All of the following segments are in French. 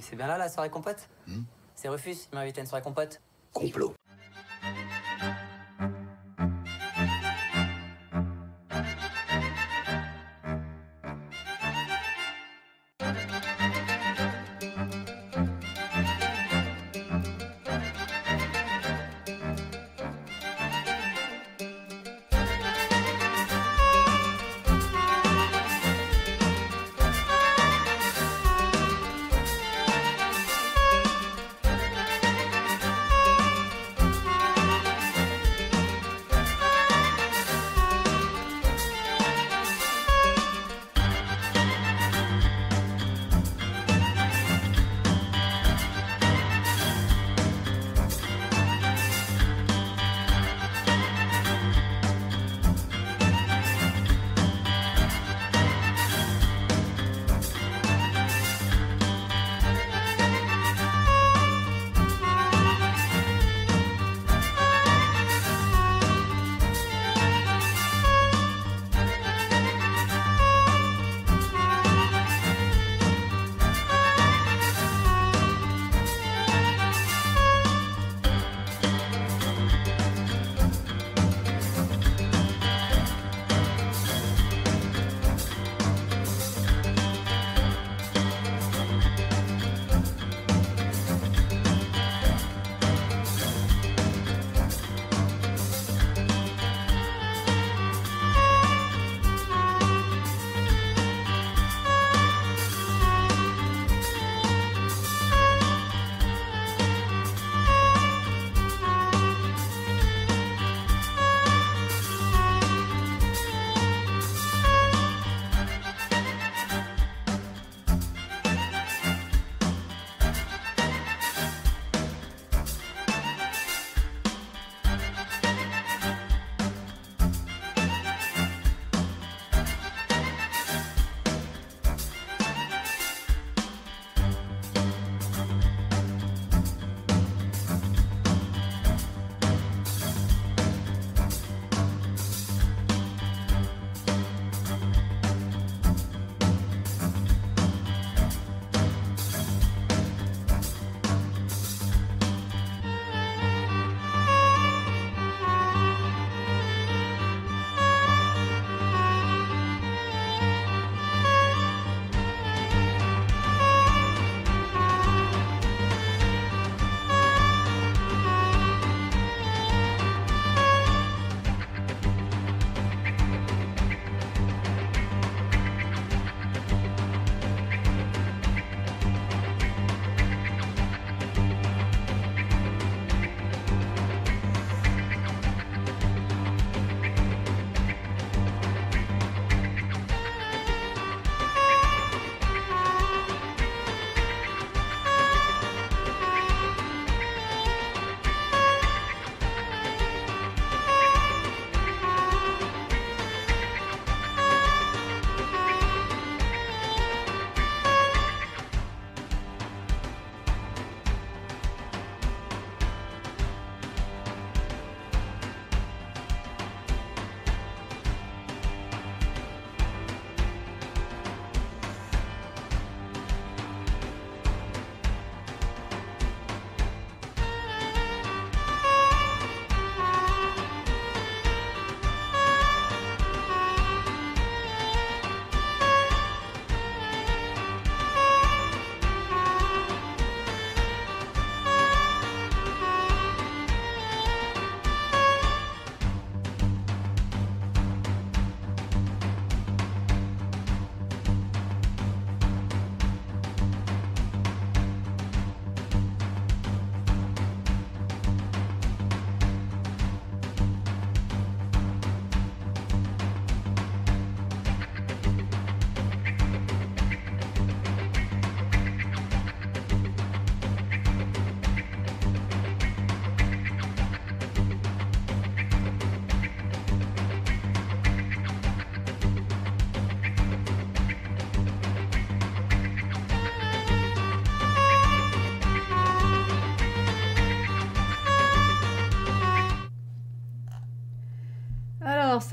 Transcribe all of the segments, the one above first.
C'est bien là la soirée compote hmm C'est Rufus, il m'a invité à une soirée compote. Complot.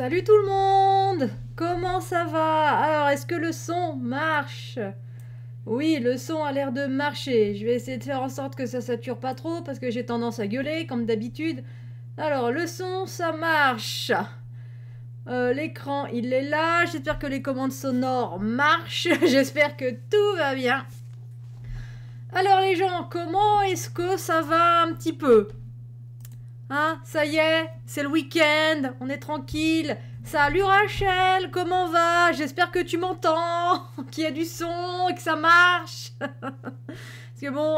Salut tout le monde Comment ça va Alors, est-ce que le son marche Oui, le son a l'air de marcher. Je vais essayer de faire en sorte que ça sature pas trop parce que j'ai tendance à gueuler comme d'habitude. Alors, le son, ça marche euh, L'écran, il est là. J'espère que les commandes sonores marchent. J'espère que tout va bien. Alors les gens, comment est-ce que ça va un petit peu Hein, ça y est, c'est le week-end, on est tranquille. Salut Rachel, comment va J'espère que tu m'entends, qu'il y a du son et que ça marche. Parce que bon,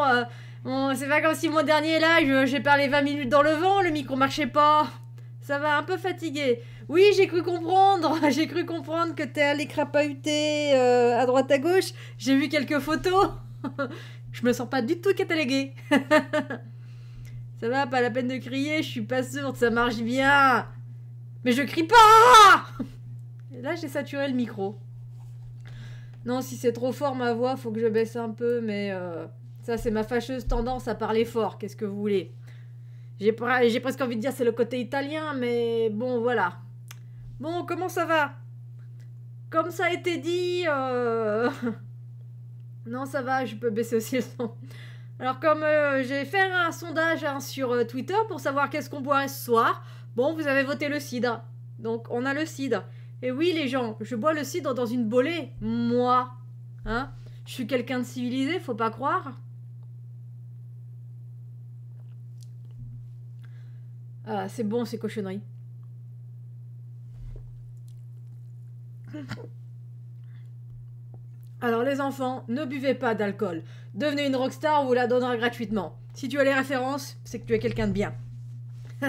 bon euh, c'est pas comme si mon dernier là, euh, j'ai parlé 20 minutes dans le vent, le micro marchait pas. Ça va, un peu fatigué. Oui, j'ai cru comprendre. J'ai cru comprendre que t'es allé crapahuter euh, à droite à gauche. J'ai vu quelques photos. Je me sens pas du tout cataloguée. Ça va, pas la peine de crier, je suis pas sourde, ça marche bien. Mais je crie pas Là, j'ai saturé le micro. Non, si c'est trop fort ma voix, faut que je baisse un peu, mais euh, ça, c'est ma fâcheuse tendance à parler fort, qu'est-ce que vous voulez J'ai presque envie de dire c'est le côté italien, mais bon, voilà. Bon, comment ça va Comme ça a été dit, euh, non, ça va, je peux baisser aussi le son. Alors comme euh, j'ai fait un sondage hein, sur euh, Twitter pour savoir qu'est-ce qu'on boirait ce soir, bon, vous avez voté le cidre. Donc on a le cidre. Et oui les gens, je bois le cidre dans une bolée, moi. Hein Je suis quelqu'un de civilisé, faut pas croire. Ah, c'est bon ces cochonneries. Alors les enfants, ne buvez pas d'alcool. Devenez une rockstar, on vous la donnera gratuitement. Si tu as les références, c'est que tu es quelqu'un de bien.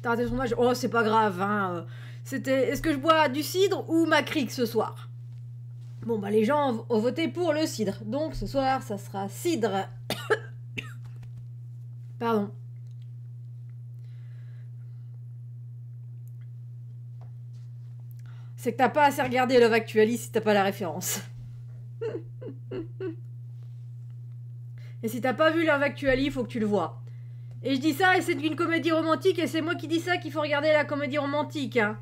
T'as raté le Oh, c'est pas grave, hein. Euh. C'était. Est-ce que je bois du cidre ou ma crique ce soir Bon, bah, les gens ont voté pour le cidre. Donc, ce soir, ça sera cidre. Pardon. C'est que t'as pas assez regardé Love Actually si t'as pas la référence. et si t'as pas vu leur il faut que tu le vois. Et je dis ça, et c'est une comédie romantique, et c'est moi qui dis ça qu'il faut regarder la comédie romantique. Hein.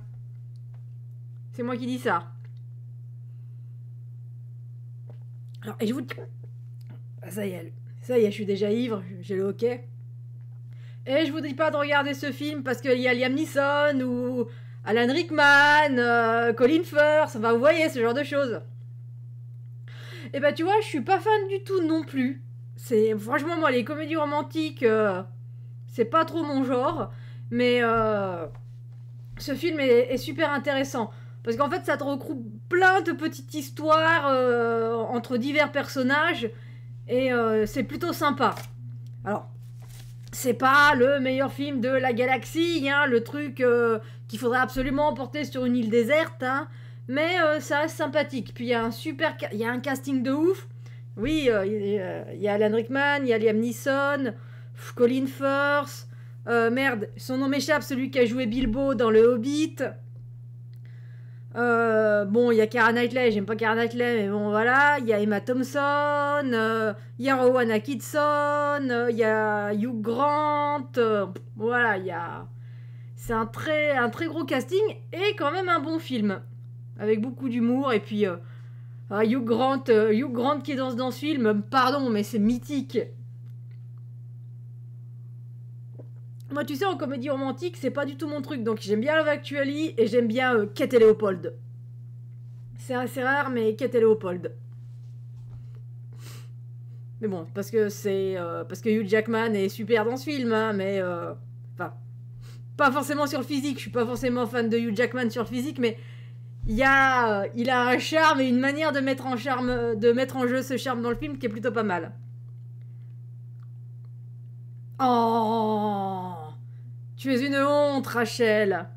C'est moi qui dis ça. Alors, et je vous... Ah, ça y est, ça y est, je suis déjà ivre, j'ai le hockey. Et je vous dis pas de regarder ce film parce qu'il y a Liam Neeson ou Alan Rickman, euh, Colin Firth, enfin vous voyez ce genre de choses. Et bah tu vois, je suis pas fan du tout non plus. C'est franchement moi les comédies romantiques, euh, c'est pas trop mon genre, mais euh, ce film est, super intéressant parce qu'en fait ça te regroupe plein de petites histoires euh, entre divers personnages et c'est plutôt sympa. Alors c'est pas le meilleur film de la galaxie, hein, le truc qu'il faudrait absolument emporter sur une île déserte, hein, mais euh, ça reste sympathique. Puis il y a un super, il a un casting de ouf. Oui, euh, euh, il y, a Alan Rickman, il y a Liam Neeson, Colin Firth. merde, son nom m'échappe, celui qui a joué Bilbo dans Le Hobbit. bon, il y a Kara Knightley, j'aime pas Kara Knightley, mais bon, voilà. Il y a Emma Thompson, il y a Rowan Atkinson, il y a Hugh Grant. voilà, il y a. C'est un très, un très gros casting et quand même un bon film avec beaucoup d'humour. Et puis, euh, ah, Hugh, Grant, euh, Hugh Grant qui danse dans ce film, pardon, mais c'est mythique. Moi, tu sais, en comédie romantique, c'est pas du tout mon truc. Donc, j'aime bien Love Actually et j'aime bien euh, Kate et Léopold. C'est assez rare, mais Kate et Léopold. Mais bon, parce que c'est. parce que Hugh Jackman est super dans ce film, hein, mais. Enfin. pas forcément sur le physique, je suis pas forcément fan de Hugh Jackman sur le physique, mais il, a, euh, il a un charme et une manière de mettre, en charme, de mettre en jeu ce charme dans le film qui est plutôt pas mal. Oh Tu es une honte, Rachel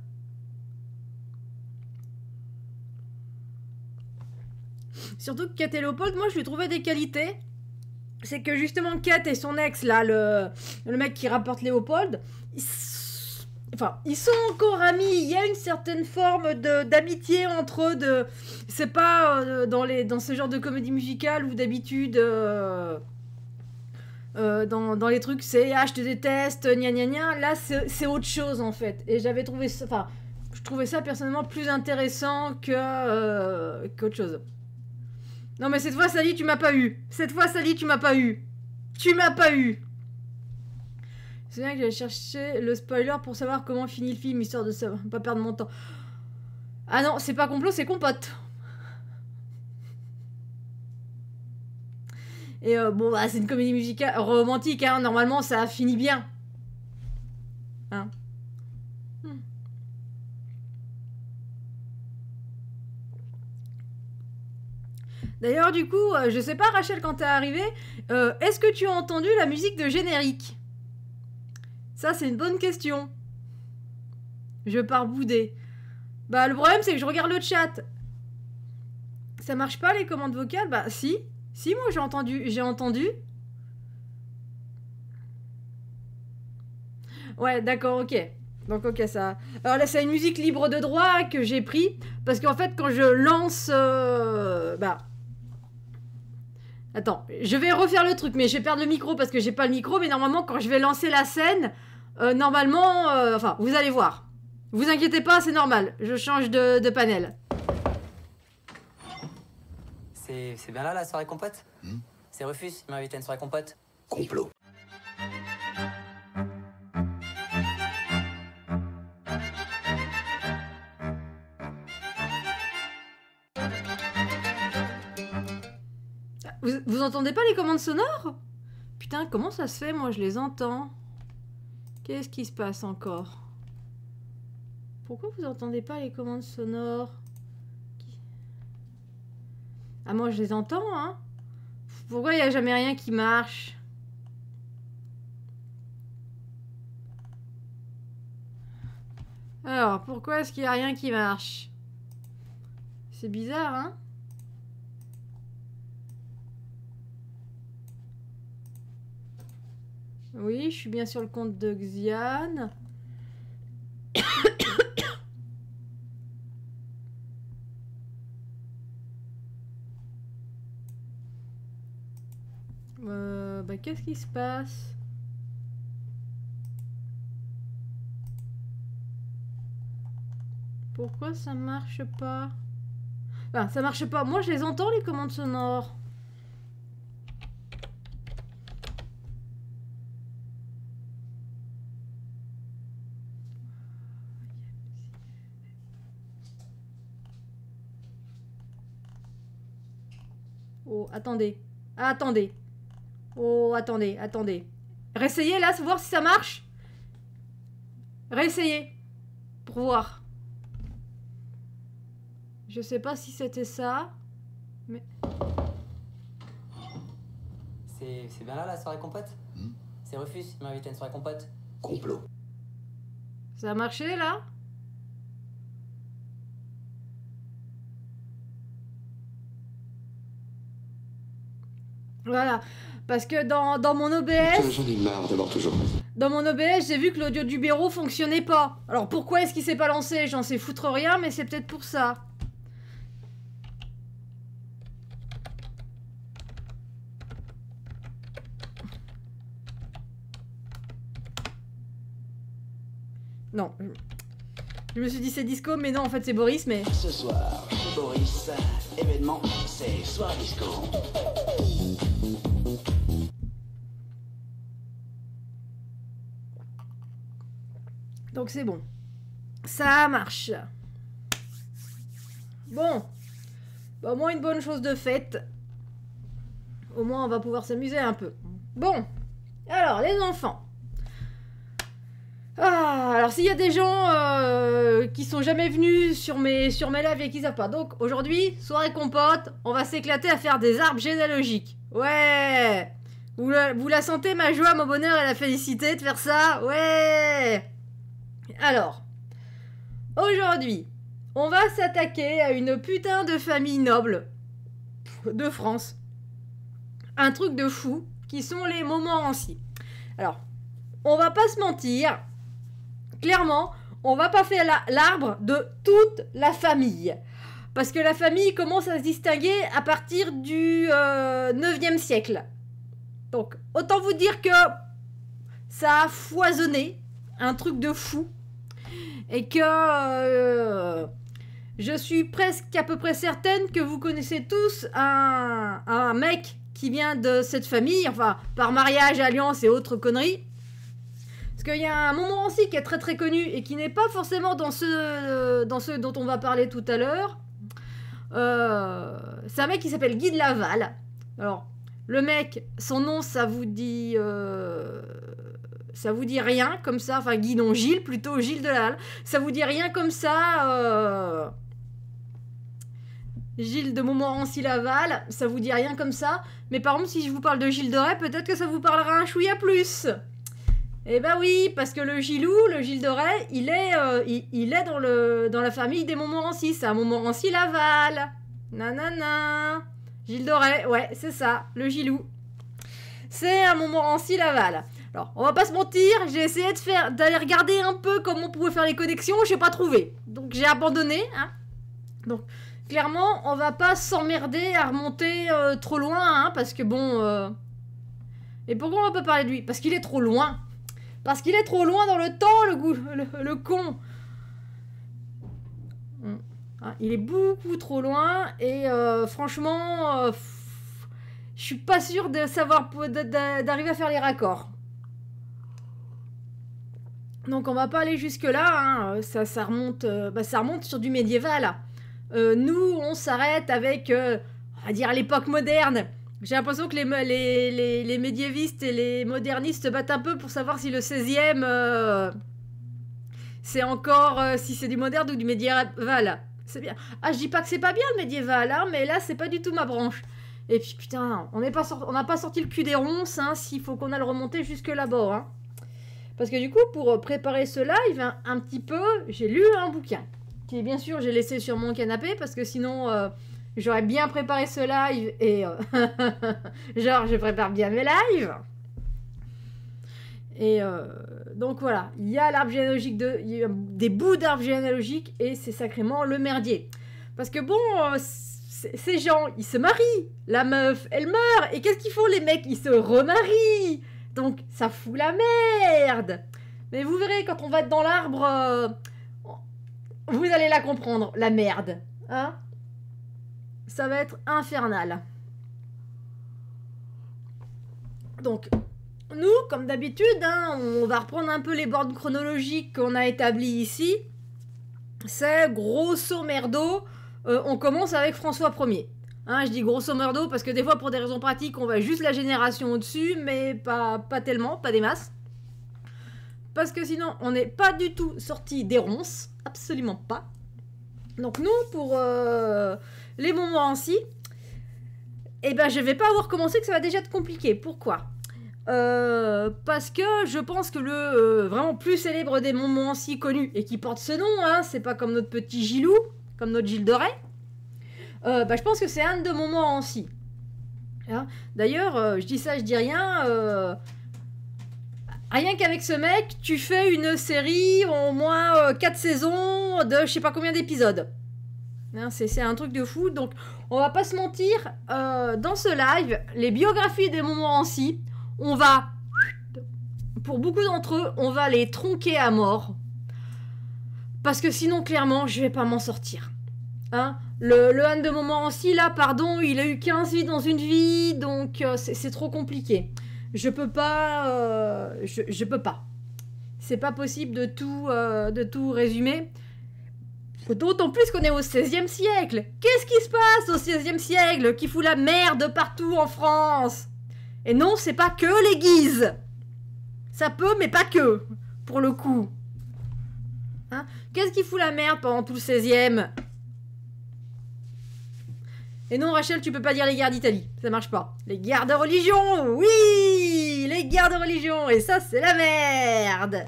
Surtout que Kate et Leopold, moi je lui trouvais des qualités. C'est que justement Kate et son ex, là, le, le mec qui rapporte Léopold, Enfin, ils sont encore amis. Il y a une certaine forme d'amitié entre eux. De... C'est pas euh, dans, les, dans ce genre de comédie musicale où d'habitude. Euh, euh, dans, dans, les trucs, c'est ah, je te déteste, "nia nia nia". Là, c'est autre chose en fait. Et j'avais trouvé ça. Enfin, je trouvais ça personnellement plus intéressant que. qu'autre chose. Non, mais cette fois, Sally, tu m'as pas eu. Cette fois, Sally, tu m'as pas eu. Tu m'as pas eu. C'est bien que j'allais chercher le spoiler pour savoir comment finit le film, histoire de ne pas perdre mon temps. Ah non, c'est pas complot, c'est compote. Et euh, bon, bah, c'est une comédie musicale romantique, hein. Normalement, ça finit bien. Hein. Hmm. D'ailleurs, du coup, euh, je sais pas, Rachel, quand t'es arrivée, euh, est-ce que tu as entendu la musique de générique ça, c'est une bonne question. Je pars bouder. Bah, le problème, c'est que je regarde le chat. Ça marche pas, les commandes vocales Bah, si. Si, moi, j'ai entendu. J'ai entendu. Ouais, d'accord, ok. Donc, ok, ça. Alors là, c'est une musique libre de droit que j'ai pris. Parce qu'en fait, quand je lance. Euh, bah. Attends, je vais refaire le truc, mais je vais perdre le micro parce que j'ai pas le micro. Mais normalement, quand je vais lancer la scène, euh, normalement, euh, enfin, vous allez voir. Vous inquiétez pas, c'est normal. Je change de, panel. C'est bien là la soirée compote hmm. C'est Rufus, il m'a invité à une soirée compote. Complot. Vous, vous entendez pas les commandes sonores Putain, comment ça se fait Moi, je les entends. Qu'est-ce qui se passe encore Pourquoi vous n'entendez pas les commandes sonores Ah moi je les entends, hein Pourquoi il n'y a jamais rien qui marche Alors, pourquoi est-ce qu'il n'y a rien qui marche C'est bizarre, hein Oui, je suis bien sur le compte de Xian. Euh, bah, qu'est-ce qui se passe Pourquoi ça marche pas bah ça marche pas. Moi, je les entends, les commandes sonores. attendez. Ah, attendez. Oh, attendez, attendez. Réessayez là, voir si ça marche. Réessayez. Pour voir. Je sais pas si c'était ça. Mais. C'est bien là la soirée compote hmm C'est refus, il m'a invité à une soirée compote. Complot. Ça a marché là Voilà. Parce que dans, mon OBS. J'en ai marre d'avoir toujours Dans mon OBS, j'ai vu que l'audio du bureau fonctionnait pas. Alors pourquoi est-ce qu'il s'est pas lancé J'en sais foutre rien, mais c'est peut-être pour ça. Non. Je me suis dit c'est disco, mais non, en fait c'est Boris, mais. Ce soir, Boris, événement, c'est soir disco. donc c'est bon. Ça marche. Bon. Bah, au moins une bonne chose de faite. Au moins on va pouvoir s'amuser un peu. Bon. Alors, les enfants. Ah, alors s'il y a des gens euh, qui sont jamais venus sur mes, sur mes lives et qui savent pas. Donc aujourd'hui, soirée compote, on va s'éclater à faire des arbres généalogiques. Ouais vous vous la sentez ma joie, mon bonheur et la félicité de faire ça Ouais alors, aujourd'hui, on va s'attaquer à une putain de famille noble de France. Un truc de fou qui sont les Montmorency. Alors, on va pas se mentir. Clairement, on va pas faire l'arbre de toute la famille. Parce que la famille commence à se distinguer à partir du 9e euh, siècle. Donc, autant vous dire que ça a foisonné, un truc de fou et que euh, je suis presque à peu près certaine que vous connaissez tous un, mec qui vient de cette famille, enfin par mariage, alliance et autres conneries. Parce qu'il y a un aussi qui est très très connu et qui n'est pas forcément dans ce, dans ce dont on va parler tout à l'heure. Euh, c'est un mec qui s'appelle Guy de Laval. Alors, le mec, son nom, ça vous dit... Euh, ça vous dit rien comme ça, enfin Guidon Gilles plutôt Gilles de Laval. ça vous dit rien comme ça euh, Gilles de Montmorency-Laval, ça vous dit rien comme ça, mais par contre si je vous parle de Gilles de peut-être que ça vous parlera un chouïa plus. Eh ben oui, parce que le Gilou, le Gilles de il est, euh, il, est dans, le, dans la famille des Montmorency, c'est à Montmorency-Laval. Nanana. Gilles de ouais, c'est ça, le Gilou. C'est à Montmorency-Laval. Alors, on va pas se mentir, j'ai essayé de faire, d'aller regarder un peu comment on pouvait faire les connexions, j'ai pas trouvé. Donc j'ai abandonné, hein. Donc, clairement, on va pas s'emmerder à remonter euh, trop loin, hein, parce que bon... Euh... Et pourquoi on va pas parler de lui Parce qu'il est trop loin. Parce qu'il est trop loin dans le temps, le, con. Hum. Ah, il est beaucoup trop loin et euh, franchement, euh, je suis pas sûre de savoir d'arriver à faire les raccords. Donc on va pas aller jusque-là, hein. euh, ça, ça, remonte, euh, bah, ça remonte sur du médiéval. Euh, nous, on s'arrête avec, on va dire, l'époque moderne. J'ai l'impression que les, les, médiévistes et les modernistes battent un peu pour savoir si le 16e, c'est encore, si c'est du moderne ou du médiéval. C'est bien. Ah, je dis pas que c'est pas bien le médiéval, hein, mais là, c'est pas du tout ma branche. Et puis, putain, on n'a pas, sorti, le cul des ronces, hein, s'il faut qu'on aille remonter jusque là-bas. Hein. Parce que du coup, pour euh, préparer ce live, un, petit peu, j'ai lu un bouquin. Qui, bien sûr, j'ai laissé sur mon canapé parce que sinon, euh, j'aurais bien préparé ce live et. Euh, genre, je prépare bien mes lives. Et donc voilà, il y a l'arbre généalogique, de, y des bouts d'arbre généalogique et c'est sacrément le merdier. Parce que bon, ces gens, ils se marient. La meuf, elle meurt. Et qu'est-ce qu'ils font les mecs Ils se remarient. Donc ça fout la merde Mais vous verrez, quand on va être dans l'arbre, euh, vous allez la comprendre, la merde. Hein ça va être infernal. Donc, nous, comme d'habitude, hein, on va reprendre un peu les bornes chronologiques qu'on a établies ici. C'est grosso merdo, euh, on commence avec François Ier. Hein, je dis grosso modo parce que des fois, pour des raisons pratiques, on va juste la génération au-dessus, mais pas, pas tellement, pas des masses. Parce que sinon, on n'est pas du tout sorti des ronces, absolument pas. Donc nous, pour euh, les Montmorency, eh ben, je vais pas avoir commencé que ça va déjà être compliqué. Pourquoi euh, parce que je pense que le euh, vraiment plus célèbre des Montmorency connus et qui porte ce nom, hein, c'est pas comme notre petit Gilou, comme notre Gilles Doré euh, bah, je pense que c'est un de Montmorency. Hein D'ailleurs, euh, je dis ça, je dis rien. Euh, rien qu'avec ce mec, tu fais une série au moins 4 saisons de je sais pas combien d'épisodes. Hein, c'est un truc de fou. Donc, on va pas se mentir, dans ce live, les biographies des Montmorency, on va, pour beaucoup d'entre eux, on va les tronquer à mort. Parce que sinon, clairement, je vais pas m'en sortir. Hein le, Han de Montmorency, là, pardon, il a eu 15 vies dans une vie, donc euh, c'est trop compliqué. Je peux pas. Euh, je, peux pas. C'est pas possible de tout, euh, de tout résumer. D'autant plus qu'on est au 16e siècle. Qu'est-ce qui se passe au 16e siècle qui fout la merde partout en France Et non, c'est pas que les Guises. Ça peut, mais pas que, pour le coup. Hein Qu'est-ce qui fout la merde pendant tout le 16e et non, Rachel, tu peux pas dire les guerres d'Italie. Ça marche pas. Les guerres de religion Oui Les guerres de religion Et ça, c'est la merde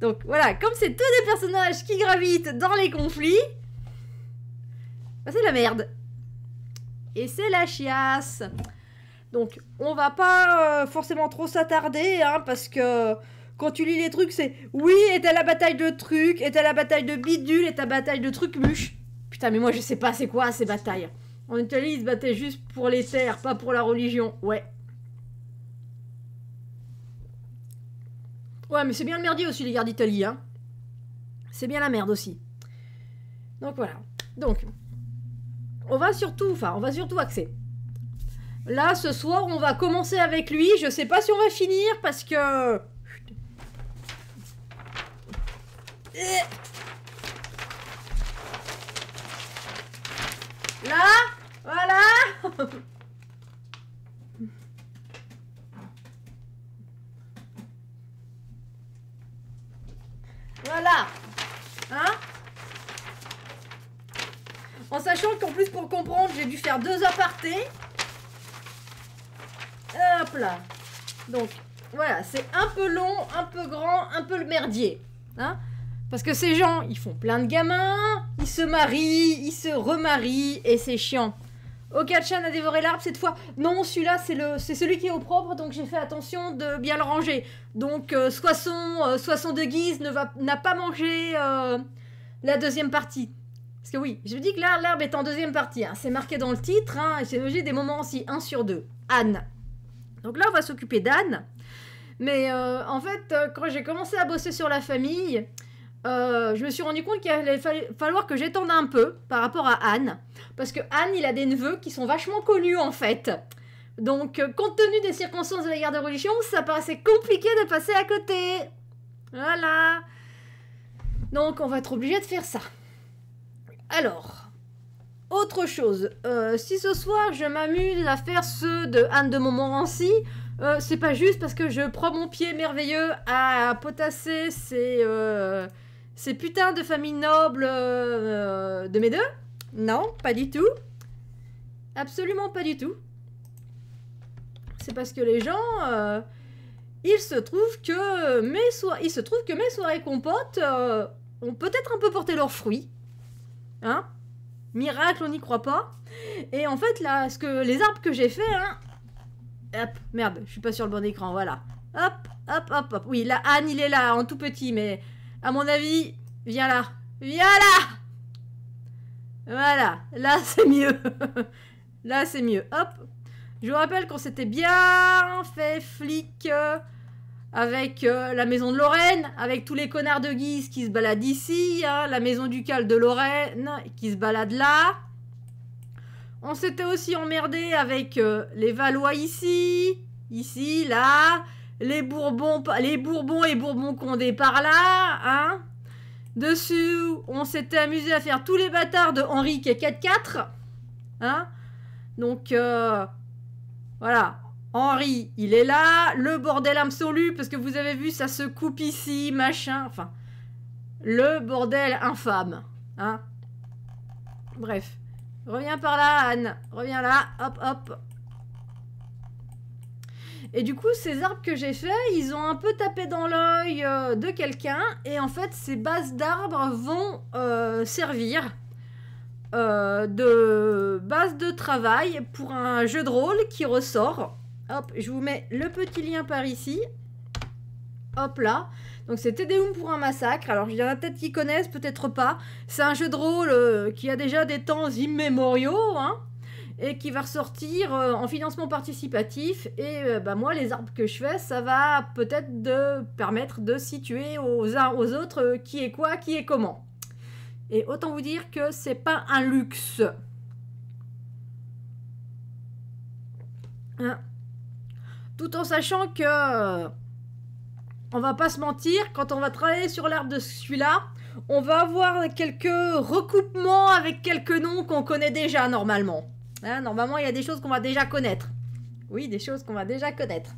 Donc voilà, comme c'est tous des personnages qui gravitent dans les conflits, bah, c'est la merde. Et c'est la chiasse. Donc, on va pas euh, forcément trop s'attarder, hein, parce que quand tu lis les trucs, c'est oui, et t'as la bataille de trucs, et t'as la bataille de bidule, et t'as la bataille de trucs mûches. Putain, mais moi je sais pas c'est quoi ces batailles. En Italie, ils se battaient juste pour les terres, pas pour la religion. Ouais. Ouais, mais c'est bien le merdier aussi, les gars d'Italie, hein. C'est bien la merde aussi. Donc voilà. Donc, on va surtout, enfin, on va surtout axer. Là, ce soir, on va commencer avec lui. Je sais pas si on va finir parce que. Là voilà Voilà Hein En sachant qu'en plus pour comprendre, j'ai dû faire deux apartés. Hop là Donc, voilà, c'est un peu long, un peu grand, un peu le merdier. Hein Parce que ces gens, ils font plein de gamins, ils se marient, ils se remarient, et c'est chiant. Okachan a dévoré l'arbre cette fois. Non, celui-là, c'est le, c'est celui qui est au propre, donc j'ai fait attention de bien le ranger. Donc, euh, Soissons euh, Soisson, de Guise ne va, n'a pas mangé euh, la deuxième partie. Parce que oui, je dis que là, l'arbre est en deuxième partie. Hein. C'est marqué dans le titre. Hein, j'ai des moments aussi 1 sur 2. Anne. Donc là, on va s'occuper d'Anne. Mais en fait, quand j'ai commencé à bosser sur la famille, euh, je me suis rendu compte qu'il allait falloir que j'étende un peu par rapport à Anne. Parce que Anne, il a des neveux qui sont vachement connus en fait. Donc, euh, compte tenu des circonstances de la guerre de religion, ça paraissait compliqué de passer à côté. Voilà. Donc, on va être obligé de faire ça. Alors, autre chose. Euh, si ce soir, je m'amuse à faire ceux de Anne de Montmorency, c'est pas juste parce que je prends mon pied merveilleux à potasser ces... Ces putain de famille noble euh, de mes deux Non, pas du tout. Absolument pas du tout. C'est parce que les gens, euh, il se trouve que mes il se trouve que mes soirées compotes euh, ont peut-être un peu porté leurs fruits. Hein Miracle, on n'y croit pas. Et en fait, là, ce que les arbres que j'ai fait, hein, Hop, merde, je suis pas sur le bon écran, voilà. Hop, hop, hop, hop. Oui, la Anne, il est là, en tout petit, mais à mon avis, viens là. Viens là Voilà, là c'est mieux. là c'est mieux. Hop. Je vous rappelle qu'on s'était bien fait flic euh, avec euh, la maison de Lorraine, avec tous les connards de Guise qui se baladent ici, hein, la maison ducale de Lorraine qui se balade là. On s'était aussi emmerdé avec euh, les Valois ici, ici, là, les Bourbons, les Bourbons et Bourbons Condé par là, hein Dessus, on s'était amusé à faire tous les bâtards de Henri qui est 4 hein Donc, euh, voilà, Henri, il est là, le bordel absolu, parce que vous avez vu, ça se coupe ici, machin, enfin, le bordel infâme, hein Bref, reviens par là, Anne, reviens là, hop, hop et du coup, ces arbres que j'ai faits, ils ont un peu tapé dans l'œil euh, de quelqu'un. Et en fait, ces bases d'arbres vont euh, servir euh, de base de travail pour un jeu de rôle qui ressort. Hop, je vous mets le petit lien par ici. Hop là. Donc c'est Tedeum pour un massacre. Alors il y en a peut-être qui connaissent, peut-être pas. C'est un jeu de rôle qui a déjà des temps immémoriaux. Hein et qui va ressortir euh, en financement participatif. Et euh, bah, moi, les arbres que je fais, ça va peut-être de permettre de situer aux uns aux autres euh, qui est quoi, qui est comment. Et autant vous dire que c'est pas un luxe. Hein. Tout en sachant que, on va pas se mentir, quand on va travailler sur l'arbre de celui-là, on va avoir quelques recoupements avec quelques noms qu'on connaît déjà normalement. Hein, normalement, il y a des choses qu'on va déjà connaître. Oui, des choses qu'on va déjà connaître.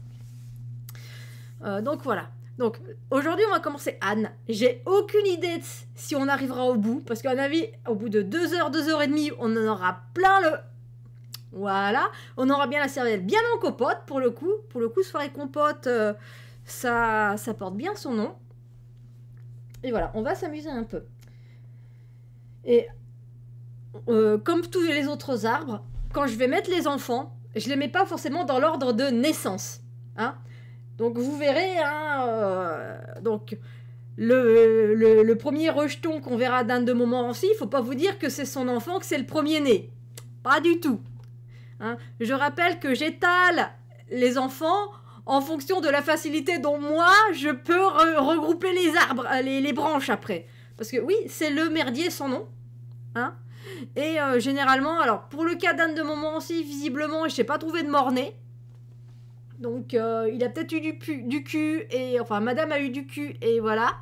Euh, donc voilà. Donc aujourd'hui, on va commencer Anne. J'ai aucune idée si on arrivera au bout, parce qu'à mon avis, au bout de 2 heures, 2 heures et demie, on en aura plein le. Voilà, on aura bien la cervelle bien en compote pour le coup. Pour le coup, soirée compote, euh, ça, ça porte bien son nom. Et voilà, on va s'amuser un peu. Et euh, comme tous les autres arbres, quand je vais mettre les enfants, je les mets pas forcément dans l'ordre de naissance. Hein donc vous verrez, hein, euh, donc le, le, premier rejeton qu'on verra d'un de si, il faut pas vous dire que c'est son enfant, que c'est le premier-né. Pas du tout. Hein. je rappelle que j'étale les enfants en fonction de la facilité dont moi je peux regrouper les arbres, euh, les, les, branches après. Parce que oui, c'est le merdier sans nom. Hein et euh, généralement, alors pour le cas d'Anne de aussi visiblement, je n'ai pas trouvé de mornay. Donc euh, il a peut-être eu du, cul, et enfin madame a eu du cul, et voilà.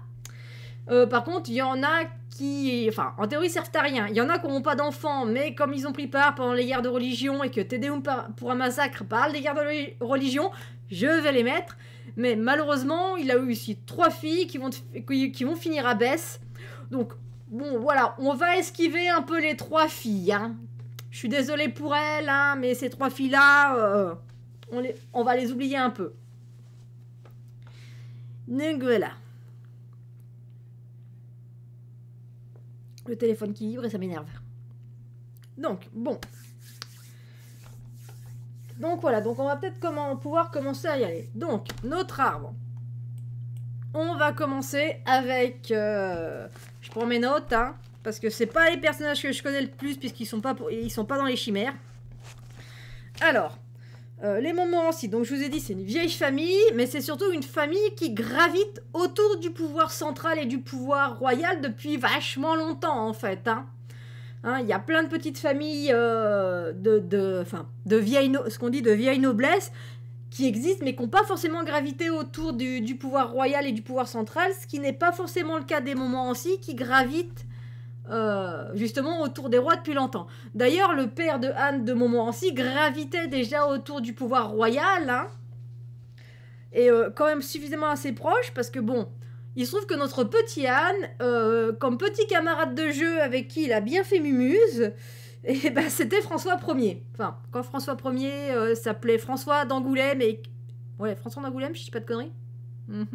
Euh, par contre, il y en a qui, enfin en théorie, servent à rien. Il y en a qui n'ont pas d'enfants, mais comme ils ont pris part pendant les guerres de religion et que Tedeum pour un massacre parle des guerres de religion, je vais les mettre. Mais malheureusement, il a eu aussi trois filles qui vont, qui vont finir à baisse. Donc Bon, voilà, on va esquiver un peu les trois filles. Hein. Je suis désolée pour elles, hein, mais ces trois filles-là, euh, on, on va les oublier un peu. Donc Le téléphone qui vibre et ça m'énerve. Donc, bon. Donc voilà, donc on va peut-être comment, pouvoir commencer à y aller. Donc, notre arbre on va commencer avec... Euh, je prends mes notes, hein, parce que c'est pas les personnages que je connais le plus, puisqu'ils sont sont pas dans les chimères. Alors, euh, les les Montmorency, donc je vous ai dit, c'est une vieille famille, mais c'est surtout une famille qui gravite autour du pouvoir central et du pouvoir royal depuis vachement longtemps, en fait, hein, hein il y a plein de petites familles euh, de, de, fin, de vieilles ce qu'on dit de vieille noblesse, qui existent mais qui n'ont pas forcément gravité autour du, pouvoir royal et du pouvoir central, ce qui n'est pas forcément le cas des Montmorency qui gravitent euh, justement autour des rois depuis longtemps. D'ailleurs, le père de Anne de Montmorency gravitait déjà autour du pouvoir royal, hein, et euh, quand même suffisamment assez proche parce que bon, il se trouve que notre petit Anne, euh, comme petit camarade de jeu avec qui il a bien fait mumuse, et ben, c'était François Ier. Enfin, quand François Ier euh, s'appelait François d'Angoulême et. Ouais, François d'Angoulême, je dis pas de conneries mhm.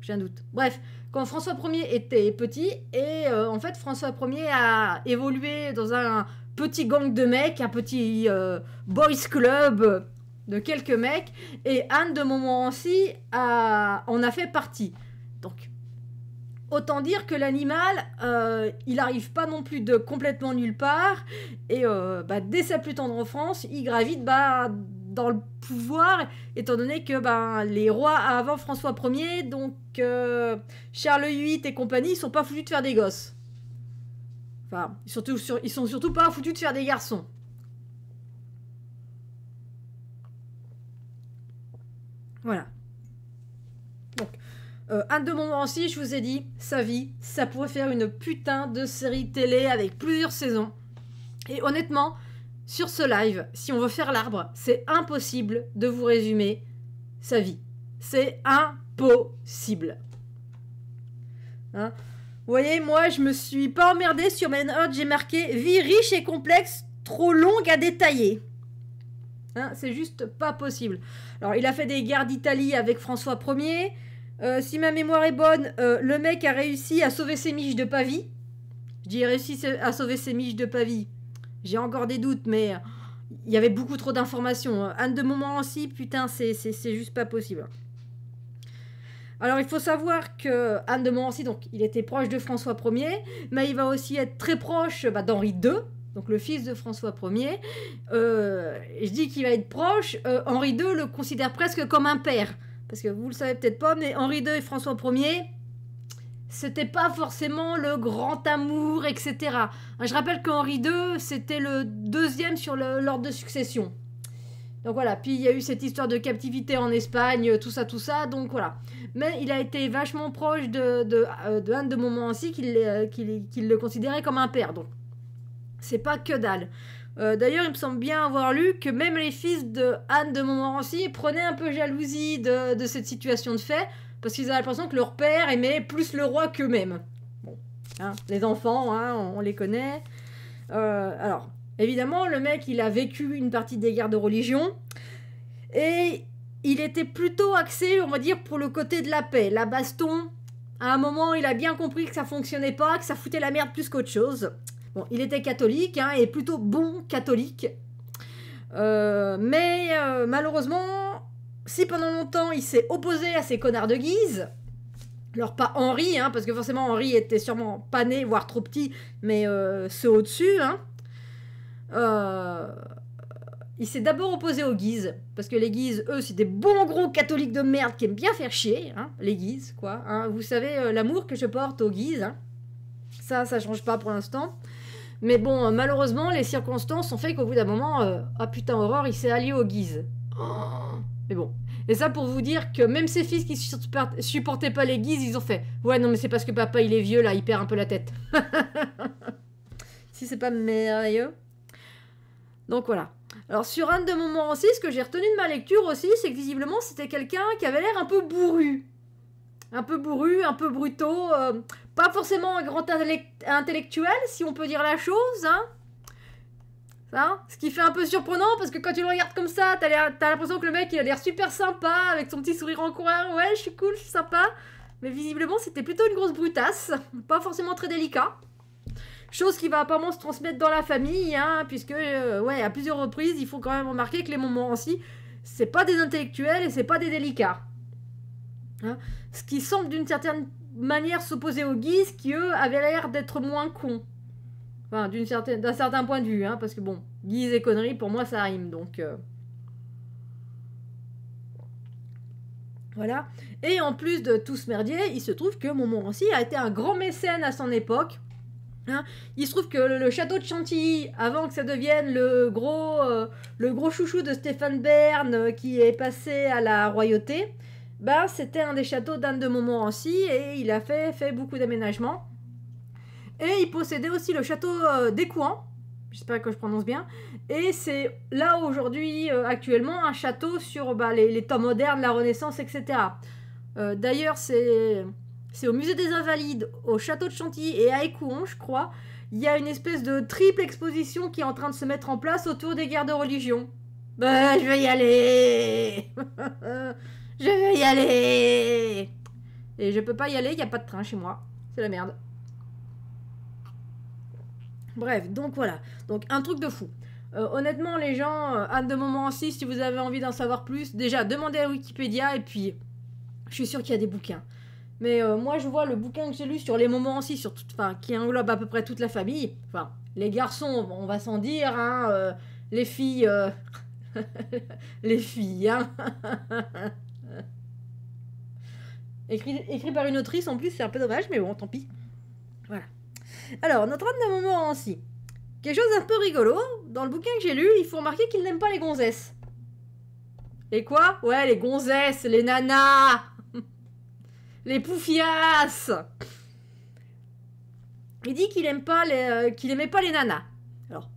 J'ai un doute. Bref, quand François Ier était petit, et euh, en fait, François Ier a évolué dans un petit gang de mecs, un petit euh, boys club de quelques mecs, et Anne de Montmorency a, en a fait partie. Donc, Autant dire que l'animal, euh, il arrive pas non plus de complètement nulle part. Et euh, bah, dès sa plus tendre enfance, il gravite bah, dans le pouvoir, étant donné que bah, les rois avant François Ier, donc euh, Charles VIII et compagnie, ils sont pas foutus de faire des gosses. Enfin, surtout, ils sont surtout pas foutus de faire des garçons. Voilà. Euh, un de mon aussi, je vous ai dit, sa vie, ça pourrait faire une putain de série télé avec plusieurs saisons. Et honnêtement, sur ce live, si on veut faire l'arbre, c'est impossible de vous résumer sa vie. C'est impossible. Hein vous voyez, moi, je me suis pas emmerdé sur Manhunt, j'ai marqué vie riche et complexe, trop longue à détailler. Hein c'est juste pas possible. Alors, il a fait des guerres d'Italie avec François Ier. Euh, si ma mémoire est bonne, euh, le mec a réussi à sauver ses miches de pavie. Je dis réussi à sauver ses miches de pavie. J'ai encore des doutes, mais euh, il y avait beaucoup trop d'informations. Anne de Montmorency, putain, c'est juste pas possible. Alors il faut savoir que Anne de Montmorency, donc il était proche de François Ier, mais il va aussi être très proche bah, d'Henri II, donc le fils de François Ier. je dis qu'il va être proche, Henri II le considère presque comme un père parce que vous le savez peut-être pas, mais Henri II et François Ier, c'était pas forcément le grand amour, etc. Je rappelle qu'Henri II, c'était le deuxième sur l'ordre de succession. Donc voilà, puis il y a eu cette histoire de captivité en Espagne, tout ça, tout ça, donc voilà. Mais il a été vachement proche de, de, euh, de Anne de Montmorency, euh, qu'il le considérait comme un père, donc c'est pas que dalle. Euh, d'ailleurs, il me semble bien avoir lu que même les fils de Anne de Montmorency prenaient un peu jalousie de, cette situation de fait, parce qu'ils avaient l'impression que leur père aimait plus le roi qu'eux-mêmes. Bon, hein, les enfants, hein, on, les connaît. Euh, alors, évidemment, le mec, il a vécu une partie des guerres de religion, et il était plutôt axé, on va dire, pour le côté de la paix. La baston, à un moment, il a bien compris que ça fonctionnait pas, que ça foutait la merde plus qu'autre chose. Bon, il était catholique hein, et plutôt bon catholique. Euh, mais euh, malheureusement, si pendant longtemps il s'est opposé à ces connards de Guise, alors pas Henri, hein, parce que forcément Henri était sûrement pas né, voire trop petit, mais euh, ceux au-dessus, hein, il s'est d'abord opposé aux Guises, parce que les Guise, eux, c'est des bons gros catholiques de merde qui aiment bien faire chier, hein, les Guises, quoi. Hein. Vous savez, l'amour que je porte aux Guises, hein. ça, ça change pas pour l'instant. Mais bon, euh, malheureusement, les circonstances ont fait qu'au bout d'un moment, ah putain, Horreur, il s'est allié aux Guises. mais bon. Et ça pour vous dire que même ses fils qui supportaient pas les Guises, ils ont fait Ouais, non, mais c'est parce que papa, il est vieux, là, il perd un peu la tête. si c'est pas merveilleux. Donc voilà. Alors sur un de aussi, ce que j'ai retenu de ma lecture aussi, c'est que visiblement c'était quelqu'un qui avait l'air un peu bourru un peu bourru, un peu brutaux, euh, pas forcément un grand intellectuel, si on peut dire la chose, hein. Ce qui fait un peu surprenant parce que quand tu le regardes comme ça, t'as l'impression que le mec il a l'air super sympa avec son petit sourire en courant, ouais je suis cool, je suis sympa. Mais visiblement c'était plutôt une grosse brutasse, pas forcément très délicat. Chose qui va apparemment se transmettre dans la famille, hein, puisque euh, ouais à plusieurs reprises il faut quand même remarquer que les moments aussi, c'est pas des intellectuels et c'est pas des délicats. Hein. ce qui semble d'une certaine manière s'opposer aux Guises qui, eux, avaient l'air d'être moins cons. Enfin, d'un certain point de vue, hein, parce que bon, Guise et conneries, pour moi, ça rime, donc... Euh. Voilà. Et en plus de tout ce merdier, il se trouve que Montmorency a été un grand mécène à son époque. Hein. il se trouve que le château de Chantilly, avant que ça devienne le gros, euh, le gros chouchou de Stéphane Bern euh, qui est passé à la royauté, bah, c'était un des châteaux d'Anne de Montmorency et il a fait, fait beaucoup d'aménagements. Et il possédait aussi le château euh, d'Écouen, j'espère que je prononce bien, et c'est là aujourd'hui, euh, actuellement, un château sur bah, les, les, temps modernes, la Renaissance, etc. Euh, d'ailleurs, c'est au musée des Invalides, au château de Chantilly et à Écouen, je crois, il y a une espèce de triple exposition qui est en train de se mettre en place autour des guerres de religion. Bah, je vais y aller Je veux y aller Et je peux pas y aller, il y a pas de train chez moi. C'est la merde. Bref, donc voilà. Donc un truc de fou. Euh, honnêtement, les gens, à euh, de moments aussi, si vous avez envie d'en savoir plus, déjà demandez à Wikipédia et puis je suis sûr qu'il y a des bouquins. Mais euh, moi, je vois le bouquin que j'ai lu sur les moments aussi, sur tout, qui englobe à peu près toute la famille. Enfin, les garçons, on va s'en dire, hein, les filles, les filles, hein. Écrit, par une autrice en plus, c'est un peu dommage, mais bon, tant pis. Voilà. Alors, notre âne de aussi. Quelque chose d'un peu rigolo, dans le bouquin que j'ai lu, il faut remarquer qu'il n'aime pas les gonzesses. et quoi Ouais, les gonzesses, les nanas Les poufias Il dit qu'il aime pas les, euh, aimait pas les nanas. Alors,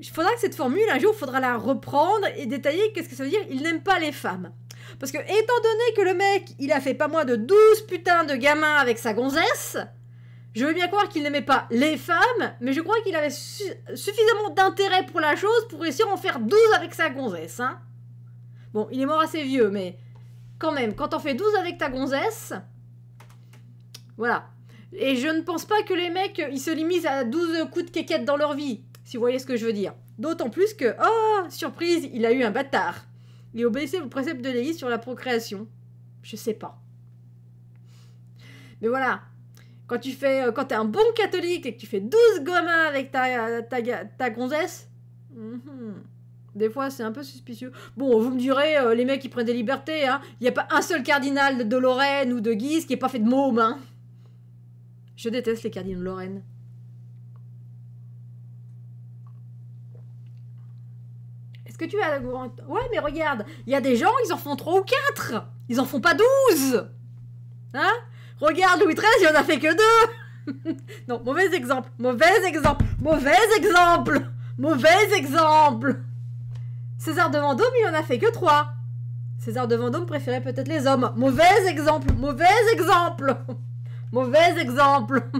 il faudra que cette formule, un jour, il faudra la reprendre et détailler qu'est-ce que ça veut dire il n'aime pas les femmes. Parce que, étant donné que le mec, il a fait pas moins de 12 putains de gamins avec sa gonzesse, je veux bien croire qu'il n'aimait pas les femmes, mais je crois qu'il avait suffisamment d'intérêt pour la chose pour réussir à en faire 12 avec sa gonzesse, hein. Bon, il est mort assez vieux, mais quand même, quand on fait 12 avec ta gonzesse, voilà. Et je ne pense pas que les mecs, ils se limitent à 12 coups de quéquette dans leur vie, si vous voyez ce que je veux dire. D'autant plus que, oh, surprise, il a eu un bâtard. Il obéissait au précepte de l'Église sur la procréation. Je sais pas. Mais voilà, quand tu fais, euh, quand t'es un bon catholique et que tu fais douze gommas avec ta, ta, gonzesse, mhm. Des fois, c'est un peu suspicieux. Bon, vous me direz, euh, les mecs, qui prennent des libertés, hein. Il n'y a pas un seul cardinal de Lorraine ou de Guise qui n'ait pas fait de môme, hein. Je déteste les cardinaux de Lorraine. Est-ce que tu as... Ouais, mais regarde, il y a des gens, ils en font 3 ou 4 Ils en font pas 12 Hein Regarde, Louis XIII, il en a fait que deux. Non, mauvais exemple, mauvais exemple, mauvais exemple Mauvais exemple César de Vendôme, il en a fait que 3 César de Vendôme préférait peut-être les hommes. Mauvais exemple, mauvais exemple Mauvais exemple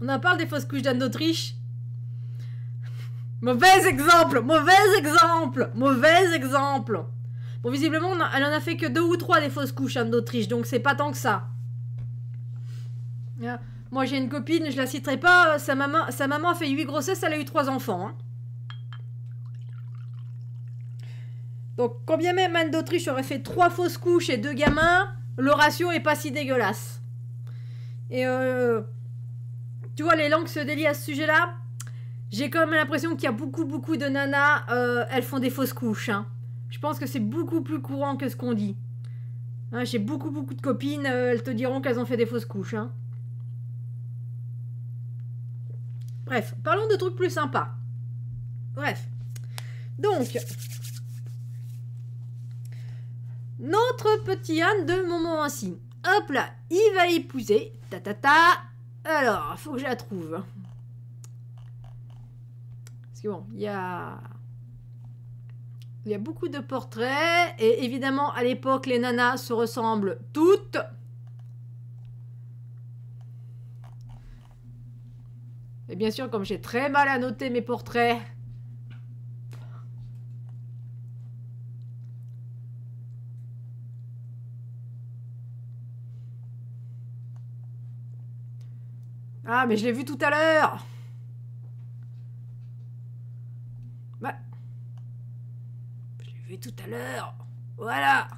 On en parle des fausses couches d'Anne d'Autriche Mauvais exemple Mauvais exemple Mauvais exemple Bon, visiblement, elle en a fait que deux ou trois des fausses couches, d'Anne d'Autriche, donc c'est pas tant que ça. Ah, moi, j'ai une copine, je la citerai pas, sa maman, sa maman a fait huit grossesses, elle a eu trois enfants. Hein. Donc, combien même Anne d'Autriche aurait fait trois fausses couches et deux gamins, le ratio est pas si dégueulasse. Et euh, tu vois, les langues se délient à ce sujet-là. J'ai quand même l'impression qu'il y a beaucoup, beaucoup de nanas, euh, elles font des fausses couches. Hein. Je pense que c'est beaucoup plus courant que ce qu'on dit. Hein, j'ai beaucoup, beaucoup de copines, euh, elles te diront qu'elles ont fait des fausses couches. Hein. Bref, parlons de trucs plus sympas. Bref. Donc, notre petit Anne de moment ainsi Hop là, il va épouser, ta ta ta, alors, il faut que je la trouve. Parce que bon, il y a... Il y a beaucoup de portraits. Et évidemment, à l'époque, les nanas se ressemblent toutes. Et bien sûr, comme j'ai très mal à noter mes portraits, Ah, mais je l'ai vu tout à l'heure Bah... Je l'ai vu tout à l'heure Voilà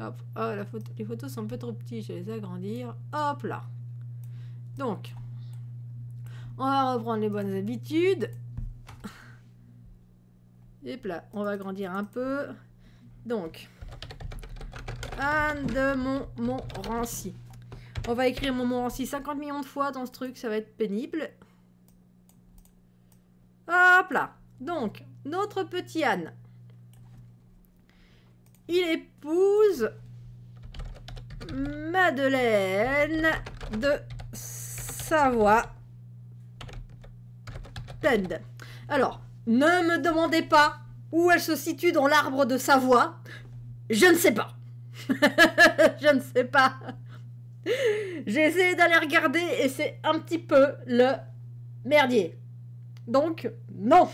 Hop, oh, la photo, les photos sont un peu trop petites, je vais les agrandir. Hop là Donc, on va reprendre les bonnes habitudes. Et là, on va agrandir un peu. Donc, Un de mon Ranci. On va écrire mon Montmorency 50 millions de fois dans ce truc, ça va être pénible. Hop là Donc, notre petit Anne. Il épouse Madeleine de Savoie. Ted. Alors, ne me demandez pas où elle se situe dans l'arbre de Savoie. Je ne sais pas. Je ne sais pas. J'ai essayé d'aller regarder et c'est un petit peu le merdier. Donc, non.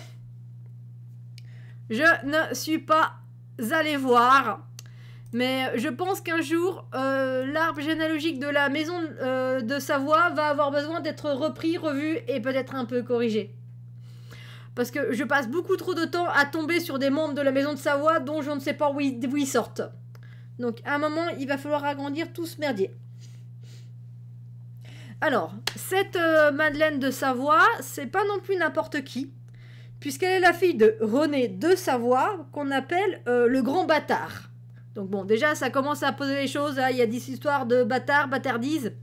Je ne suis pas allé voir. Mais je pense qu'un jour, euh, l'arbre généalogique de la maison euh, de Savoie va avoir besoin d'être repris, revu et peut-être un peu corrigé. Parce que je passe beaucoup trop de temps à tomber sur des membres de la maison de Savoie dont je ne sais pas où ils sortent. Donc à un moment, il va falloir agrandir tout ce merdier. Alors, cette euh, Madeleine de Savoie, c'est pas non plus n'importe qui, puisqu'elle est la fille de René de Savoie, qu'on appelle euh, le grand bâtard. Donc bon, déjà, ça commence à poser les choses. Hein. Il y a des histoires de bâtard, bâtardise.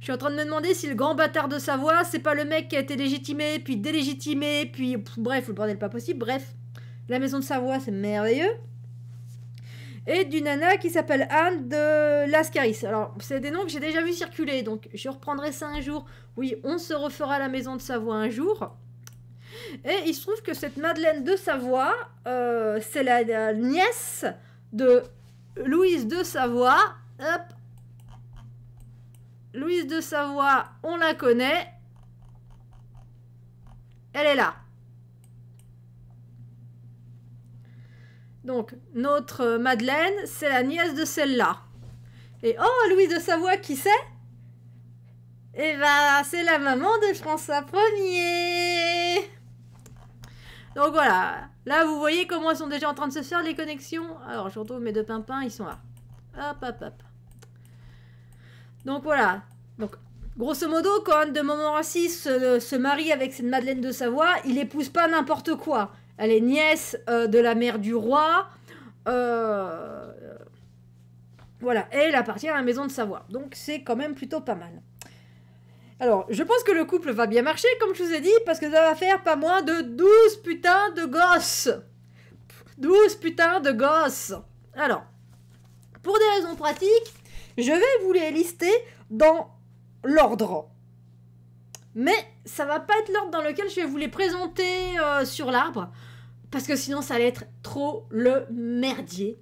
Je suis en train de me demander si le grand bâtard de Savoie, c'est pas le mec qui a été légitimé, puis délégitimé, puis... Bref, vous le bordel pas possible, bref. La maison de Savoie, c'est merveilleux et d'une nana qui s'appelle Anne de Lascaris. Alors, c'est des noms que j'ai déjà vu circuler, donc je reprendrai ça un jour. Oui, on se refera la maison de Savoie un jour. Et il se trouve que cette Madeleine de Savoie, euh, c'est la, la, nièce de Louise de Savoie. Hop. Louise de Savoie, on la connaît. Elle est là. Donc, notre Madeleine, c'est la nièce de celle-là. Et oh, Louise de Savoie, qui c'est Eh ben, c'est la maman de François Ier Donc voilà, là vous voyez comment ils sont déjà en train de se faire les connexions. Alors, je mes deux pimpins, ils sont là. Hop, hop, hop. Donc voilà. Donc, grosso modo, quand de Montmorency se, se marie avec cette Madeleine de Savoie, il épouse pas n'importe quoi. Elle est nièce euh, de la mère du roi. Euh, voilà, et elle appartient à la maison de Savoie. Donc c'est quand même plutôt pas mal. Alors, je pense que le couple va bien marcher, comme je vous ai dit, parce que ça va faire pas moins de 12 putains de gosses. 12 putains de gosses. Alors, pour des raisons pratiques, je vais vous les lister dans l'ordre. Mais ça va pas être l'ordre dans lequel je vais vous les présenter euh, sur l'arbre. Parce que sinon, ça allait être trop le merdier.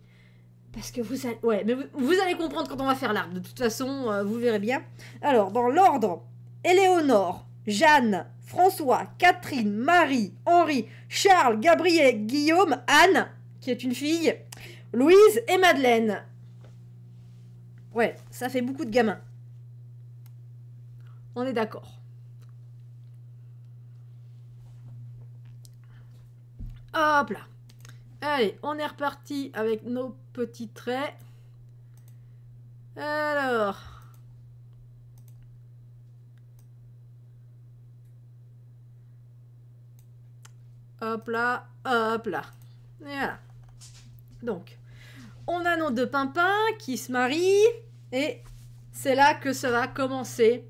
Parce que vous allez... Ouais, mais vous, allez comprendre quand on va faire l'arbre. De toute façon, euh, vous verrez bien. Alors, dans l'ordre, Éléonore, Jeanne, François, Catherine, Marie, Henri, Charles, Gabriel, Guillaume, Anne, qui est une fille, Louise et Madeleine. Ouais, ça fait beaucoup de gamins. On est d'accord. Hop là. Allez, on est reparti avec nos petits traits. Alors... Hop là, hop là. Et voilà. Donc, on a nos deux pimpins qui se marient et c'est là que ça va commencer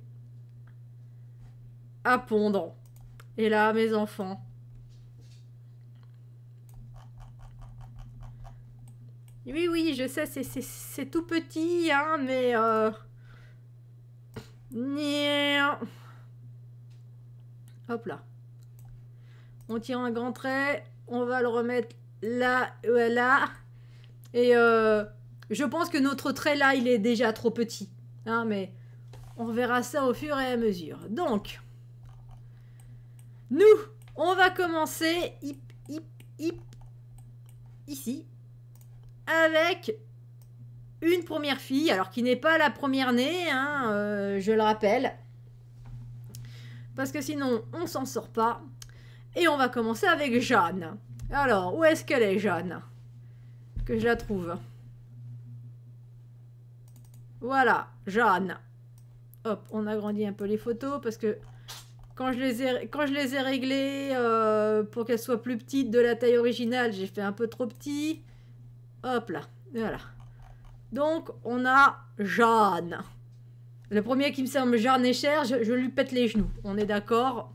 à pondre. Et là, mes enfants, Oui, oui, je sais, c'est tout petit, hein, mais... Euh... Hop là. On tire un grand trait, on va le remettre là, euh, là. Et euh, je pense que notre trait là, il est déjà trop petit. Hein, mais on verra ça au fur et à mesure. Donc, nous, on va commencer hip, hip, hip, ici avec une première fille, alors qui n'est pas la première née, hein, euh, je le rappelle. Parce que sinon, on s'en sort pas. Et on va commencer avec Jeanne. Alors, où est-ce qu'elle est, Jeanne Que je la trouve. Voilà, Jeanne. Hop, on agrandit un peu les photos parce que quand je les ai, quand je les ai réglées euh, pour qu'elles soient plus petites de la taille originale, j'ai fait un peu trop petit. Hop là, voilà. Donc, on a Jeanne. Le premier qui me semble Jeanne et cher, je, lui pète les genoux. On est d'accord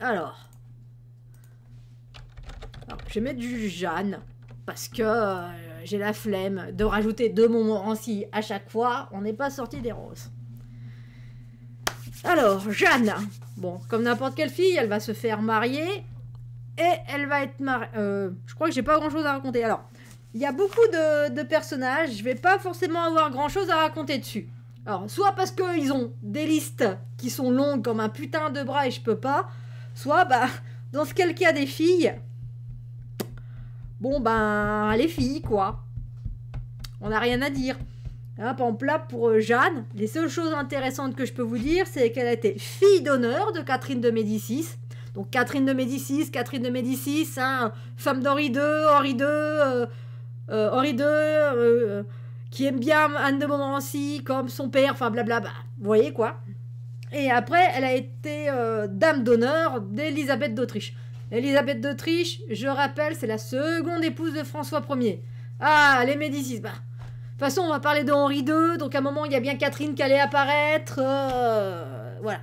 Alors. je vais mettre du Jeanne. Parce que euh, j'ai la flemme de rajouter deux Montmorency à chaque fois. On n'est pas sorti des roses. Alors, Jeanne. Bon, comme n'importe quelle fille, elle va se faire marier et elle va être mariée. Euh, je crois que j'ai pas grand chose à raconter. Alors, il y a beaucoup de, personnages, je vais pas forcément avoir grand chose à raconter dessus. Alors, soit parce qu'ils ont des listes qui sont longues comme un putain de bras et je peux pas, soit, bah, dans ce qui a des filles, bon, ben, les filles, quoi. On n'a rien à dire. un hein, par pour euh, Jeanne, les seules choses intéressantes que je peux vous dire, c'est qu'elle a été fille d'honneur de Catherine de Médicis. Donc Catherine de Médicis, Catherine de Médicis, hein, femme d'Henri II, Henri II, euh, euh, Henri II, euh, qui aime bien Anne de Montmorency comme son père, enfin blablabla, bah, vous voyez quoi. Et après, elle a été dame d'honneur d'Elisabeth d'Autriche. Elisabeth d'Autriche, je rappelle, c'est la seconde épouse de François Ier. Ah, les Médicis, bah. De toute façon, on va parler de Henri II, donc à un moment, il y a bien Catherine qui allait apparaître. voilà.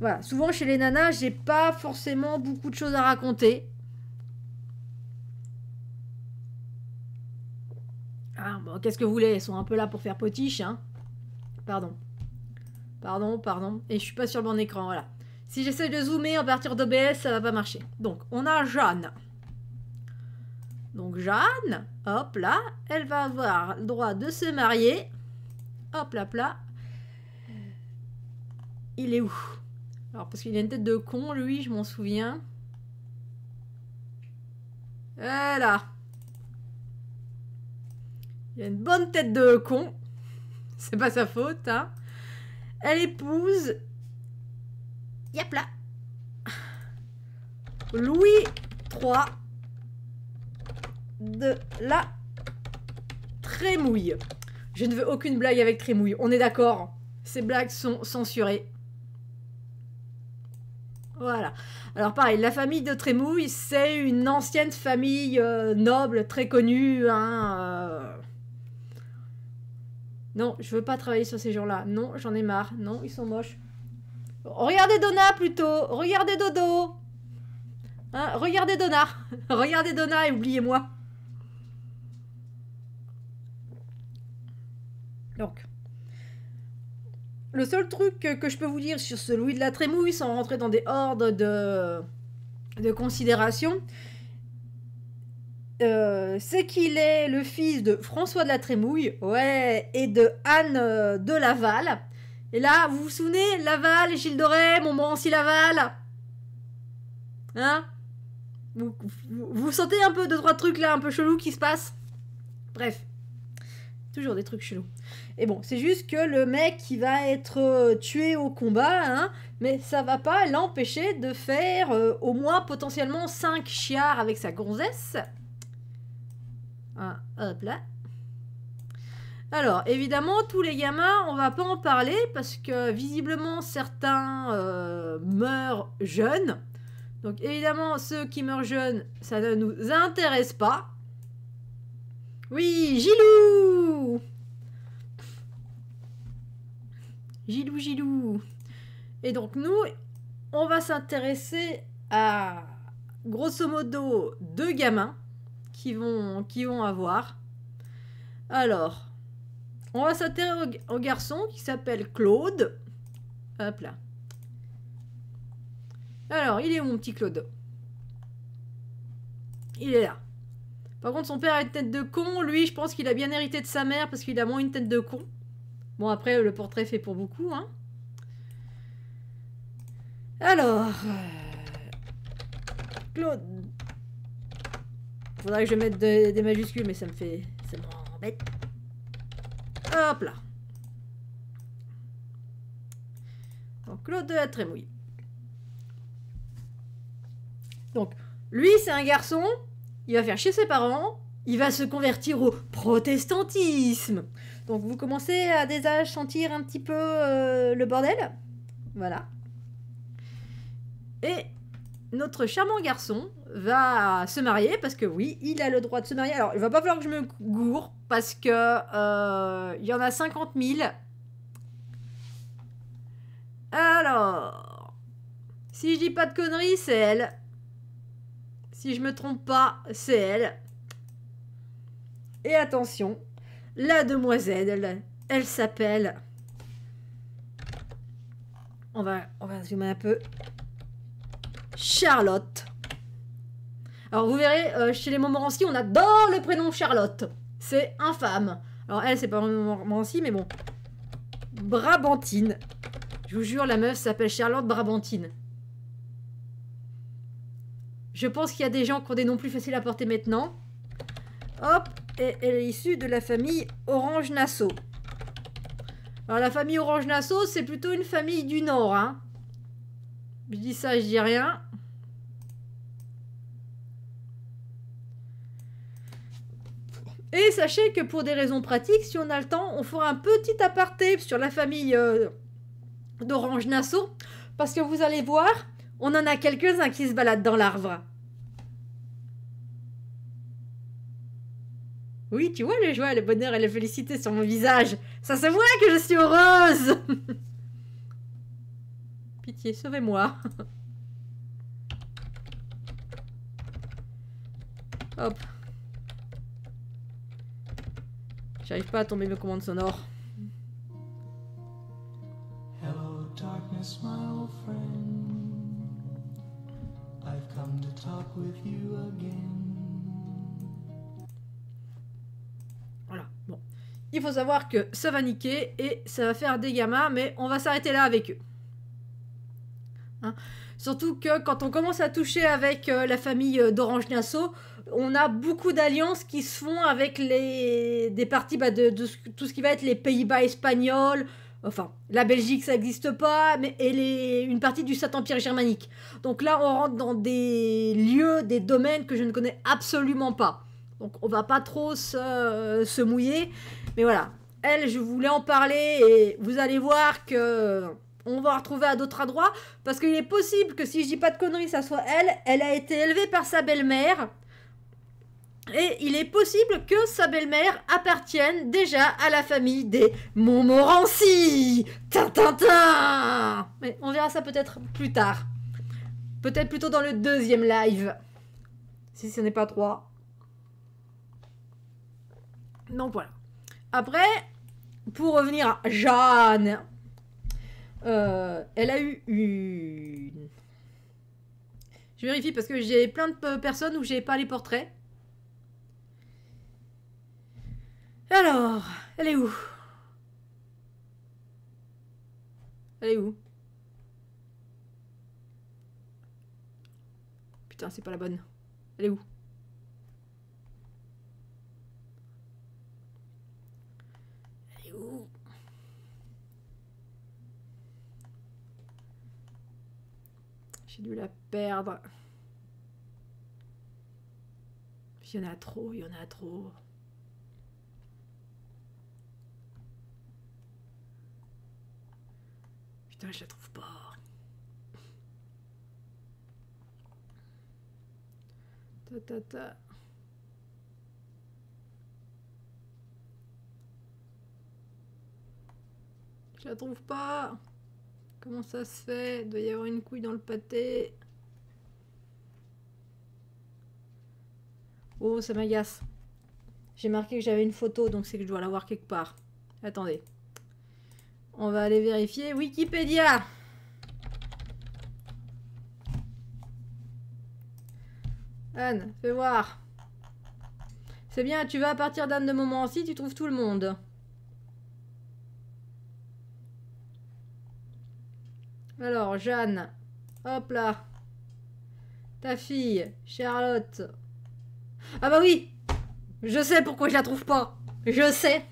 Voilà, souvent chez les nanas, j'ai pas forcément beaucoup de choses à raconter. Ah, bon, qu'est-ce que vous voulez Elles sont un peu là pour faire potiche, hein. Pardon. Pardon, pardon. Et je suis pas sur mon écran, voilà. Si j'essaie de zoomer en partir d'OBS, ça va pas marcher. Donc, on a Jeanne. Donc, Jeanne, hop là, elle va avoir le droit de se marier. Hop là, là. Il est où alors, parce qu'il a une tête de con, lui, je m'en souviens. Voilà. Il a une bonne tête de con. C'est pas sa faute, hein. Elle épouse... Yap là. Louis III de la Trémouille. Je ne veux aucune blague avec Trémouille, on est d'accord. Ces blagues sont censurées. Voilà. Alors pareil, la famille de Trémouille, c'est une ancienne famille euh, noble, très connue. Hein, euh. Non, je veux pas travailler sur ces gens-là. Non, j'en ai marre. Non, ils sont moches. Regardez Donna plutôt. Regardez Dodo. Hein, regardez Donna. regardez Donna et oubliez-moi. Donc le seul truc que, je peux vous dire sur ce Louis de la Trémouille, sans rentrer dans des hordes de, de considération, euh, c'est qu'il est le fils de François de la Trémouille, ouais, et de Anne euh, de Laval. Et là, vous vous souvenez, Laval, et Gilles Doré, Montmorency Laval Hein vous, vous, sentez un peu de trois trucs là, un peu chelou qui se passent Bref. Toujours des trucs chelous. Et bon, c'est juste que le mec qui va être euh, tué au combat, hein, mais ça va pas l'empêcher de faire euh, au moins potentiellement 5 chiards avec sa gonzesse. Ah, hop là. Alors, évidemment, tous les gamins, on va pas en parler parce que visiblement certains euh, meurent jeunes. Donc, évidemment, ceux qui meurent jeunes, ça ne nous intéresse pas. Oui, Gilou Gilou Gilou. Et donc nous, on va s'intéresser à grosso modo deux gamins qui vont, qui vont avoir. Alors, on va s'intéresser au, au, garçon qui s'appelle Claude. Hop là. Alors, il est où mon petit Claude Il est là. Par contre, son père a une tête de con. Lui, je pense qu'il a bien hérité de sa mère parce qu'il a moins une tête de con. Bon, après, le portrait fait pour beaucoup. Hein. Alors... Euh, Claude... Faudrait que je mette des majuscules, mais ça me fait... Ça m'embête. Hop là. Donc, Claude a très mouillé. Donc, lui, c'est un garçon, il va faire chez ses parents, il va se convertir au protestantisme. Donc vous commencez à des âges sentir un petit peu euh, le bordel. Voilà. Et notre charmant garçon va se marier parce que oui, il a le droit de se marier. Alors, il va pas falloir que je me gourre parce que euh, il y en a 50 000. Alors, si je dis pas de conneries, c'est elle. Si je me trompe pas, c'est elle. Et attention, la demoiselle, elle s'appelle... On va, on va zoomer un peu. Charlotte. Alors vous verrez, euh, chez les Montmorency, on adore le prénom Charlotte. C'est infâme. Alors elle, c'est pas Montmorency, mais bon. Brabantine. Je vous jure, la meuf s'appelle Charlotte Brabantine. Je pense qu'il y a des gens qui ont des noms plus faciles à porter maintenant. Hop, elle est issue de la famille Orange Nassau. Alors la famille Orange Nassau, c'est plutôt une famille du Nord. Hein. Je dis ça, je dis rien. Et sachez que pour des raisons pratiques, si on a le temps, on fera un petit aparté sur la famille euh, d'Orange Nassau. Parce que vous allez voir, on en a quelques-uns qui se baladent dans l'arbre. Oui, tu vois la joie, le bonheur et la félicité sur mon visage. Ça se voit que je suis heureuse. Pitié, sauvez-moi. Hop. J'arrive pas à tomber mes commandes sonores. Hello darkness, my old friend. I've come to talk with you again. il faut savoir que ça va niquer et ça va faire des gamins, mais on va s'arrêter là avec eux. Hein. Surtout que quand on commence à toucher avec euh, la famille euh, d'Orange Nassau, on a beaucoup d'alliances qui se font avec les... des parties bah, de, tout ce qui va être les Pays-Bas espagnols, enfin la Belgique ça n'existe pas, mais elle est une partie du Saint-Empire germanique. Donc là on rentre dans des lieux, des domaines que je ne connais absolument pas. Donc on va pas trop euh, se, mouiller. Mais voilà. Elle, je voulais en parler et vous allez voir que on va retrouver à d'autres endroits. Parce qu'il est possible que si je dis pas de conneries, ça soit elle. Elle a été élevée par sa belle-mère. Et il est possible que sa belle-mère appartienne déjà à la famille des Montmorency. Tintintin Mais on verra ça peut-être plus tard. Peut-être plutôt dans le deuxième live. Si ce n'est pas trois. Non voilà. Après, pour revenir à Jeanne, euh, elle a eu une... Je vérifie parce que j'ai plein de personnes où j'ai pas les portraits. Alors, elle est où Elle est où Putain, c'est pas la bonne. Elle est où J'ai dû la perdre. Il y en a trop, il y en a trop. Putain, je la trouve pas. Ta ta ta. Je la trouve pas. Comment ça se fait Il doit y avoir une couille dans le pâté. Oh, ça m'agace. J'ai marqué que j'avais une photo, donc c'est que je dois l'avoir quelque part. Attendez. On va aller vérifier. Wikipédia Anne, fais voir. C'est bien, tu vas à partir d'un de moment si tu trouves tout le monde. Alors, Jeanne, hop là. Ta fille, Charlotte. Ah bah oui Je sais pourquoi je la trouve pas. Je sais.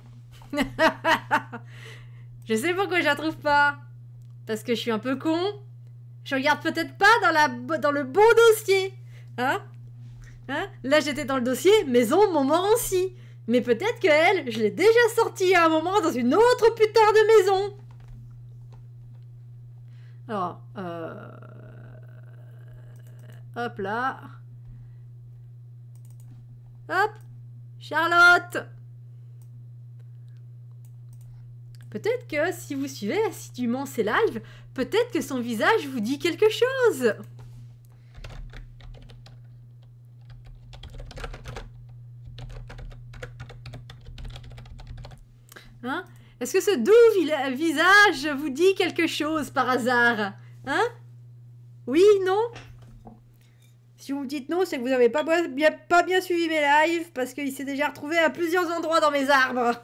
je sais pourquoi je la trouve pas. Parce que je suis un peu con. Je regarde peut-être pas dans, la, dans le bon dossier. Hein, hein Là, j'étais dans le dossier Maison aussi, Mais peut-être que elle, je l'ai déjà sortie à un moment dans une autre putain de maison. Alors, euh, hop là. Hop Charlotte Peut-être que si vous suivez assidûment ces lives, peut-être que son visage vous dit quelque chose Est-ce que ce doux visage vous dit quelque chose par hasard Hein Oui, non Si vous me dites non, c'est que vous n'avez pas bien, pas bien suivi mes lives, parce qu'il s'est déjà retrouvé à plusieurs endroits dans mes arbres.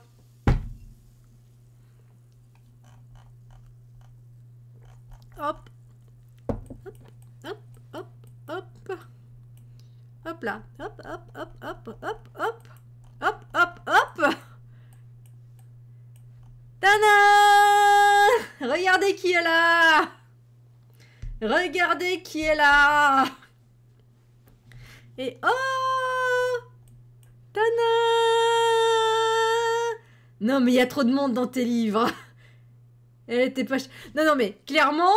Hop. Hop, hop, hop, hop. Hop là. Hop, hop, hop, hop, hop. Regardez qui est là Regardez qui est là Et oh Tana Non mais il y a trop de monde dans tes livres Elle était pas... Non non mais clairement,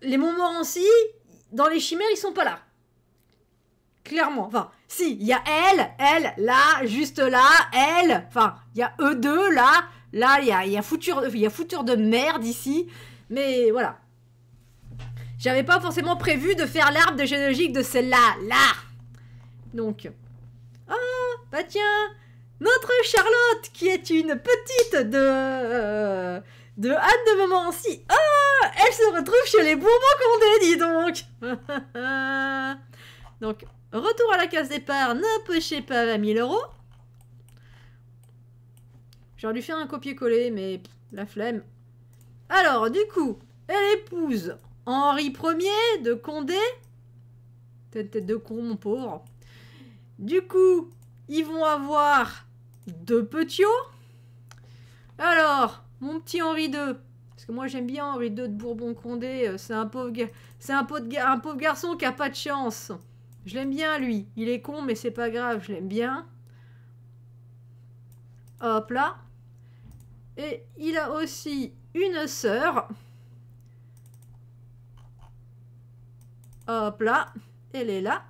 les Montmorency, dans les chimères, ils sont pas là. Clairement. Enfin, si, il y a elle, elle, là, juste là, elle. Enfin, il y a eux deux, là. Là, il y a, fouture, de merde ici. Mais voilà. J'avais pas forcément prévu de faire l'arbre de généalogique de celle-là. Là Donc. Ah, oh, bah tiens Notre Charlotte, qui est une petite de. Euh, de Anne de aussi. Ah Elle se retrouve chez les Bourbons-Condé, dit donc Donc, retour à la case départ, ne pêchez pas 20 000 euros. J'aurais dû faire un copier-coller, mais la flemme. Alors, du coup, elle épouse Henri Ier de Condé. Tête, de con, mon pauvre. Du coup, ils vont avoir deux petits Alors, mon petit Henri II. Parce que moi, j'aime bien Henri II de Bourbon-Condé. Euh, c'est un pauvre, c'est un, un pauvre garçon qui n'a pas de chance. Je l'aime bien, lui. Il est con, mais c'est pas grave, je l'aime bien. Hop là. Et il a aussi une sœur. Hop là, elle est là.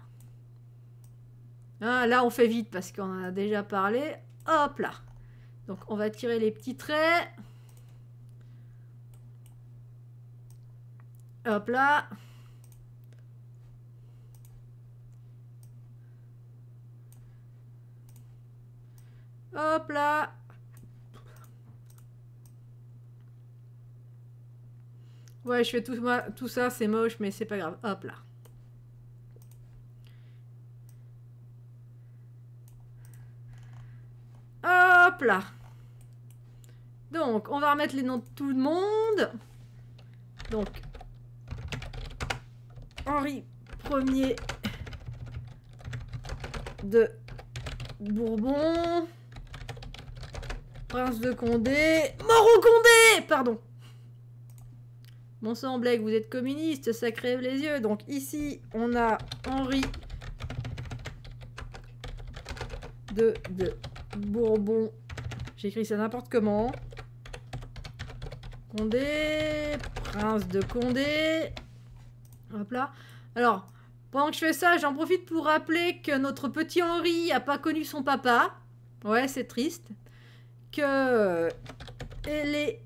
Ah, là, on fait vite parce qu'on en a déjà parlé. Hop là. Donc, on va tirer les petits traits. Hop là. Hop là. Ouais, je fais tout, tout ça, c'est moche, mais c'est pas grave. Hop là. Hop là. Donc, on va remettre les noms de tout le monde. Donc, Henri Ier de Bourbon, prince de Condé, Moro Condé, pardon. Bon sang, Blake, vous êtes communiste, ça crève les yeux. Donc ici, on a Henri de, de Bourbon. J'écris ça n'importe comment. Condé, prince de Condé. Hop là. Alors, pendant que je fais ça, j'en profite pour rappeler que notre petit Henri n'a pas connu son papa. Ouais, c'est triste. Que elle est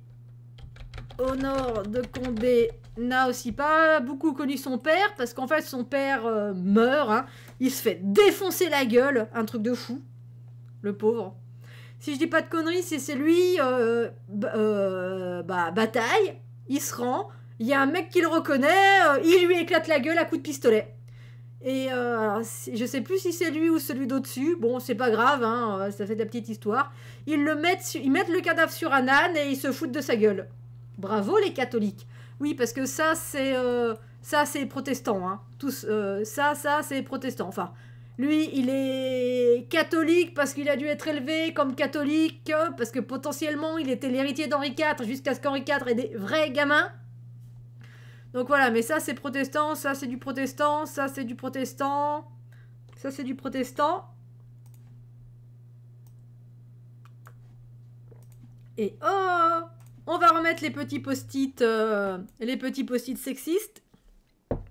Honor de Condé n'a aussi pas beaucoup connu son père, parce qu'en fait, son père euh, meurt, hein. il se fait défoncer la gueule, un truc de fou, le pauvre. Si je dis pas de conneries, c'est lui euh, euh, bah, bataille, il se rend, il y a un mec qui le reconnaît, il lui éclate la gueule à coups de pistolet. Et je sais plus si c'est lui ou celui d'au-dessus. Bon, c'est pas grave, hein, ça fait de la petite histoire. Ils, le mettent, ils mettent le cadavre sur un âne et ils se foutent de sa gueule. Bravo les catholiques. Oui, parce que ça, c'est euh, ça, c'est protestant. Hein. Tous, euh, ça, ça, c'est protestant. Enfin, lui, il est catholique parce qu'il a dû être élevé comme catholique, euh, parce que potentiellement, il était l'héritier d'Henri IV jusqu'à ce qu'Henri IV ait des vrais gamins. Donc voilà, mais ça, c'est protestant, ça, c'est du protestant, ça, c'est du protestant, ça, c'est du protestant. Et oh on va remettre les petits post-it, euh, les petits post-it sexistes.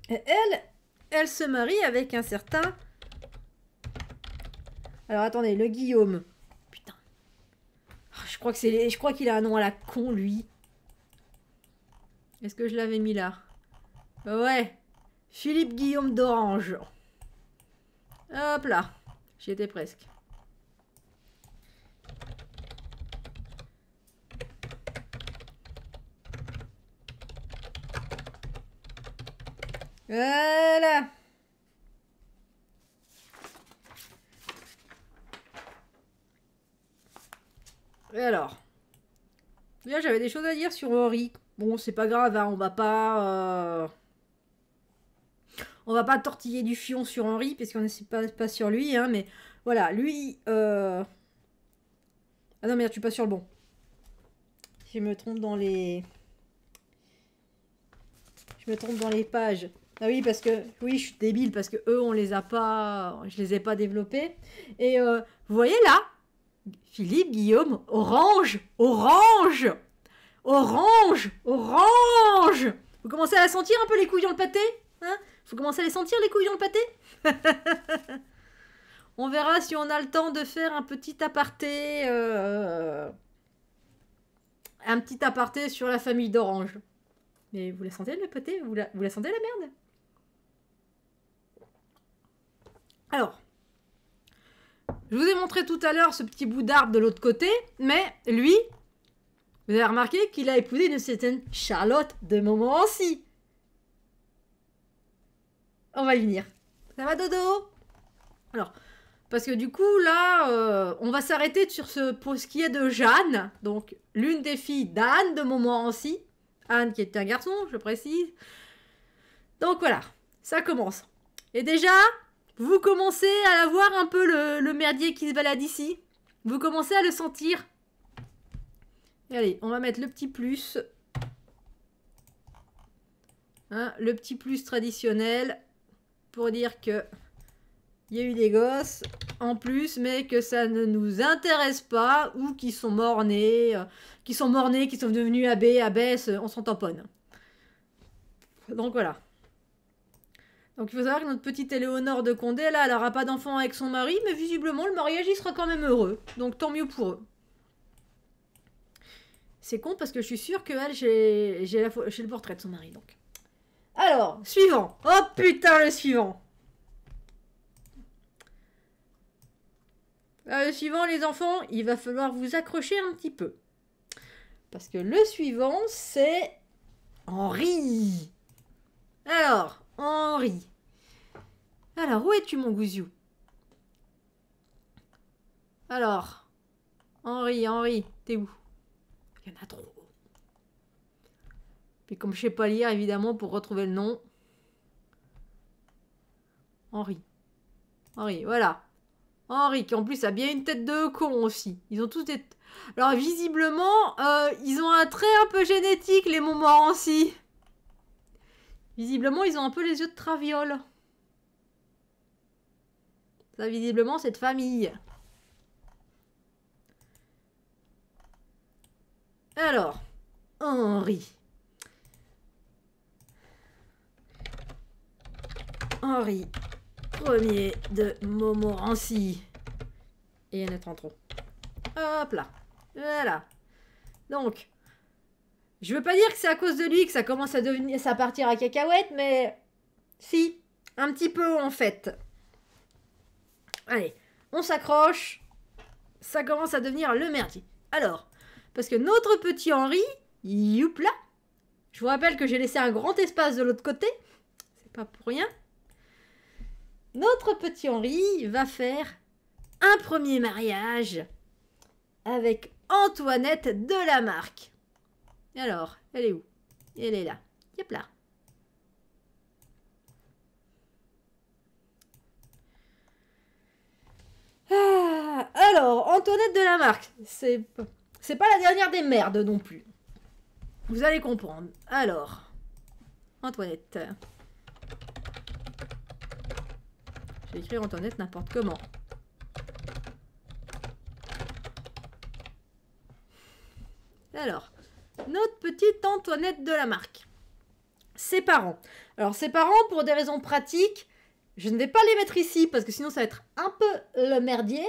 Et elle, elle se marie avec un certain. Alors attendez, le Guillaume. Putain. Oh, je crois que c'est, je crois qu'il a un nom à la con lui. Est-ce que je l'avais mis là Ouais. Philippe Guillaume d'Orange. Hop là. J'y étais presque. Voilà. Et alors. Là, j'avais des choses à dire sur Henri. Bon, c'est pas grave, hein, on va pas... Euh, on va pas tortiller du fion sur Henri, parce qu'on n'est pas, pas sur lui, hein, mais... Voilà, lui... Euh, ah non, merde, tu suis pas sur le bon. Je me trompe dans les... Je me trompe dans les pages. Ah oui, parce que oui, je suis débile parce que eux, on les a pas, je les ai pas développés. Et euh, vous voyez là, Philippe, Guillaume, orange, orange, orange, orange. Vous commencez à sentir un peu les couilles dans le pâté, hein Vous commencez à les sentir les couilles dans le pâté On verra si on a le temps de faire un petit aparté, euh, un petit aparté sur la famille d'orange. Mais vous la sentez le pâté vous vous la sentez la merde Alors, je vous ai montré tout à l'heure ce petit bout d'arbre de l'autre côté, mais lui, vous avez remarqué qu'il a épousé une certaine Charlotte de Montmorency. On va y venir. Ça va, Dodo Alors, parce que du coup, là, euh, on va s'arrêter sur ce, pour ce qui est de Jeanne, donc l'une des filles d'Anne de Montmorency. Anne qui était un garçon, je précise. Donc voilà, ça commence. Et déjà, vous commencez à avoir un peu le, merdier qui se balade ici. Vous commencez à le sentir. allez, on va mettre le petit plus. Hein, le petit plus traditionnel pour dire que il y a eu des gosses en plus, mais que ça ne nous intéresse pas, ou qui sont morts-nés, euh, qui sont mort-nés, qui sont devenus abbés, abbesses, on s'en tamponne. Donc voilà. Donc il faut savoir que notre petite Éléonore de Condé, là, elle n'aura pas d'enfant avec son mari, mais visiblement le mariage, il sera quand même heureux. Donc tant mieux pour eux. C'est con parce que je suis sûre que elle, j'ai le portrait de son mari, donc. Alors, suivant. Oh putain, le suivant. Euh, le suivant, les enfants, il va falloir vous accrocher un petit peu. Parce que le suivant, c'est Henri. Alors, Henri. Alors, où es-tu, mon gousiou Alors, Henri, Henri, t'es où Il y en a trop. Puis comme je sais pas lire, évidemment, pour retrouver le nom. Henri. Henri, voilà. Henri, qui en plus a bien une tête de con aussi. Ils ont tous des... Alors visiblement, euh, ils ont un trait un peu génétique, les Montmorency. Visiblement, ils ont un peu les yeux de traviole. Ça, visiblement, cette famille. Alors, Henri. Henri, premier de Momorancy. Et en trop. Hop là. Voilà. Donc, je veux pas dire que c'est à cause de lui que ça commence à devenir, ça partir à cacahuète, mais si, un petit peu en fait. Allez, on s'accroche. Ça commence à devenir le merdier. Alors, parce que notre petit Henri, youpla, je vous rappelle que j'ai laissé un grand espace de l'autre côté, c'est pas pour rien. Notre petit Henri va faire un premier mariage avec Antoinette de Marque. Alors, elle est où Elle est là. Yep là. Ah, alors, Antoinette de la c'est c'est pas la dernière des merdes non plus. Vous allez comprendre. Alors, Antoinette. Je vais écrire Antoinette n'importe comment. Alors, notre petite Antoinette de la marque. Ses parents. Alors ses parents, pour des raisons pratiques, je ne vais pas les mettre ici parce que sinon ça va être un peu le merdier.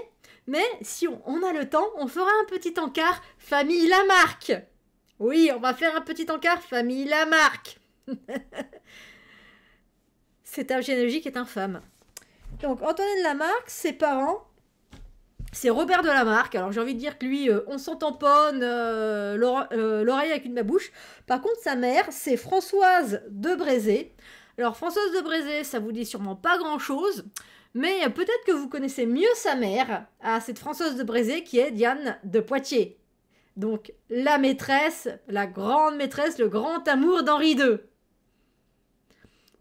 Mais si on, a le temps, on fera un petit encart famille Lamarck. Oui, on va faire un petit encart famille Lamarck. Cet âge généalogique est infâme. Donc Antoinette de Lamarck, ses parents, c'est Robert de la Alors j'ai envie de dire que lui, euh, on s'en tamponne euh, euh, l'oreille avec une babouche. Par contre, sa mère, c'est Françoise de Brézé. Alors Françoise de Brézé, ça vous dit sûrement pas grand-chose, mais peut-être que vous connaissez mieux sa mère, à ah, cette Françoise de Brézé qui est Diane de Poitiers. Donc la maîtresse, la grande maîtresse, le grand amour d'Henri II.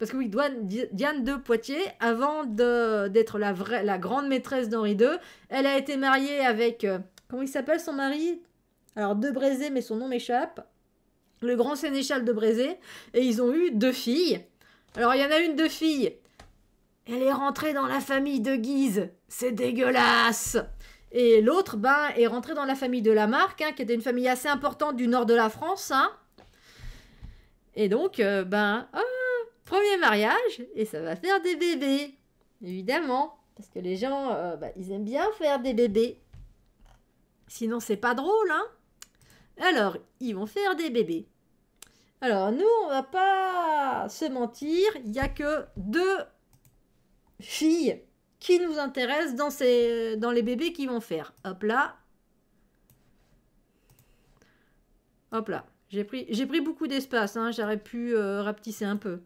Parce que oui, Diane de Poitiers, avant d'être la, la grande maîtresse d'Henri II, elle a été mariée avec... Euh, comment il s'appelle son mari Alors, de Brézé, mais son nom m'échappe. Le grand sénéchal de Brézé. Et ils ont eu deux filles. Alors, il y en a une de filles. Elle est rentrée dans la famille de Guise. C'est dégueulasse et l'autre ben, est rentrée dans la famille de Lamarque, hein, qui était une famille assez importante du nord de la France. Hein. Et donc, euh, ben, ah, premier mariage et ça va faire des bébés. Évidemment, parce que les gens, euh, bah, ils aiment bien faire des bébés. Sinon, c'est pas drôle, hein Alors, ils vont faire des bébés. Alors, nous, on va pas se mentir, il n'y a que deux filles qui nous intéressent dans, ces, dans les bébés qu'ils vont faire. Hop là. Hop là. J'ai pris, pris, beaucoup d'espace, hein. j'aurais pu euh, rapetisser un peu.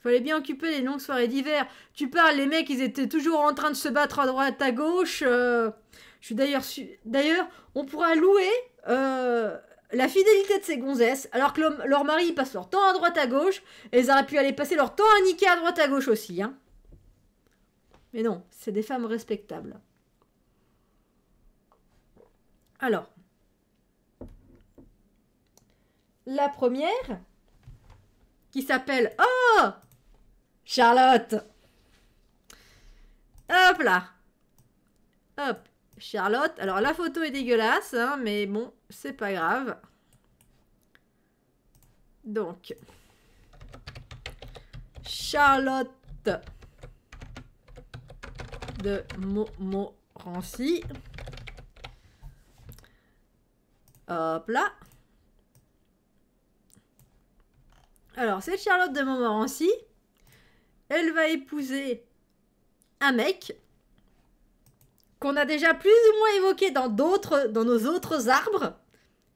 Fallait bien occuper les longues soirées d'hiver. Tu parles, les mecs, ils étaient toujours en train de se battre à droite, à gauche. Euh. je suis d'ailleurs D'ailleurs, on pourra louer euh, la fidélité de ces gonzesses, alors que leur mari passe leur temps à droite, à gauche, et ils auraient pu aller passer leur temps à niquer à droite, à gauche aussi. Hein. Mais non, c'est des femmes respectables. Alors, la première, qui s'appelle Oh Charlotte Hop là Hop Charlotte. Alors la photo est dégueulasse, hein, mais bon, c'est pas grave. Donc, Charlotte de Montmorency. Hop là. Alors, c'est Charlotte de Montmorency elle va épouser un mec qu'on a déjà plus ou moins évoqué dans d'autres, dans nos autres arbres.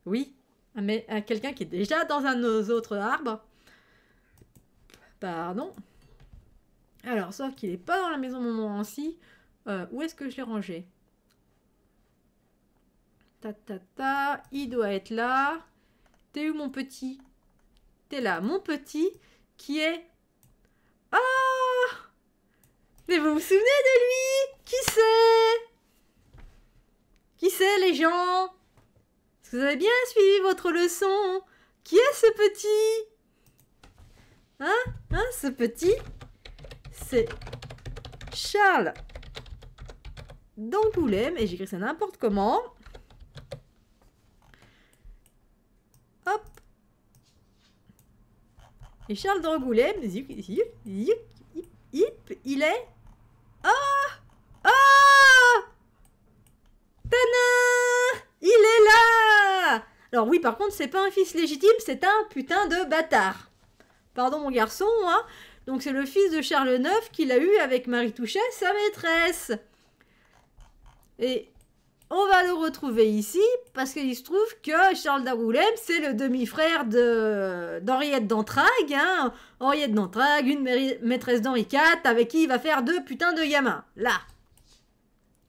Oui, mais quelqu'un qui est déjà dans un de nos autres arbres. Pardon. Alors, sauf qu'il n'est pas dans la maison mon Euh, où est-ce que je l'ai rangé Ta ta ta, il doit être là. T'es où mon petit T'es là, mon petit, qui est ah Mais vous vous souvenez de lui Qui c'est Qui c'est les gens Est-ce que vous avez bien suivi votre leçon Qui est ce petit Hein Hein ce petit C'est Charles d'Angoulême et j'écris ça n'importe comment. Et Charles d'Angoulême, il est... Ah oh Il est là Alors oui, par contre, c'est pas un fils légitime, c'est un putain de bâtard. Pardon mon garçon, hein Donc c'est le fils de Charles IX qu'il a eu avec Marie Touchet, sa maîtresse. Et on va le retrouver ici parce qu'il se trouve que Charles d'Angoulême, c'est le demi-frère d'Henriette de, Hein. Henriette d'Entrague, une maîtresse d'Henri IV, avec qui il va faire deux putains de gamins. Là.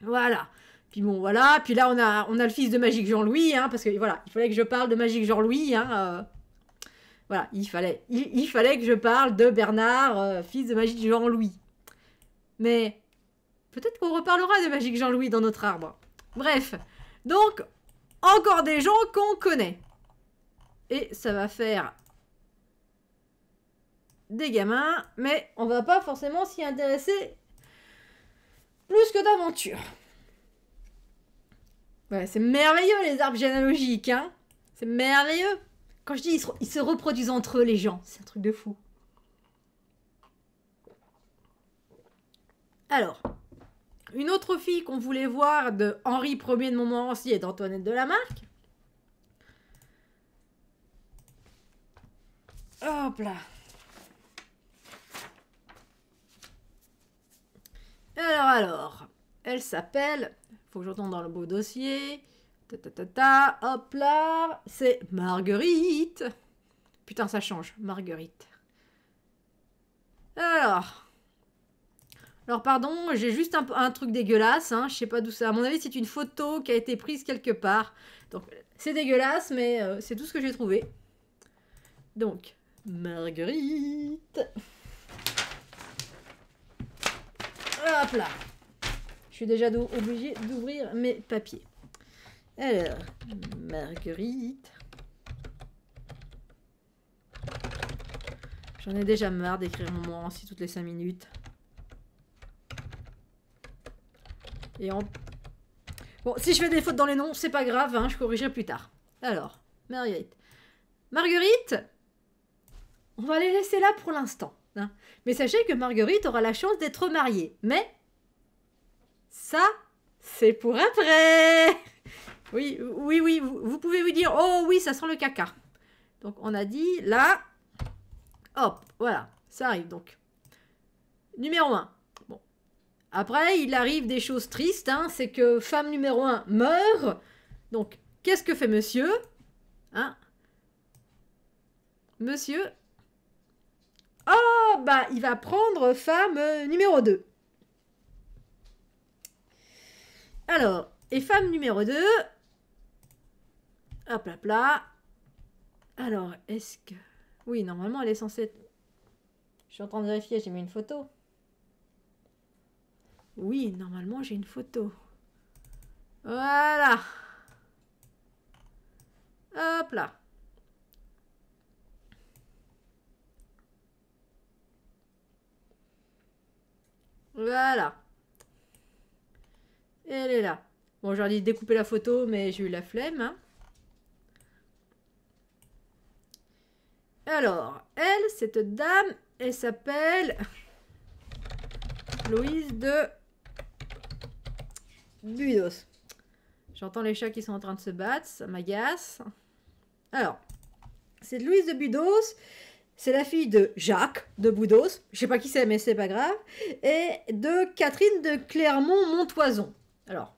Voilà. Puis bon, voilà. Puis là, on a, on a le fils de Magique Jean-Louis, hein, parce que voilà, il fallait que je parle de Magique Jean-Louis. Hein, euh. voilà, il fallait, il, fallait que je parle de Bernard, euh, fils de Magique Jean-Louis. Mais peut-être qu'on reparlera de Magique Jean-Louis dans notre arbre. Bref. Donc, encore des gens qu'on connaît. Et ça va faire des gamins, mais on va pas forcément s'y intéresser plus que d'aventure. Ouais, c'est merveilleux les arbres généalogiques, hein C'est merveilleux Quand je dis ils se, reproduisent entre les gens, c'est un truc de fou. Alors, une autre fille qu'on voulait voir de Henri Ier de Montmorency et d'Antoinette de Lamarck. Hop là. Alors, alors, elle s'appelle, faut que j'entende dans le beau dossier, ta hop là, c'est Marguerite. Putain, ça change, Marguerite. Alors, alors pardon, j'ai juste un, truc dégueulasse, hein, je sais pas d'où ça. À mon avis, c'est une photo qui a été prise quelque part. Donc c'est dégueulasse, mais euh, c'est tout ce que j'ai trouvé. Donc, Marguerite. Hop là. Je suis déjà obligée d'ouvrir mes papiers. Alors, Marguerite. J'en ai déjà marre d'écrire mon nom ainsi toutes les 5 minutes. Bon, si je fais des fautes dans les noms, c'est pas grave, hein, je corrigerai plus tard. Alors, Marguerite. Marguerite On va les laisser là pour l'instant. Hein. Mais sachez que Marguerite aura la chance d'être mariée. Mais ça, c'est pour après Oui, oui, oui, vous, pouvez vous dire, oh oui, ça sent le caca. Donc on a dit, là, hop, voilà, ça arrive donc. Numéro 1, après, il arrive des choses tristes, hein, c'est que femme numéro 1 meurt. Donc, qu'est-ce que fait monsieur hein Monsieur Oh, bah, il va prendre femme numéro 2. Alors, et femme numéro 2. Hop là, là. Alors, est-ce que... Oui, normalement, elle est censée être... Je suis en train de vérifier, j'ai mis une photo. Oui, normalement, j'ai une photo. Voilà. Hop là. Voilà. Elle est là. Bon, j'ai envie de découper la photo, mais j'ai eu la flemme. Hein. Alors, elle, cette dame, elle s'appelle Louise de Budos. J'entends les chats qui sont en train de se battre, ça m'agace. Alors, c'est Louise de Budos. C'est la fille de Jacques de Budos, je sais pas qui c'est, mais c'est pas grave, et de Catherine de Clermont-Montoison. Alors,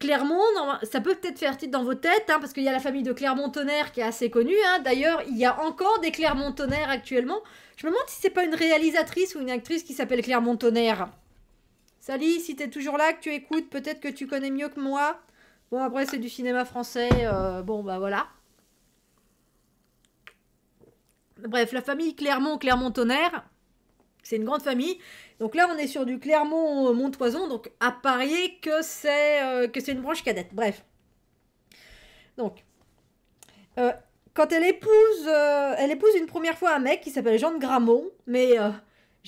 Clermont, ça peut peut-être faire titre dans vos têtes, hein, parce qu'il y a la famille de Clermont-Tonnerre qui est assez connue. Hein. D'ailleurs, il y a encore des Clermont-Tonnerre actuellement. Je me demande si c'est pas une réalisatrice ou une actrice qui s'appelle Clermont-Tonnerre. Sally, si t'es toujours là, que tu écoutes, peut-être que tu connais mieux que moi. Bon, après, c'est du cinéma français. Euh, bon, bah voilà. Bref, la famille Clermont-Clermont-Tonnerre, c'est une grande famille. Donc là, on est sur du Clermont-Montoison, donc à parier que c'est euh, que c'est une branche cadette. Bref. Donc, euh, quand elle épouse, elle épouse une première fois un mec qui s'appelle Jean de Gramont, mais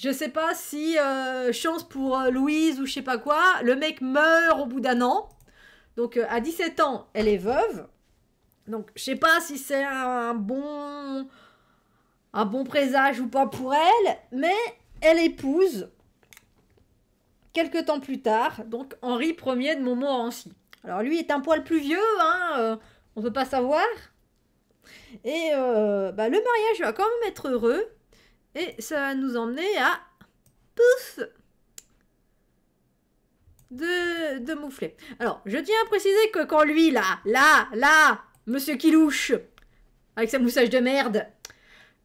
je sais pas si euh, chance pour euh, Louise ou je sais pas quoi, le mec meurt au bout d'un an. Donc euh, à 17 ans, elle est veuve. Donc je sais pas si c'est un bon un bon présage ou pas pour elle, mais elle épouse quelques temps plus tard, donc Henri Ier de Montmorency. Alors lui est un poil plus vieux, hein, on peut pas savoir. Et bah, le mariage va quand même être heureux, et ça va nous emmener à... Pouf de, de moufler. Alors, je tiens à préciser que quand lui, là, là, là, Monsieur Kilouche, avec sa moussage de merde,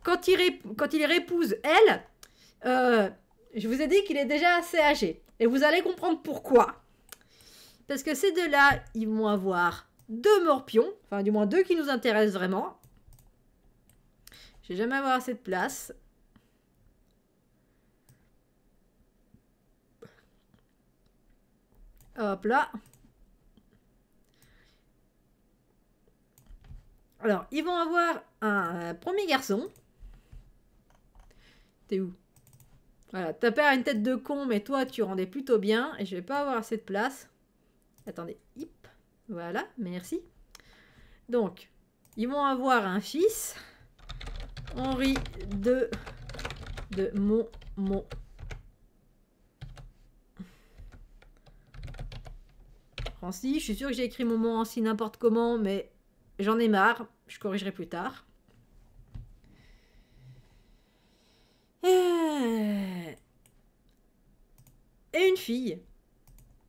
quand il, ré... quand il répouse elle, euh, je vous ai dit qu'il est déjà assez âgé. Et vous allez comprendre pourquoi. Parce que ces deux-là, ils vont avoir deux morpions, enfin du moins deux qui nous intéressent vraiment. Je vais jamais avoir assez de place. Hop là. Alors, ils vont avoir un euh, premier garçon. T'es où Voilà, ta père a une tête de con, mais toi, tu rendais plutôt bien. Et je vais pas avoir assez de place. Attendez, hip. Voilà, merci. Donc, ils vont avoir un fils. Henri de... De mon... Mon... Je suis sûre que j'ai écrit mon mot si » n'importe comment, mais j'en ai marre. Je corrigerai plus tard. Euh. Et une fille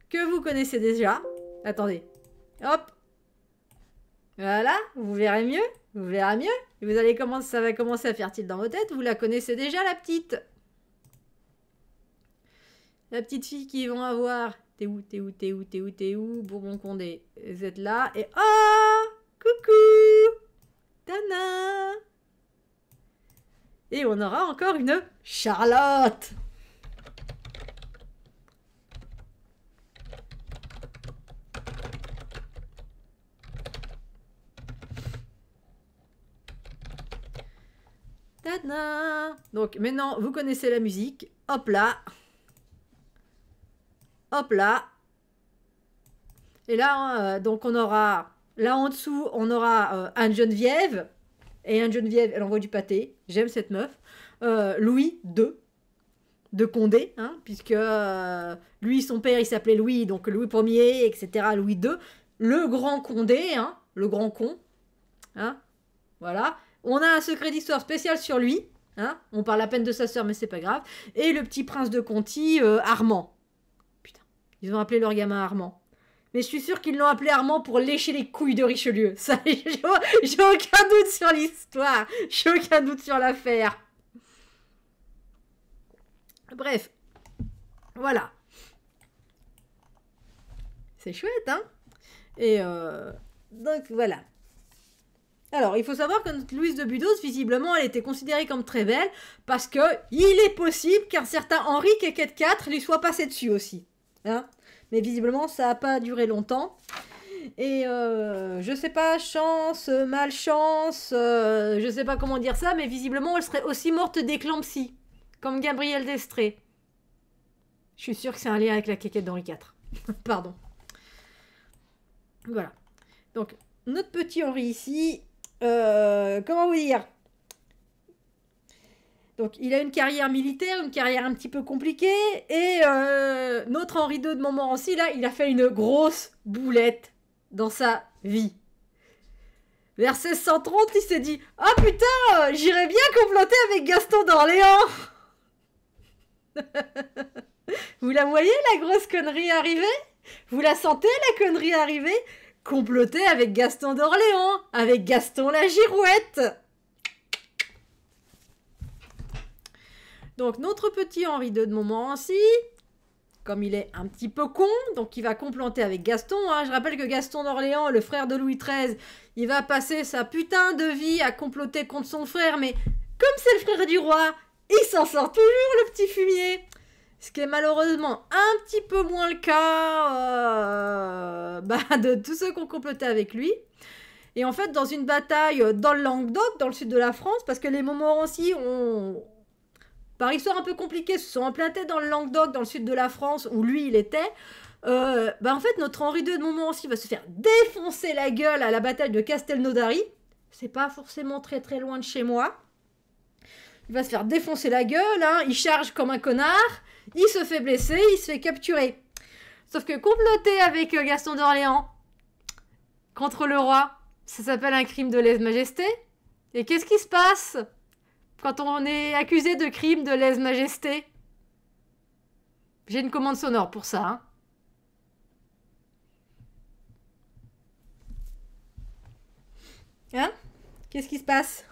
que vous connaissez déjà. Attendez. Hop. Voilà, vous verrez mieux. Vous verrez mieux. vous allez commencer, ça va commencer à faire tilt dans vos têtes. Vous la connaissez déjà, la petite. La petite fille qui vont avoir T'es où T'es où T'es où T'es où T'es où Bourbon-Condé, vous êtes là. Et oh Coucou Tana Et on aura encore une Charlotte Tana Donc maintenant, vous connaissez la musique. Hop là Hop là. Et là, hein, euh, donc on aura, là en dessous, on aura Anne-Geneviève. Euh, et Anne-Geneviève, elle envoie du pâté. J'aime cette meuf. Euh, Louis II de Condé, hein, puisque lui, son père, il s'appelait Louis, donc Louis Ier, etc., Louis II. Le grand Condé, hein, le grand con. voilà. On a un secret d'histoire spécial sur lui. on parle à peine de sa soeur mais c'est pas grave. Et le petit prince de Conti, Armand. Ils ont appelé leur gamin Armand. Mais je suis sûr qu'ils l'ont appelé Armand pour lécher les couilles de Richelieu. Ça, j'ai aucun doute sur l'histoire. J'ai aucun doute sur l'affaire. Bref. Voilà. C'est chouette, hein Et euh, donc voilà. Alors, il faut savoir que notre Louise de Budos, visiblement, elle était considérée comme très belle parce que il est possible qu'un certain Henri Keket IV lui soit passé dessus aussi. Hein. Mais visiblement, ça n'a pas duré longtemps. Et euh, je sais pas, chance, malchance, je euh, je sais pas comment dire ça, mais visiblement, elle serait aussi morte d'éclampsie, comme Gabrielle Destré. Je suis sûre que c'est un lien avec la quéquette d'Henri IV. Pardon. Voilà. Donc, notre petit Henri ici, euh, comment vous dire donc il a une carrière militaire, une carrière un petit peu compliquée. Et euh, notre Henri II de Montmorency, là, il a fait une grosse boulette dans sa vie. Vers 1630, il s'est dit « Ah oh, putain, j'irais bien comploter avec Gaston d'Orléans !» Vous la voyez, la grosse connerie arriver Vous la sentez, la connerie arriver Comploter avec Gaston d'Orléans, avec Gaston la girouette Donc notre petit Henri II de Montmorency, comme il est un petit peu con, donc il va complanter avec Gaston. Hein. Je rappelle que Gaston d'Orléans, le frère de Louis XIII, il va passer sa putain de vie à comploter contre son frère, mais comme c'est le frère du roi, il s'en sort toujours le petit fumier. Ce qui est malheureusement un petit peu moins le cas euh, bah, de tous ceux qui ont comploté avec lui. Et en fait, dans une bataille dans le Languedoc, dans le sud de la France, parce que les Montmorency ont, par histoire un peu compliquée, se sont implantés dans le Languedoc, dans le sud de la France, où lui il était. Euh, bah, en fait, notre Henri II de aussi va se faire défoncer la gueule à la bataille de Castelnaudary. C'est pas forcément très très loin de chez moi. Il va se faire défoncer la gueule, hein. il charge comme un connard, il se fait blesser, il se fait capturer. Sauf que comploter avec euh, Gaston d'Orléans contre le roi, ça s'appelle un crime de lèse-majesté. Et qu'est-ce qui se passe quand on est accusé de crime de lèse-majesté. J'ai une commande sonore pour ça. Hein. hein? Qu'est-ce qui se passe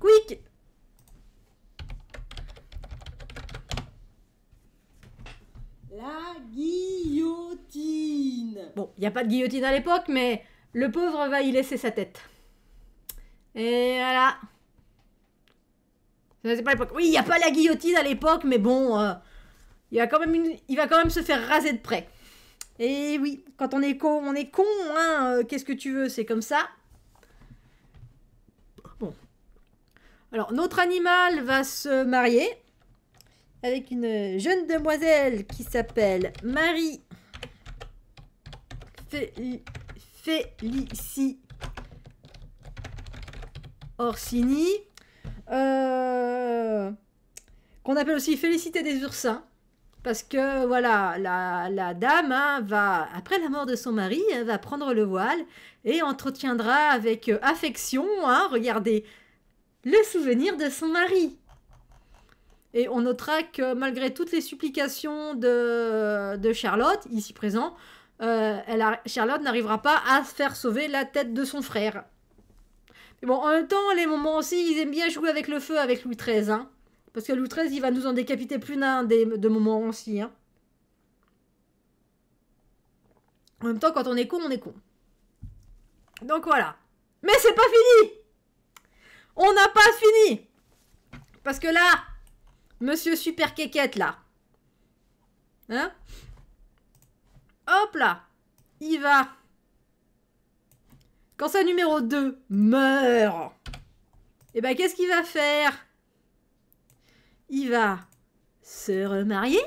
Quick La guillotine Bon, il n'y a pas de guillotine à l'époque, mais le pauvre va y laisser sa tête. Et voilà oui, il n'y a pas la guillotine à l'époque, mais bon, euh, il, va quand même se faire raser de près. Et oui, quand on est con, on est con, hein, euh, qu'est-ce que tu veux, c'est comme ça. Bon. Alors, notre animal va se marier avec une jeune demoiselle qui s'appelle Marie Félicie Orsini. Euh, qu'on appelle aussi Félicité des Ursins. Parce que voilà, la, dame hein, va, après la mort de son mari, hein, va prendre le voile et entretiendra avec euh, affection, hein, regardez, le souvenir de son mari. Et on notera que malgré toutes les supplications de, de Charlotte, ici présent, euh, elle Charlotte n'arrivera pas à faire sauver la tête de son frère bon, en même temps, les moments aussi, ils aiment bien jouer avec le feu avec Louis XIII. Hein, parce que Louis XIII, il va nous en décapiter plus d'un de moments aussi. Hein. En même temps, quand on est con, on est con. Donc voilà. Mais c'est pas fini On n'a pas fini Parce que là, Monsieur Super Kékette, là. Hein Hop là Il va quand sa numéro 2 meurt, et eh ben qu'est-ce qu'il va faire Il va se remarier.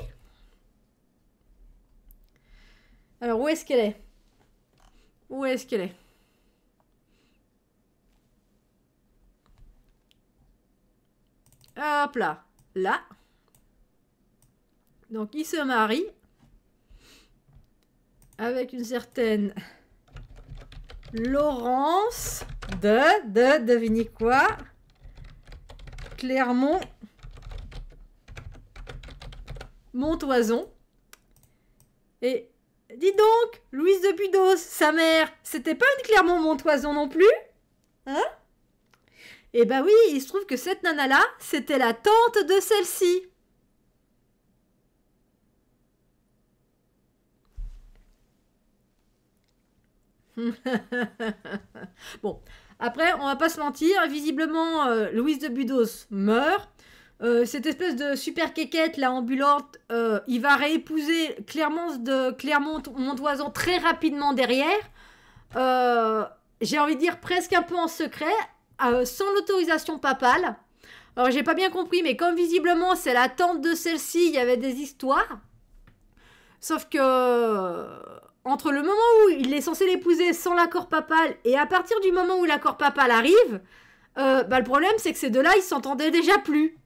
Alors où est-ce qu'elle est, Où est-ce qu'elle est Hop là, là. Donc il se marie avec une certaine Laurence de, de, devinez quoi Clermont Montoison. Et dis donc, Louise de Budos, sa mère, c'était pas une Clermont-Montoison non plus Hein Eh ben oui, il se trouve que cette nana-là, c'était la tante de celle-ci. bon, après, on va pas se mentir, visiblement, euh, Louise de Budos meurt. Euh, cette espèce de super quéquette, la ambulante, euh, il va réépouser Clermont de clermont très rapidement derrière. J'ai envie de dire presque un peu en secret, sans l'autorisation papale. Alors, j'ai pas bien compris, mais comme visiblement c'est la tante de celle-ci, il y avait des histoires. Sauf que entre le moment où il est censé l'épouser sans l'accord papal et à partir du moment où l'accord papal arrive, euh, bah, le problème c'est que ces deux-là, ils s'entendaient déjà plus.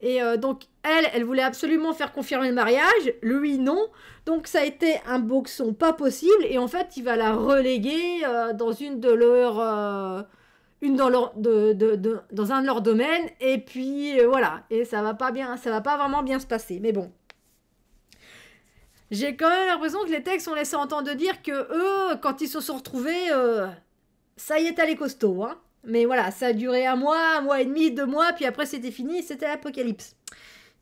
Et euh, donc elle, elle voulait absolument faire confirmer le mariage, lui non. Donc ça a été un boxon pas possible et en fait il va la reléguer euh, dans une de leurs... une dans, leur, de, de, de, dans un de leurs domaines et puis voilà et ça va pas bien ça va pas vraiment bien se passer mais bon j'ai quand même l'impression que les textes ont laissé entendre dire que eux, quand ils se sont retrouvés, euh, ça y est, allé costaud. Hein. Mais voilà, ça a duré un mois, un mois et demi, deux mois, puis après c'était fini, c'était l'apocalypse.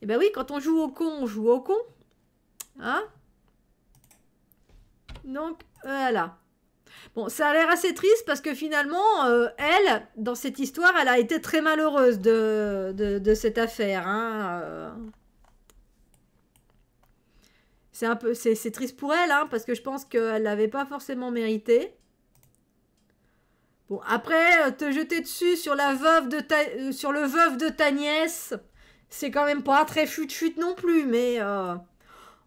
Et eh ben oui, quand on joue au con, on joue au con. Hein Donc, voilà. Bon, ça a l'air assez triste parce que finalement, euh, elle, dans cette histoire, elle a été très malheureuse de, de, cette affaire. Hein. Euh. C'est un peu, c'est triste pour elle, hein, parce que je pense qu'elle l'avait pas forcément mérité. Bon, après, euh, te jeter dessus sur la veuve de ta, euh, sur le veuve de ta nièce, c'est quand même pas très chute-chute non plus, mais euh,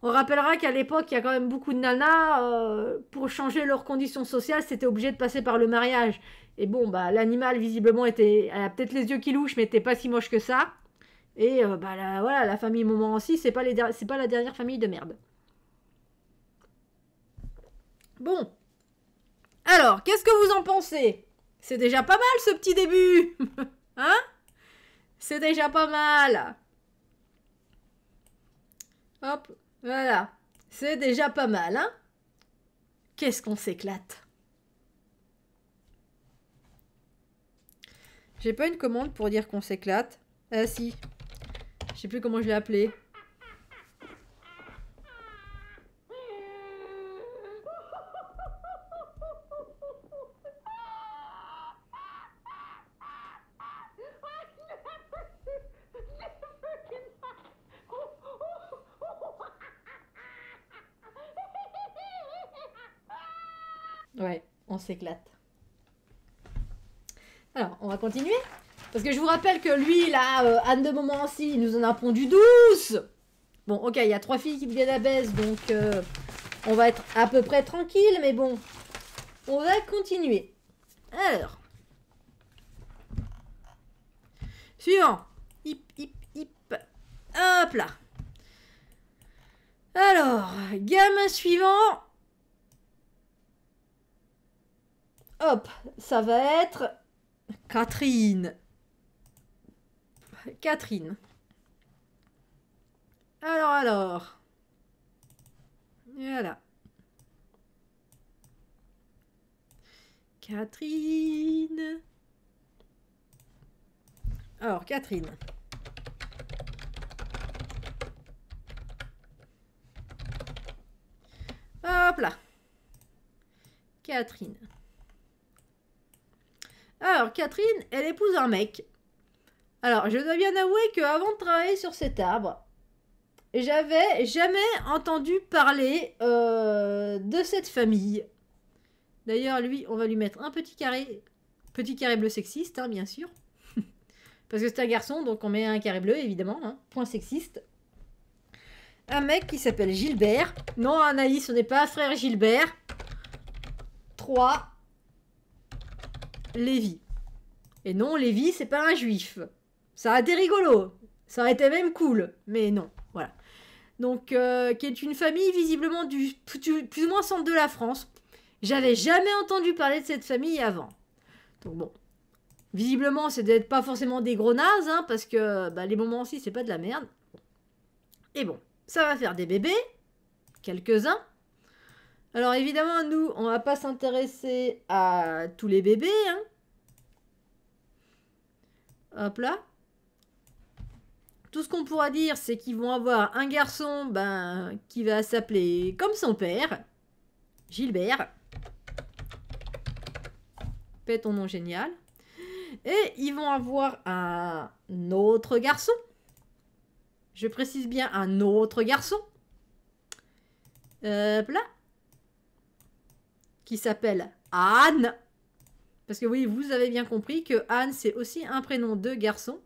on rappellera qu'à l'époque, il y a quand même beaucoup de nanas, pour changer leurs conditions sociales, c'était obligé de passer par le mariage. Et bon, bah, l'animal, visiblement, était, elle a peut-être les yeux qui louchent, mais était pas si moche que ça. Et bah, voilà, la famille Montmorency, c'est pas, les, pas la dernière famille de merde. Bon. Alors, qu'est-ce que vous en pensez C'est déjà pas mal ce petit début Hein C'est déjà pas mal Hop, voilà. C'est déjà pas mal, hein Qu'est-ce qu'on s'éclate J'ai pas une commande pour dire qu'on s'éclate. Ah si. Je sais plus comment je l'ai appelé. Ouais, on s'éclate. Alors, on va continuer. Parce que je vous rappelle que lui, là, euh, Anne de Montmorency, il nous en a pondu douce Bon, ok, il y a trois filles qui deviennent baisse, donc euh, on va être à peu près tranquille, mais bon. On va continuer. Alors. Suivant. Hip, hip, hip. Hop là. Alors, gamin suivant. Hop, ça va être Catherine. Catherine. Alors, alors. Voilà. Catherine. Alors, Catherine. Hop là. Catherine. Alors, Catherine, elle épouse un mec. Alors, je dois bien avouer qu'avant de travailler sur cet arbre, j'avais jamais entendu parler euh, de cette famille. D'ailleurs, lui, on va lui mettre un petit carré, petit carré bleu sexiste, hein, bien sûr. Parce que c'est un garçon, donc on met un carré bleu, évidemment, hein. point sexiste. Un mec qui s'appelle Gilbert. Non, Anaïs, ce n'est pas frère Gilbert. Trois. Lévi. Et non, Lévi, c'est pas un juif. Ça a été rigolo. Ça aurait été même cool. Mais non, voilà. Donc, euh, qui est une famille visiblement du plus ou moins centre de la France. J'avais jamais entendu parler de cette famille avant. Donc bon, visiblement, c'est d'être pas forcément des gros hein, parce que bah, les moments aussi, c'est pas de la merde. Et bon, ça va faire des bébés, quelques-uns. Alors évidemment, nous, on va pas s'intéresser à tous les bébés. Hein. Hop là. Tout ce qu'on pourra dire, c'est qu'ils vont avoir un garçon ben, qui va s'appeler comme son père, Gilbert. Paix ton nom génial. Et ils vont avoir un autre garçon. Je précise bien un autre garçon. Hop là qui s'appelle Anne. Parce que oui, vous avez bien compris que Anne, c'est aussi un prénom de garçon.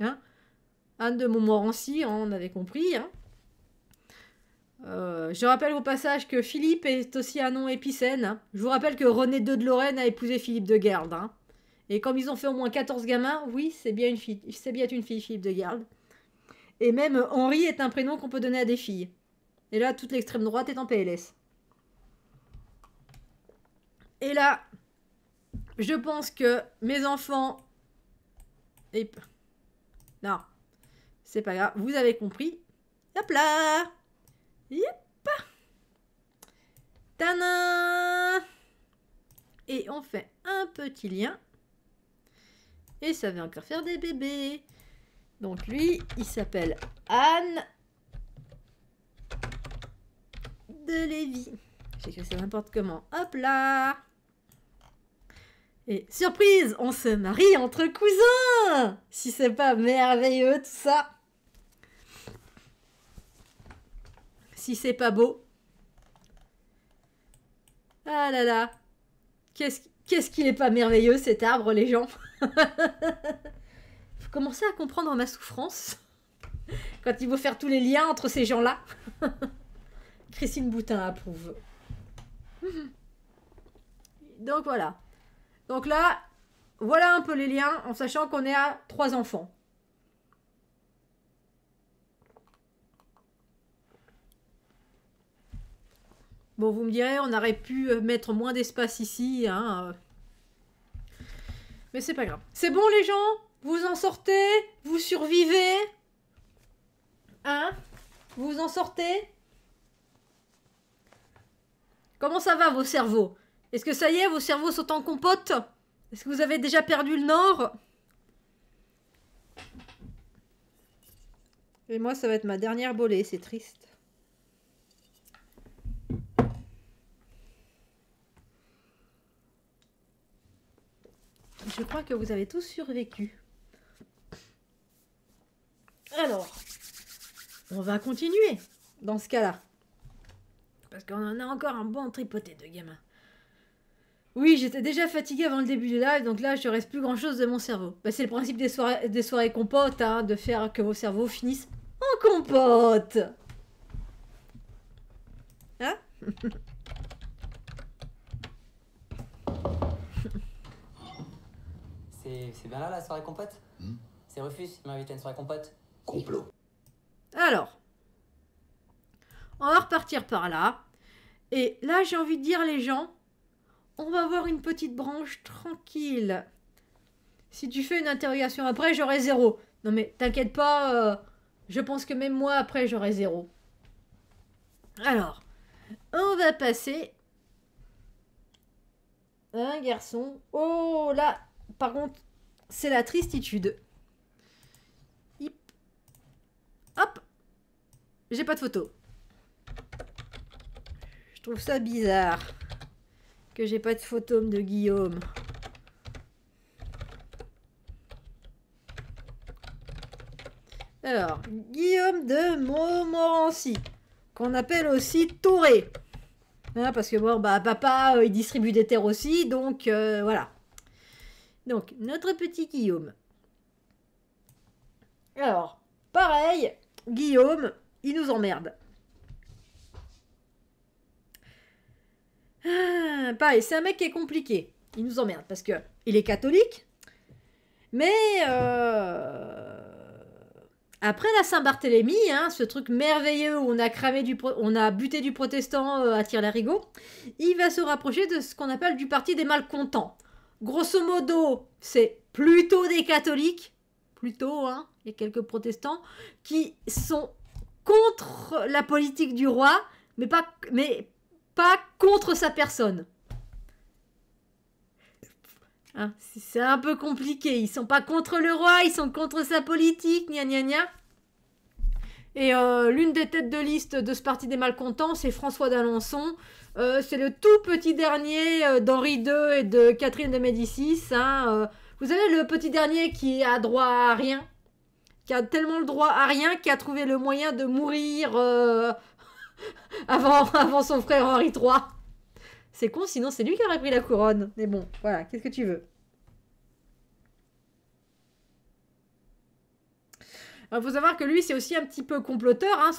Hein. Anne de Montmorency, on avait compris. Hein. Euh, je rappelle au passage que Philippe est aussi un nom épicène. Hein. Je vous rappelle que René II de Lorraine a épousé Philippe de Garde. Et comme ils ont fait au moins 14 gamins, oui, c'est bien une fille, c'est bien une fille Philippe de Garde. Et même Henri est un prénom qu'on peut donner à des filles. Et là, toute l'extrême droite est en PLS. Et là, je pense que mes enfants... Non, c'est pas grave, vous avez compris. Hop là Yep Tana. Et on fait un petit lien. Et ça va encore faire des bébés. Donc lui, il s'appelle Anne de Lévy. Je sais que c'est n'importe comment. Hop là et surprise, on se marie entre cousins Si c'est pas merveilleux tout ça Si c'est pas beau. Ah là là Qu'est-ce qu'il est pas merveilleux cet arbre, les gens Vous commencez à comprendre ma souffrance quand il faut faire tous les liens entre ces gens-là. Christine Boutin approuve. Donc voilà. Donc là, voilà un peu les liens en sachant qu'on est à trois enfants. Bon, vous me direz, on aurait pu euh, mettre moins d'espace ici. Hein. Euh. Mais c'est pas grave. C'est bon les gens Vous en sortez Vous survivez Hein Vous en sortez Comment ça va vos cerveaux est-ce que ça y est, vos cerveaux sont en compote Est-ce que vous avez déjà perdu le nord Et moi, ça va être ma dernière bolée, c'est triste. Je crois que vous avez tous survécu. Alors, on va continuer dans ce cas-là. Parce qu'on en a encore un bon tripoté de gamins. Oui, j'étais déjà fatiguée avant le début du live, donc là, je reste plus grand-chose de mon cerveau. Bah, c'est le principe des soirées, des compotes, hein, de faire que vos cerveaux finissent en compote. Hein C'est bien là la soirée compote hmm? C'est Rufus, il m'a invité à une soirée compote. Complot. Alors, on va repartir par là. Et là, j'ai envie de dire les gens, on va avoir une petite branche tranquille. Si tu fais une interrogation après, j'aurai zéro. Non mais t'inquiète pas, euh, je pense que même moi après j'aurai zéro. Alors, on va passer un garçon. Oh là, par contre, c'est la tristitude. Hop, j'ai pas de photo. Je trouve ça bizarre que j'ai pas de photome de Guillaume. Alors, Guillaume de Montmorency, qu'on appelle aussi Touré. Hein, parce que bon, bah, papa, euh, il distribue des terres aussi, donc euh, voilà. Donc, notre petit Guillaume. Alors, pareil, Guillaume, il nous emmerde. Ah, pareil, c'est un mec qui est compliqué. Il nous emmerde parce que il est catholique, mais euh, après la Saint-Barthélemy, hein, ce truc merveilleux où on a cramé du, on a buté du protestant euh, à la larigot il va se rapprocher de ce qu'on appelle du parti des malcontents. Grosso modo, c'est plutôt des catholiques, plutôt, hein, et quelques protestants qui sont contre la politique du roi, mais pas, mais pas contre sa personne. Hein, c'est un peu compliqué. Ils sont pas contre le roi, ils sont contre sa politique, gna gna Et euh, l'une des têtes de liste de ce parti des malcontents, c'est François d'Alençon. Euh, c'est le tout petit dernier euh, d'Henri II et de Catherine de Médicis. Hein, vous savez, le petit dernier qui a droit à rien, qui a tellement le droit à rien, qui a trouvé le moyen de mourir avant, avant son frère Henri III. C'est con, sinon c'est lui qui aurait pris la couronne. Mais bon, voilà, qu'est-ce que tu veux Il faut savoir que lui, c'est aussi un petit peu comploteur, hein,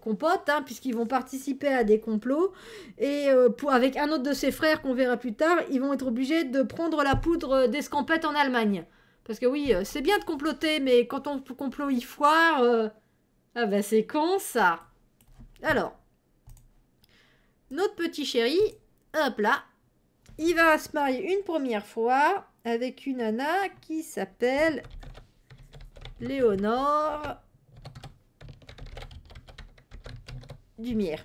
compote, hein, puisqu'ils vont participer à des complots. Et euh, pour, avec un autre de ses frères qu'on verra plus tard, ils vont être obligés de prendre la poudre d'escampette en Allemagne. Parce que oui, euh, c'est bien de comploter, mais quand on complot il foire... Euh. Ah bah c'est con ça Alors, notre petit chéri, hop là, il va se marier une première fois avec une nana qui s'appelle Léonore Dumière.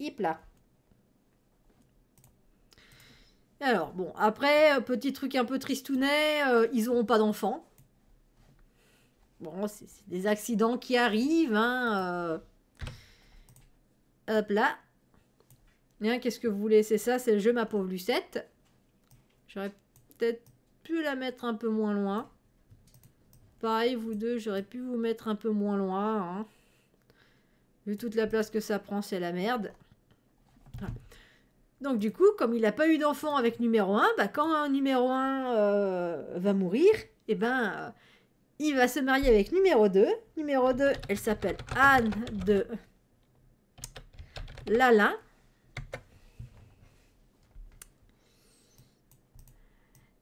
Hip là. Alors, bon, après, euh, petit truc un peu tristounet, euh, ils n'auront pas d'enfants. Bon, c'est des accidents qui arrivent, hein. Euh. Hop là qu'est-ce que vous voulez C'est ça, c'est le jeu, ma pauvre Lucette. J'aurais peut-être pu la mettre un peu moins loin. Pareil, vous deux, j'aurais pu vous mettre un peu moins loin. Hein. Vu toute la place que ça prend, c'est la merde. Donc du coup, comme il n'a pas eu d'enfant avec numéro 1, bah, quand numéro 1 euh, va mourir, eh ben, euh, il va se marier avec numéro 2. Numéro 2, elle s'appelle Anne de Lalin.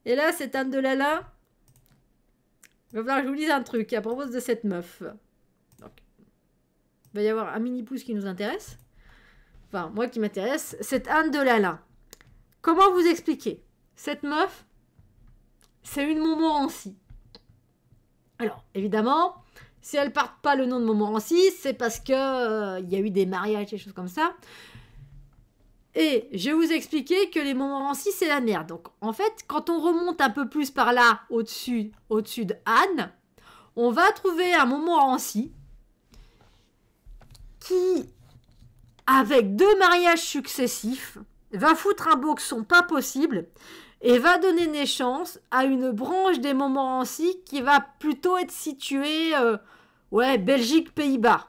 Et là, cette Anne de Lala, il va falloir que je vous dise un truc à propos de cette meuf. Donc, il va y avoir un mini pouce qui nous intéresse. Enfin, moi qui m'intéresse, cette Anne de Lala. Comment vous expliquer Cette meuf, c'est une Montmorency. Alors, évidemment, si elle ne pas le nom de Montmorency, c'est parce que euh, y a eu des mariages, des choses comme ça. Et je vous expliquer que les Montmorency, c'est la merde. Donc, en fait, quand on remonte un peu plus par là, au-dessus au de Anne, on va trouver un Montmorency qui, avec deux mariages successifs, va foutre un boxon pas possible et va donner naissance à une branche des Montmorency qui va plutôt être située, euh, ouais, Belgique, Pays-Bas,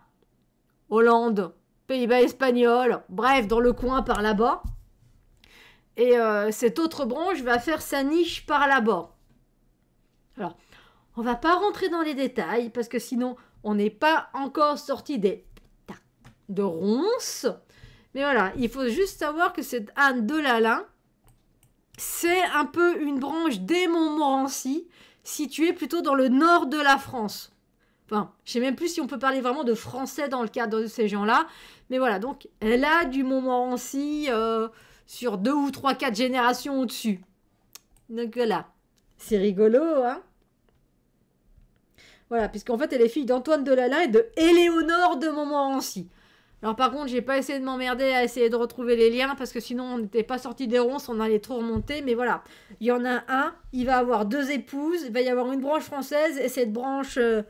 Hollande, Pays-Bas espagnol, bref, dans le coin par là-bas. Et euh, cette autre branche va faire sa niche par là-bas. Alors, on va pas rentrer dans les détails parce que sinon, on n'est pas encore sorti des de ronces. Mais voilà, il faut juste savoir que cette Anne de Lalin, c'est un peu une branche des Montmorency, située plutôt dans le nord de la France. Enfin, je sais même plus si on peut parler vraiment de français dans le cadre de ces gens-là. Mais voilà, donc elle a du Montmorency euh, sur deux ou trois, quatre générations au-dessus. Donc voilà, c'est rigolo, hein Voilà, puisqu'en fait, elle est fille d'Antoine de Delala et de Éléonore de Montmorency. Alors par contre, j'ai pas essayé de m'emmerder à essayer de retrouver les liens parce que sinon on n'était pas sorti des ronces, on allait trop remonter. Mais voilà, il y en a un, il va avoir deux épouses, il va y avoir une branche française et cette branche euh,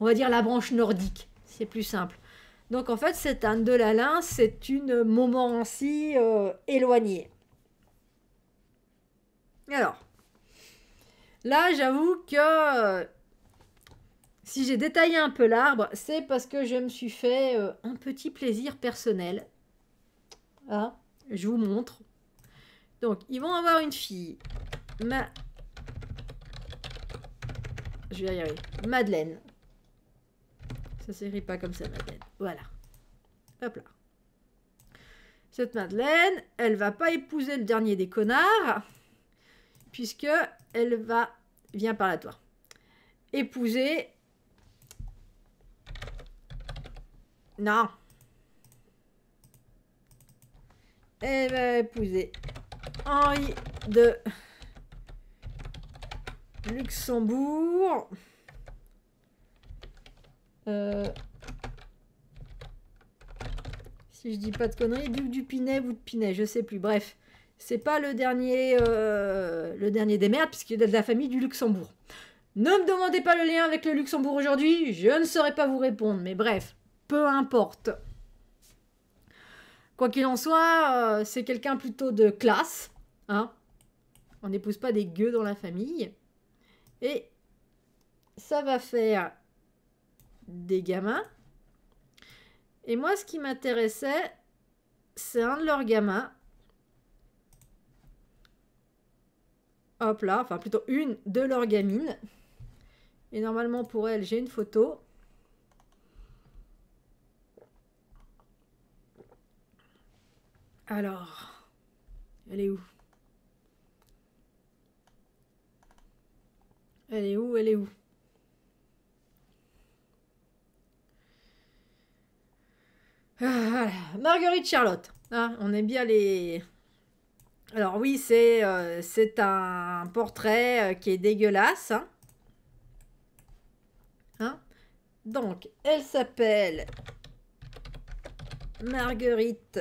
on va dire la branche nordique, c'est plus simple. Donc en fait, cette Anne de la Lalin, c'est une Montmorency euh, éloignée. Alors, là, j'avoue que euh, si j'ai détaillé un peu l'arbre, c'est parce que je me suis fait euh, un petit plaisir personnel. Ah, je vous montre. Donc, ils vont avoir une fille. Ma... Je vais y arriver. Madeleine. Ça s'écrit pas comme ça, Madeleine. Voilà. Hop là. Cette Madeleine, elle va pas épouser le dernier des connards, puisque elle va, viens par là toi, épouser... Non. Elle va épouser Henri de Luxembourg. Euh, si je dis pas de conneries, Duc du pinay ou de pinay, je sais plus. Bref, c'est pas le dernier, euh, le dernier des merdes, puisqu'il est de la famille du Luxembourg. Ne me demandez pas le lien avec le Luxembourg aujourd'hui, je ne saurais pas vous répondre, mais bref, peu importe. Quoi qu'il en soit, euh, c'est quelqu'un plutôt de classe, hein. On n'épouse pas des gueux dans la famille. Et ça va faire des gamins. Et moi, ce qui m'intéressait, c'est un de leurs gamins. Hop là, enfin plutôt une de leurs gamines. Et normalement pour elle, j'ai une photo. Alors, elle est où Elle est où Elle est où Ah, Marguerite Charlotte. Hein, on est bien les... Alors oui, c'est euh, un portrait euh, qui est dégueulasse. Hein. Hein. Donc, elle s'appelle Marguerite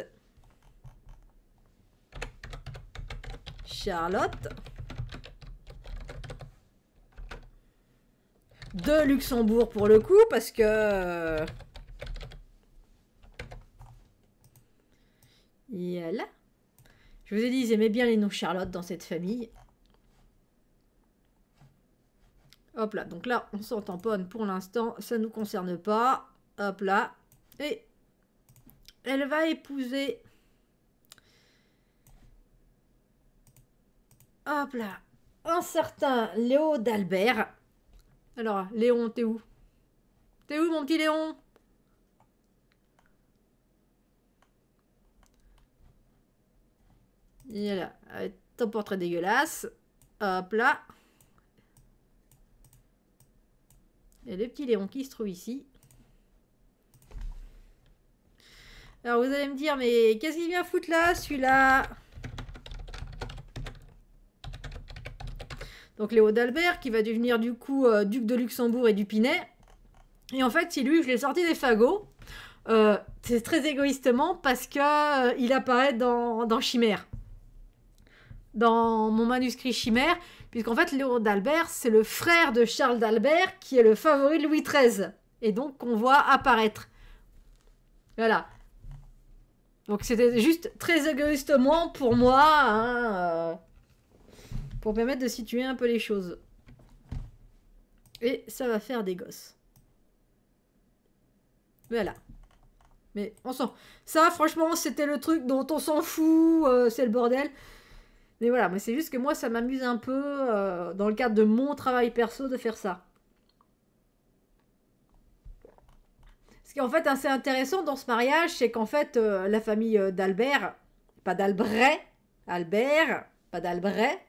Charlotte de Luxembourg pour le coup, parce que... Euh, Euh, je vous ai dit, ils aimaient bien les noms Charlotte dans cette famille. Hop là, donc là, on s'en tamponne pour l'instant, ça ne nous concerne pas. Hop là, et elle va épouser... Hop là, un certain Léo d'Albert. Alors, Léon, t'es où T'es où, mon petit Léon là, euh, Ton portrait dégueulasse. Hop là. Et le petit Léon qui se trouve ici. Alors vous allez me dire, mais qu'est-ce qu'il vient foutre là, celui-là Donc Léo d'Albert, qui va devenir du coup euh, duc de Luxembourg et du Pinet. Et en fait, si lui, je l'ai sorti des fagots. Euh, c'est très égoïstement parce qu'il apparaît dans Chimère dans mon manuscrit chimère, puisqu'en fait, Léon d'Albert, c'est le frère de Charles d'Albert qui est le favori de Louis XIII, et donc qu'on voit apparaître. Voilà. Donc c'était juste très égoïstement pour moi, hein, euh, pour permettre de situer un peu les choses. Et ça va faire des gosses. Voilà. Mais on sort. Ça, franchement, c'était le truc dont on s'en fout, euh, c'est le bordel. Mais voilà, mais c'est juste que moi, ça m'amuse un peu, euh, dans le cadre de mon travail perso, de faire ça. Ce qui est en fait assez intéressant dans ce mariage, c'est qu'en fait, euh, la famille euh, d'Albert, pas d'Albret, Albert, pas d'Albret,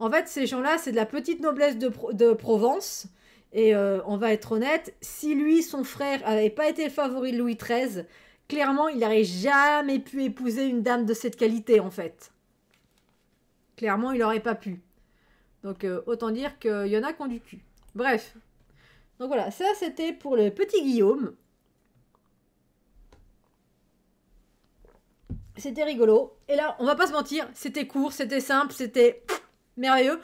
en fait, ces gens-là, c'est de la petite noblesse de, Provence. Et on va être honnête, si lui, son frère, n'avait pas été le favori de Louis XIII, clairement, il n'aurait jamais pu épouser une dame de cette qualité, en fait. Clairement, il n'aurait pas pu. Donc euh, autant dire qu'il y en a qui ont du cul. Bref. Donc voilà, ça c'était pour le petit Guillaume. C'était rigolo. Et là, on va pas se mentir, c'était court, c'était simple, c'était merveilleux.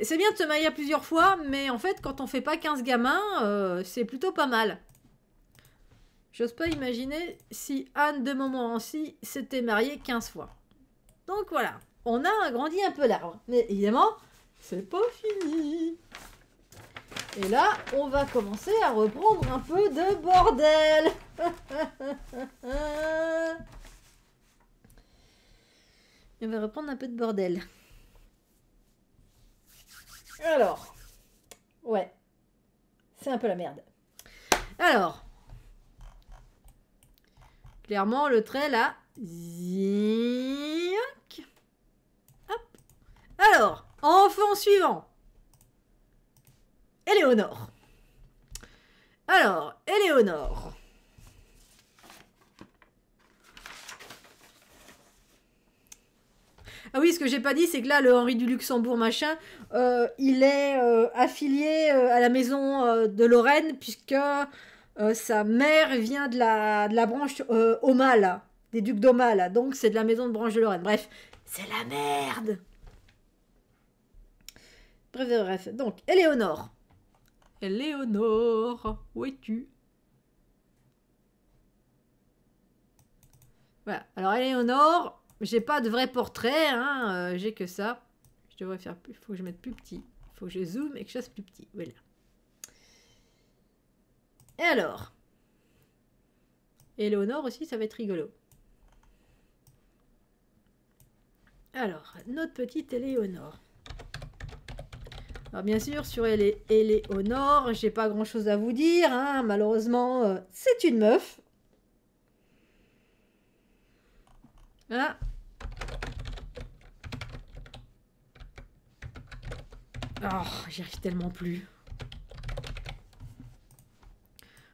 C'est bien de se marier plusieurs fois, mais en fait, quand on fait pas 15 gamins, euh, c'est plutôt pas mal. J'ose pas imaginer si Anne de Montmorency s'était mariée 15 fois. Donc voilà on a agrandi un peu l'arbre. Hein. Mais évidemment, c'est pas fini. Et là, on va commencer à reprendre un peu de bordel. on va reprendre un peu de bordel. Alors, ouais, c'est un peu la merde. Alors, clairement, le trait là, alors, enfant suivant. Éléonore. Alors, Éléonore. Ah oui, ce que j'ai pas dit, c'est que là, le Henri du Luxembourg, machin, euh, il est euh, affilié euh, à la maison de Lorraine, puisque sa mère vient de la, de la branche des ducs d'Aumale. Donc, c'est de la maison de branche de Lorraine. Bref, c'est la merde! Bref, bref. Donc, Eleonore. Eleonore, où es-tu Voilà. Alors, Eleonore, j'ai pas de vrai portrait, hein, euh, j'ai que ça. Je devrais faire plus. Il Faut que je mette plus petit. Il Faut que je zoome et que je fasse plus petit. Voilà. Et alors Eleonore aussi, ça va être rigolo. Alors, notre petite Eleonore. Alors bien sûr, sur Eleonore, je j'ai pas grand chose à vous dire, hein. malheureusement, euh, c'est une meuf. Voilà. Oh, j'y arrive tellement plus.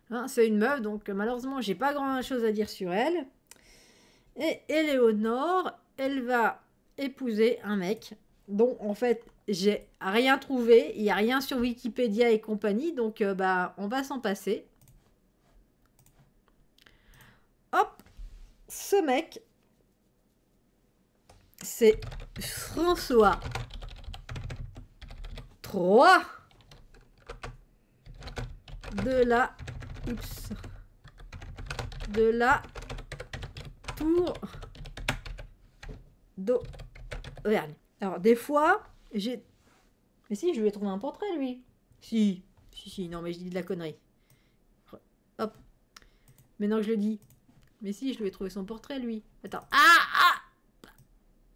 Hein, c'est une meuf, donc euh, malheureusement, j'ai pas grand chose à dire sur elle. Et Eleonore, elle va épouser un mec dont en fait j'ai rien trouvé, il n'y a rien sur Wikipédia et compagnie, donc euh, bah on va s'en passer. Hop, ce mec, c'est François 3 de la de la tour d'Auvergne. Alors des fois, j'ai. Mais si, je lui ai trouvé un portrait, lui. Si, si, si, non, mais je dis de la connerie. Hop. Maintenant que je le dis. Mais si, je lui ai trouvé son portrait, lui. Attends. Ah, ah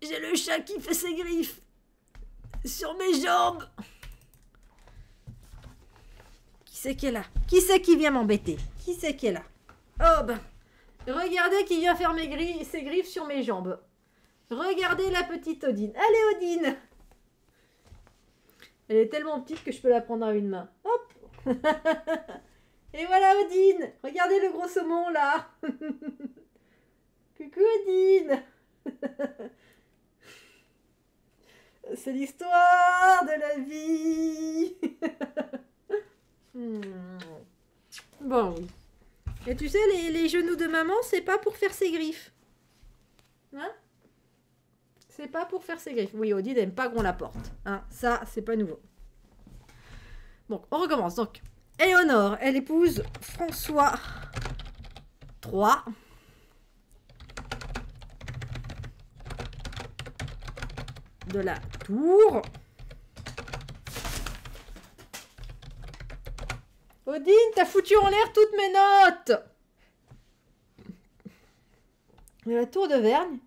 J'ai le chat qui fait ses griffes Sur mes jambes Qui c'est qui est là Qui c'est qui vient m'embêter Qui c'est qui est là Oh ben Regardez qui vient faire mes ses griffes sur mes jambes. Regardez la petite Odine. Allez, Odine elle est tellement petite que je peux la prendre à une main. Hop Et voilà Odine Regardez le gros saumon là Coucou Odine C'est l'histoire de la vie hmm. Bon oui. Et tu sais, les, les genoux de maman, c'est pas pour faire ses griffes. Hein c'est pas pour faire ses griffes. Oui, Odine n'aime pas qu'on la porte. Hein. Ça, c'est pas nouveau. Bon, on recommence. Donc, Éléonore, elle épouse François III. de la tour. Odine, t'as foutu en l'air toutes mes notes la tour de Vergne,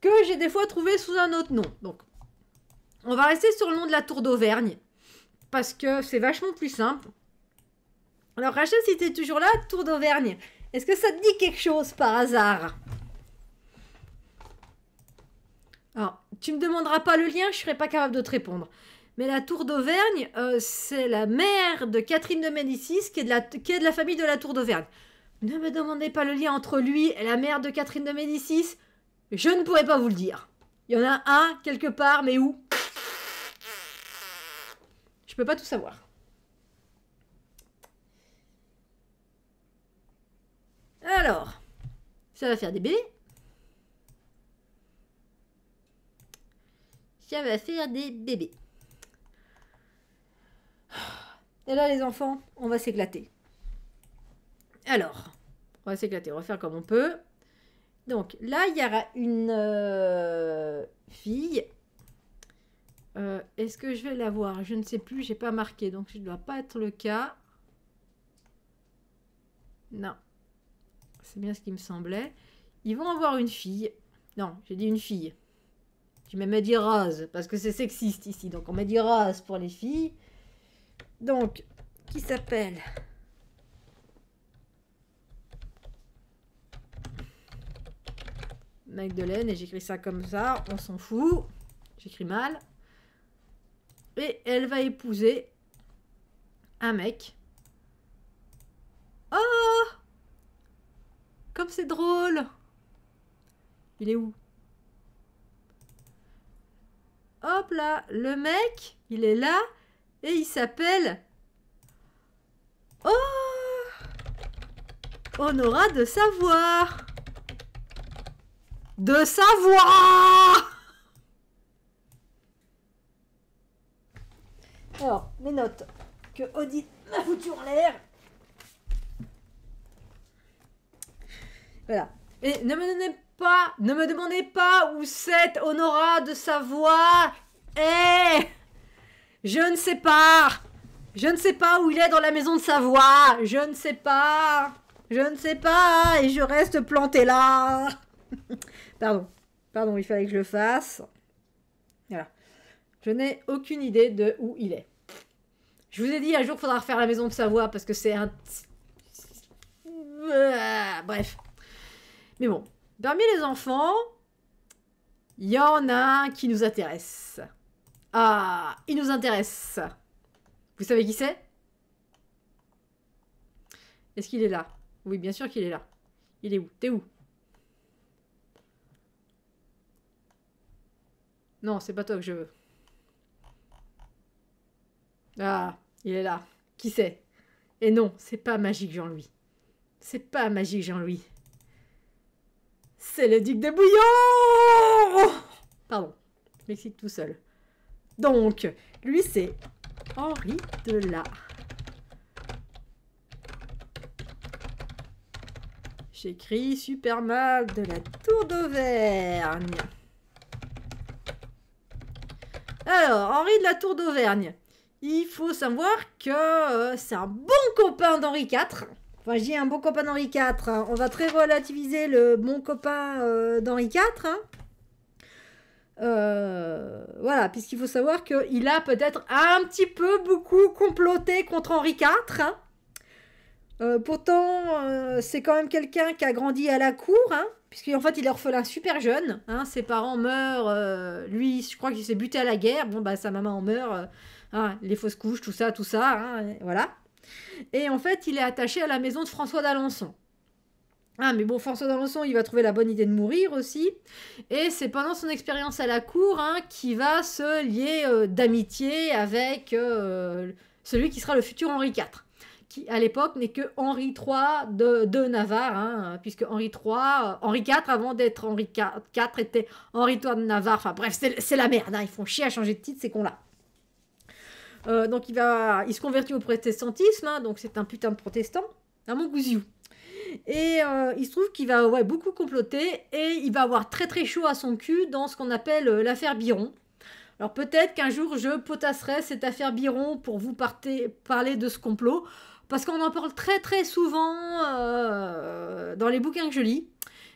que j'ai des fois trouvé sous un autre nom. Donc, on va rester sur le nom de la tour d'Auvergne, parce que c'est vachement plus simple. Alors Rachel, si tu es toujours là, tour d'Auvergne, est-ce que ça te dit quelque chose par hasard Alors, tu me demanderas pas le lien, je serai pas capable de te répondre. Mais la tour d'Auvergne, euh, c'est la mère de Catherine de Médicis qui est de qui est de la famille de la tour d'Auvergne. Ne me demandez pas le lien entre lui et la mère de Catherine de Médicis. Je ne pourrais pas vous le dire. Il y en a un quelque part, mais où Je ne peux pas tout savoir. Alors, ça va faire des bébés. Ça va faire des bébés. Et là, les enfants, on va s'éclater. Alors, on va s'éclater, on va faire comme on peut. Donc là, il y aura une euh, fille. Euh, est-ce que je vais la voir Je ne sais plus, j'ai pas marqué, donc je ne doit pas être le cas. Non, c'est bien ce qui me semblait. Ils vont avoir une fille. Non, j'ai dit une fille. Je m'as même dit rase, parce que c'est sexiste ici, donc on m'a dit Rose » pour les filles. Donc, qui s'appelle Magdeleine et j'écris ça comme ça, on s'en fout. J'écris mal. Et elle va épouser un mec. Oh Comme c'est drôle Il est où Hop là Le mec, il est là et il s'appelle... Oh On aura de savoir de sa voix Alors, les notes que Audit m'a foutu en l'air. Voilà. Et ne me donnez pas, ne me demandez pas où cette Honora de sa voix est. Je ne sais pas. Je ne sais pas où il est dans la maison de Savoie. Je ne sais pas. Je ne sais pas. Et je reste planté là. Pardon. Pardon, il fallait que je le fasse. Voilà. Je n'ai aucune idée de où il est. Je vous ai dit, un jour, qu'il faudra refaire la maison de Savoie parce que c'est un... Bref. Mais bon, parmi les enfants, il y en a un qui nous intéresse. Ah, il nous intéresse. Vous savez qui c'est Est-ce qu'il est là Oui, bien sûr qu'il est là. Il est où T'es où Non, c'est pas toi que je veux. Ah, il est là. Qui c'est Et non, c'est pas Magique Jean-Louis. C'est pas Magique Jean-Louis. C'est le duc de Bouillon Pardon, je m'excite tout seul. Donc, lui c'est Henri de la... J'écris super mal de la tour d'Auvergne. Alors, Henri de la Tour d'Auvergne. Il faut savoir que euh, c'est un bon copain d'Henri IV. Enfin, j'ai un bon copain d'Henri IV. Hein. On va très relativiser le bon copain euh, d'Henri IV. Hein. Euh, voilà, puisqu'il faut savoir qu'il a peut-être un petit peu beaucoup comploté contre Henri IV. Hein. pourtant, c'est quand même quelqu'un qui a grandi à la cour. Puisqu'en fait, il est orphelin super jeune. Hein, ses parents meurent. Euh, lui, je crois qu'il s'est buté à la guerre. Bon, bah, sa maman en meurt. Euh, hein, les fausses couches, tout ça, tout ça. Hein, voilà. Et en fait, il est attaché à la maison de François d'Alençon. Ah, mais bon, François d'Alençon, il va trouver la bonne idée de mourir aussi. Et c'est pendant son expérience à la cour qu'il va se lier euh, d'amitié avec celui qui sera le futur Henri IV qui à l'époque n'est que Henri III de, Navarre, hein, puisque Henri III, euh, Henri IV avant d'être Henri IV était Henri III de Navarre. Enfin bref, c'est la merde, hein, ils font chier à changer de titre, c'est qu'on l'a. Euh, donc il, va, il se convertit au protestantisme, hein, donc c'est un putain de protestant, Un mon gousiou. Et euh, il se trouve qu'il va ouais, beaucoup comploter et il va avoir très très chaud à son cul dans ce qu'on appelle l'affaire Biron. Alors peut-être qu'un jour je potasserai cette affaire Biron pour vous parler de ce complot. Parce qu'on en parle très très souvent euh, dans les bouquins que je lis.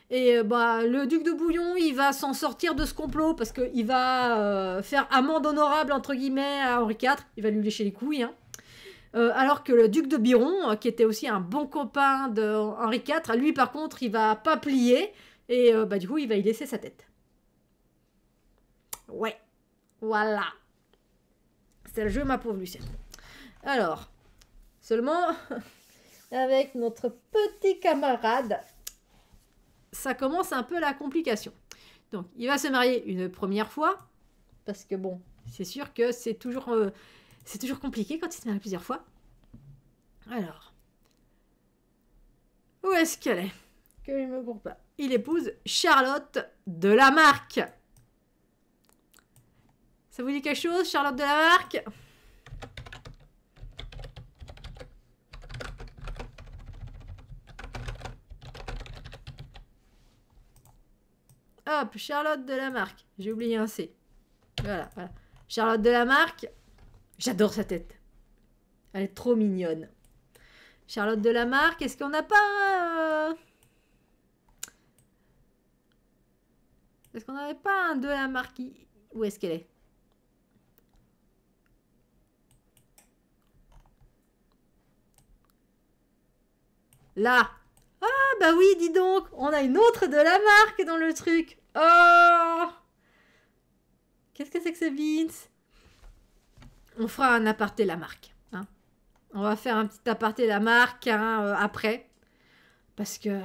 Et euh, bah, le duc de Bouillon, il va s'en sortir de ce complot parce qu'il va euh, faire amende honorable, entre guillemets, à Henri IV. Il va lui lécher les couilles. Hein. alors que le duc de Biron, qui était aussi un bon copain de Henri IV, lui par contre, il va pas plier. Et bah, du coup, il va y laisser sa tête. Ouais. Voilà. C'est le jeu, ma pauvre Lucienne. Alors. Seulement, avec notre petit camarade, ça commence un peu la complication. Donc, il va se marier une première fois, parce que bon, c'est sûr que c'est toujours, euh, c'est toujours compliqué quand il se marie plusieurs fois. Alors, où est-ce qu'elle est Que je me pas. Il épouse Charlotte de la Ça vous dit quelque chose, Charlotte de la Charlotte de la marque. J'ai oublié un C. Voilà, voilà. Charlotte de la marque, j'adore sa tête. Elle est trop mignonne. Charlotte de la marque, est-ce qu'on n'a pas... un euh, Est-ce qu'on n'avait pas un de la marque Où est-ce qu'elle est, Là Ah bah oui, dis donc On a une autre de la marque dans le truc Oh Qu'est-ce que c'est que ce Vince On fera un aparté la marque. Hein. On va faire un petit aparté la marque hein, euh, après. Parce que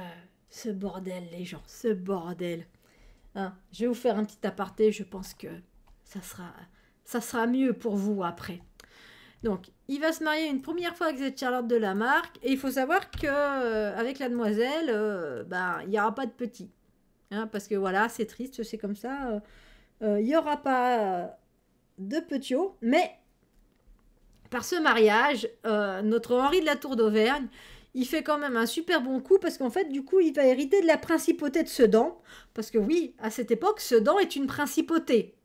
ce bordel, les gens, ce bordel. Hein. je vais vous faire un petit aparté, je pense que ça sera, ça sera mieux pour vous après. Donc, il va se marier une première fois avec cette Charlotte de la marque, et il faut savoir que euh, avec la demoiselle, euh, ben, il n'y aura pas de petit. Hein, parce que voilà, c'est triste, c'est comme ça. Euh, euh, il n'y aura pas euh, de petiot, mais par ce mariage, notre Henri de la Tour d'Auvergne, il fait quand même un super bon coup parce qu'en fait, du coup, il va hériter de la principauté de Sedan. Parce que oui, à cette époque, Sedan est une principauté.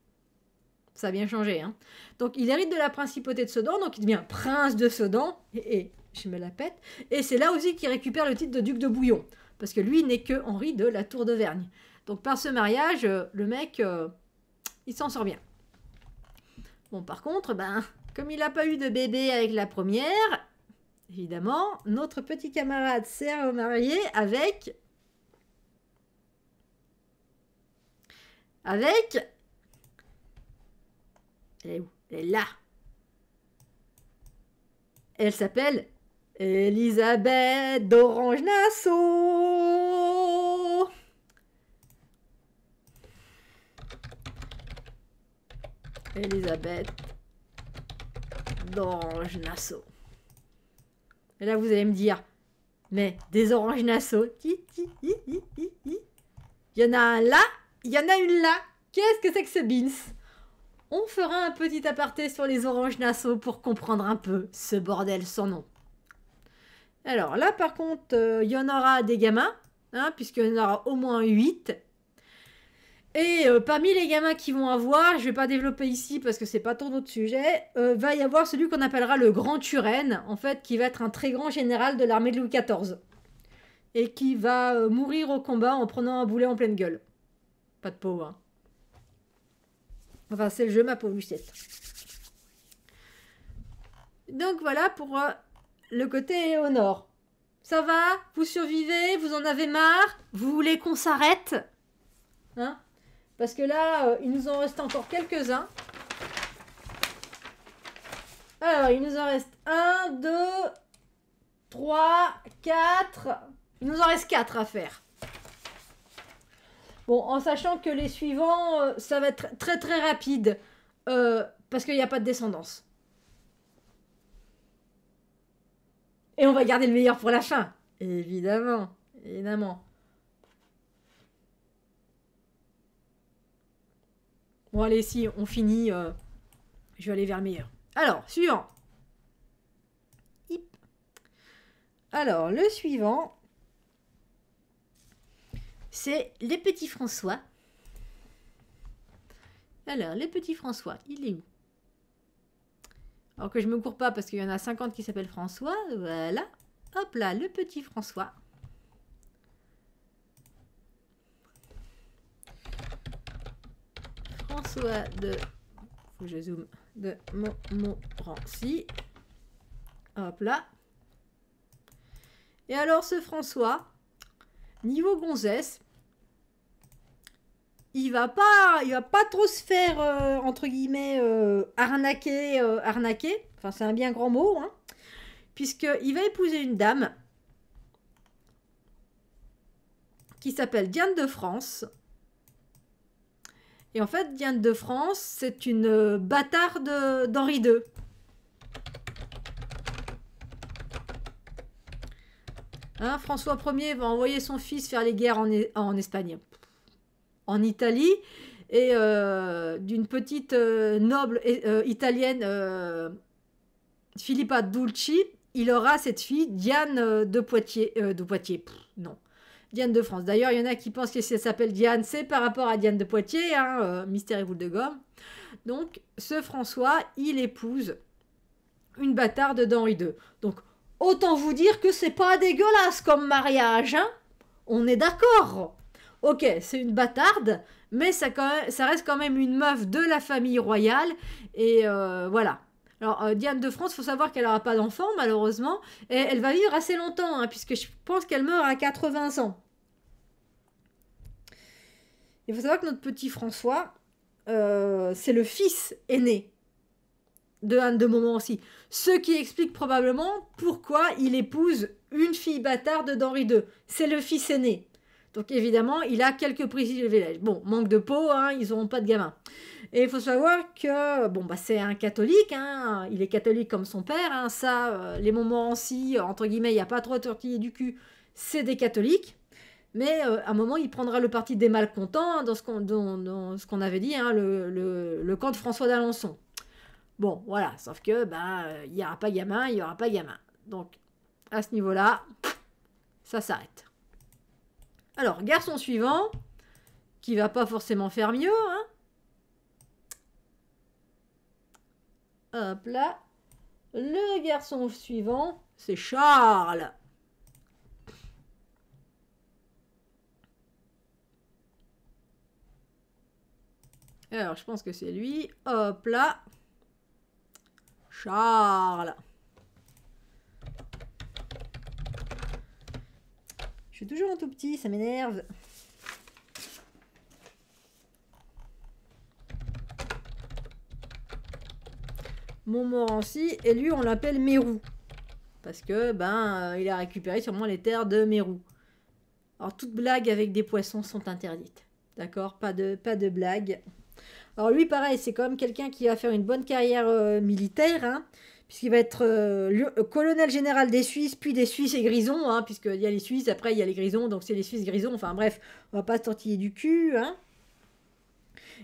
Ça a bien changé. Hein. Donc, il hérite de la principauté de Sedan, donc il devient prince de Sedan. Et, et je me la pète. Et c'est là aussi qu'il récupère le titre de duc de Bouillon parce que lui n'est que Henri de la Tour d'Auvergne. Donc par ce mariage, euh, le mec, euh, il s'en sort bien. Bon, par contre, ben, comme il n'a pas eu de bébé avec la première, évidemment, notre petit camarade sert au marié avec... Avec... Elle est où Elle est là. Elle s'appelle Elisabeth d'Orange Nassau Elisabeth d'Orange Nassau. Et là, vous allez me dire, mais des oranges Nassau, il y en a un là, il y en a une là. Qu'est-ce que c'est que ce beans On fera un petit aparté sur les oranges Nassau pour comprendre un peu ce bordel sans nom. Alors là, par contre, euh, il y en aura des gamins, hein, puisqu'il y en aura au moins 8. Et euh, parmi les gamins qui vont avoir, je ne vais pas développer ici parce que c'est pas ton autre sujet, euh, va y avoir celui qu'on appellera le Grand Turenne, en fait, qui va être un très grand général de l'armée de Louis XIV. Et qui va mourir au combat en prenant un boulet en pleine gueule. Pas de pauvre. Hein. Enfin, c'est le jeu, ma pauvre Lucette. Donc voilà pour le côté au nord. Ça va Vous survivez Vous en avez marre Vous voulez qu'on s'arrête Hein Parce que là, euh, il nous en reste encore quelques-uns. Alors, il nous en reste 1, 2, 3, 4. Il nous en reste 4 à faire. Bon, en sachant que les suivants, euh, ça va être très très rapide. Euh, parce qu'il n'y a pas de descendance. Et on va garder le meilleur pour la fin. Évidemment, évidemment. Bon, allez, si on finit, euh, je vais aller vers le meilleur. Alors, suivant. Hip. Alors, le suivant, c'est les petits François. Alors, les petits François, il est où alors que je me cours pas parce qu'il y en a 50 qui s'appellent François. Voilà. Hop là, le petit François. François de... Faut que je zoome. De Montmorency. Hop là. Et alors ce François, niveau gonzesse, il va pas, il va pas trop se faire euh, entre guillemets euh, euh, arnaquer, Enfin, c'est un bien grand mot, hein, puisque il va épouser une dame qui s'appelle Diane de France. Et en fait, Diane de France, c'est une bâtarde d'Henri II. Hein, François Ier va envoyer son fils faire les guerres en Espagne en Italie et euh, d'une petite euh, noble euh, italienne Filippa Dulci, il aura cette fille Diane de Poitiers, de Poitiers, non, Diane de France. D'ailleurs, il y en a qui pensent que si s'appelle Diane, c'est par rapport à Diane de Poitiers, hein, mystère et boule de gomme. Donc, ce François, il épouse une bâtarde d'Henri II. Donc, autant vous dire que c'est pas dégueulasse comme mariage, hein On est d'accord ok, c'est une bâtarde, mais ça, reste quand même une meuf de la famille royale, et euh, voilà. Alors, euh, Diane de France, il faut savoir qu'elle n'aura pas d'enfant, malheureusement, et elle va vivre assez longtemps, hein, puisque je pense qu'elle meurt à 80 ans. Il faut savoir que notre petit François, euh, c'est le fils aîné de Anne de Montmorency, ce qui explique probablement pourquoi il épouse une fille bâtarde d'Henri II. C'est le fils aîné. Donc évidemment, il a quelques prises village. Bon, manque de peau, hein, ils n'auront pas de gamins. Et il faut savoir que bon bah c'est un catholique, hein. il est catholique comme son père, hein, ça, euh, Les les Montmorency, entre guillemets, il n'y a pas trop de tortillés du cul, c'est des catholiques. Mais euh, à un moment, il prendra le parti des malcontents, dans ce qu'on dans, dans qu'on avait dit, hein, le, le, le, camp de François d'Alençon. Bon, voilà, sauf que bah, il n'y aura pas de gamin, il n'y aura pas de gamin. Donc, à ce niveau-là, ça s'arrête. Alors, garçon suivant, qui va pas forcément faire mieux. Hein. Hop là. Le garçon suivant, c'est Charles. Alors, je pense que c'est lui. Hop là. Charles. Je suis toujours un tout petit, ça m'énerve. Montmorency, et lui, on l'appelle Mérou. Parce que, ben, euh, il a récupéré sûrement les terres de Mérou. Alors, toutes blagues avec des poissons sont interdites. D'accord pas de, pas de blagues. Alors, lui, pareil, c'est comme quelqu'un qui va faire une bonne carrière euh, militaire. Hein puisqu'il va être euh, euh, colonel général des Suisses, puis des Suisses et Grisons, hein, puisqu'il y a les Suisses, après il y a les Grisons, donc c'est les Suisses Grisons, enfin bref, on va pas se tortiller du cul. Hein.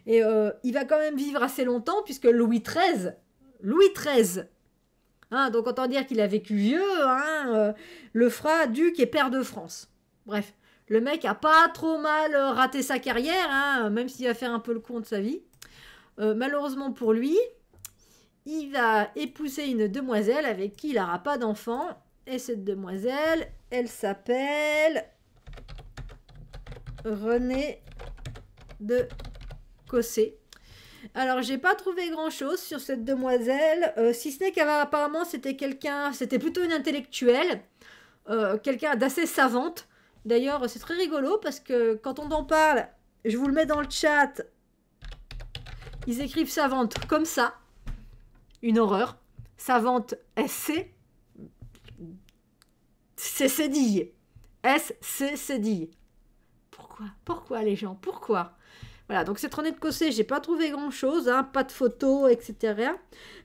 Et euh, il va quand même vivre assez longtemps, puisque Louis XIII, Louis XIII, hein, donc autant dire qu'il a vécu vieux, hein, le fera duc et père de France. Bref, le mec a pas trop mal raté sa carrière, hein, même s'il a fait un peu le con de sa vie. malheureusement pour lui, il va épouser une demoiselle avec qui il n'aura pas d'enfant. Et cette demoiselle, elle s'appelle Renée de Cossé. Alors, j'ai pas trouvé grand-chose sur cette demoiselle, euh, si ce n'est qu'apparemment c'était quelqu'un, c'était plutôt une intellectuelle, euh, quelqu'un d'assez savante. D'ailleurs, c'est très rigolo parce que quand on en parle, je vous le mets dans le chat, ils écrivent savante comme ça une horreur. Savante SC, c'est dit SC dit Pourquoi Pourquoi les gens Pourquoi voilà, donc cette Renée de Cossé, j'ai pas trouvé grand chose, hein, pas de photos, etc.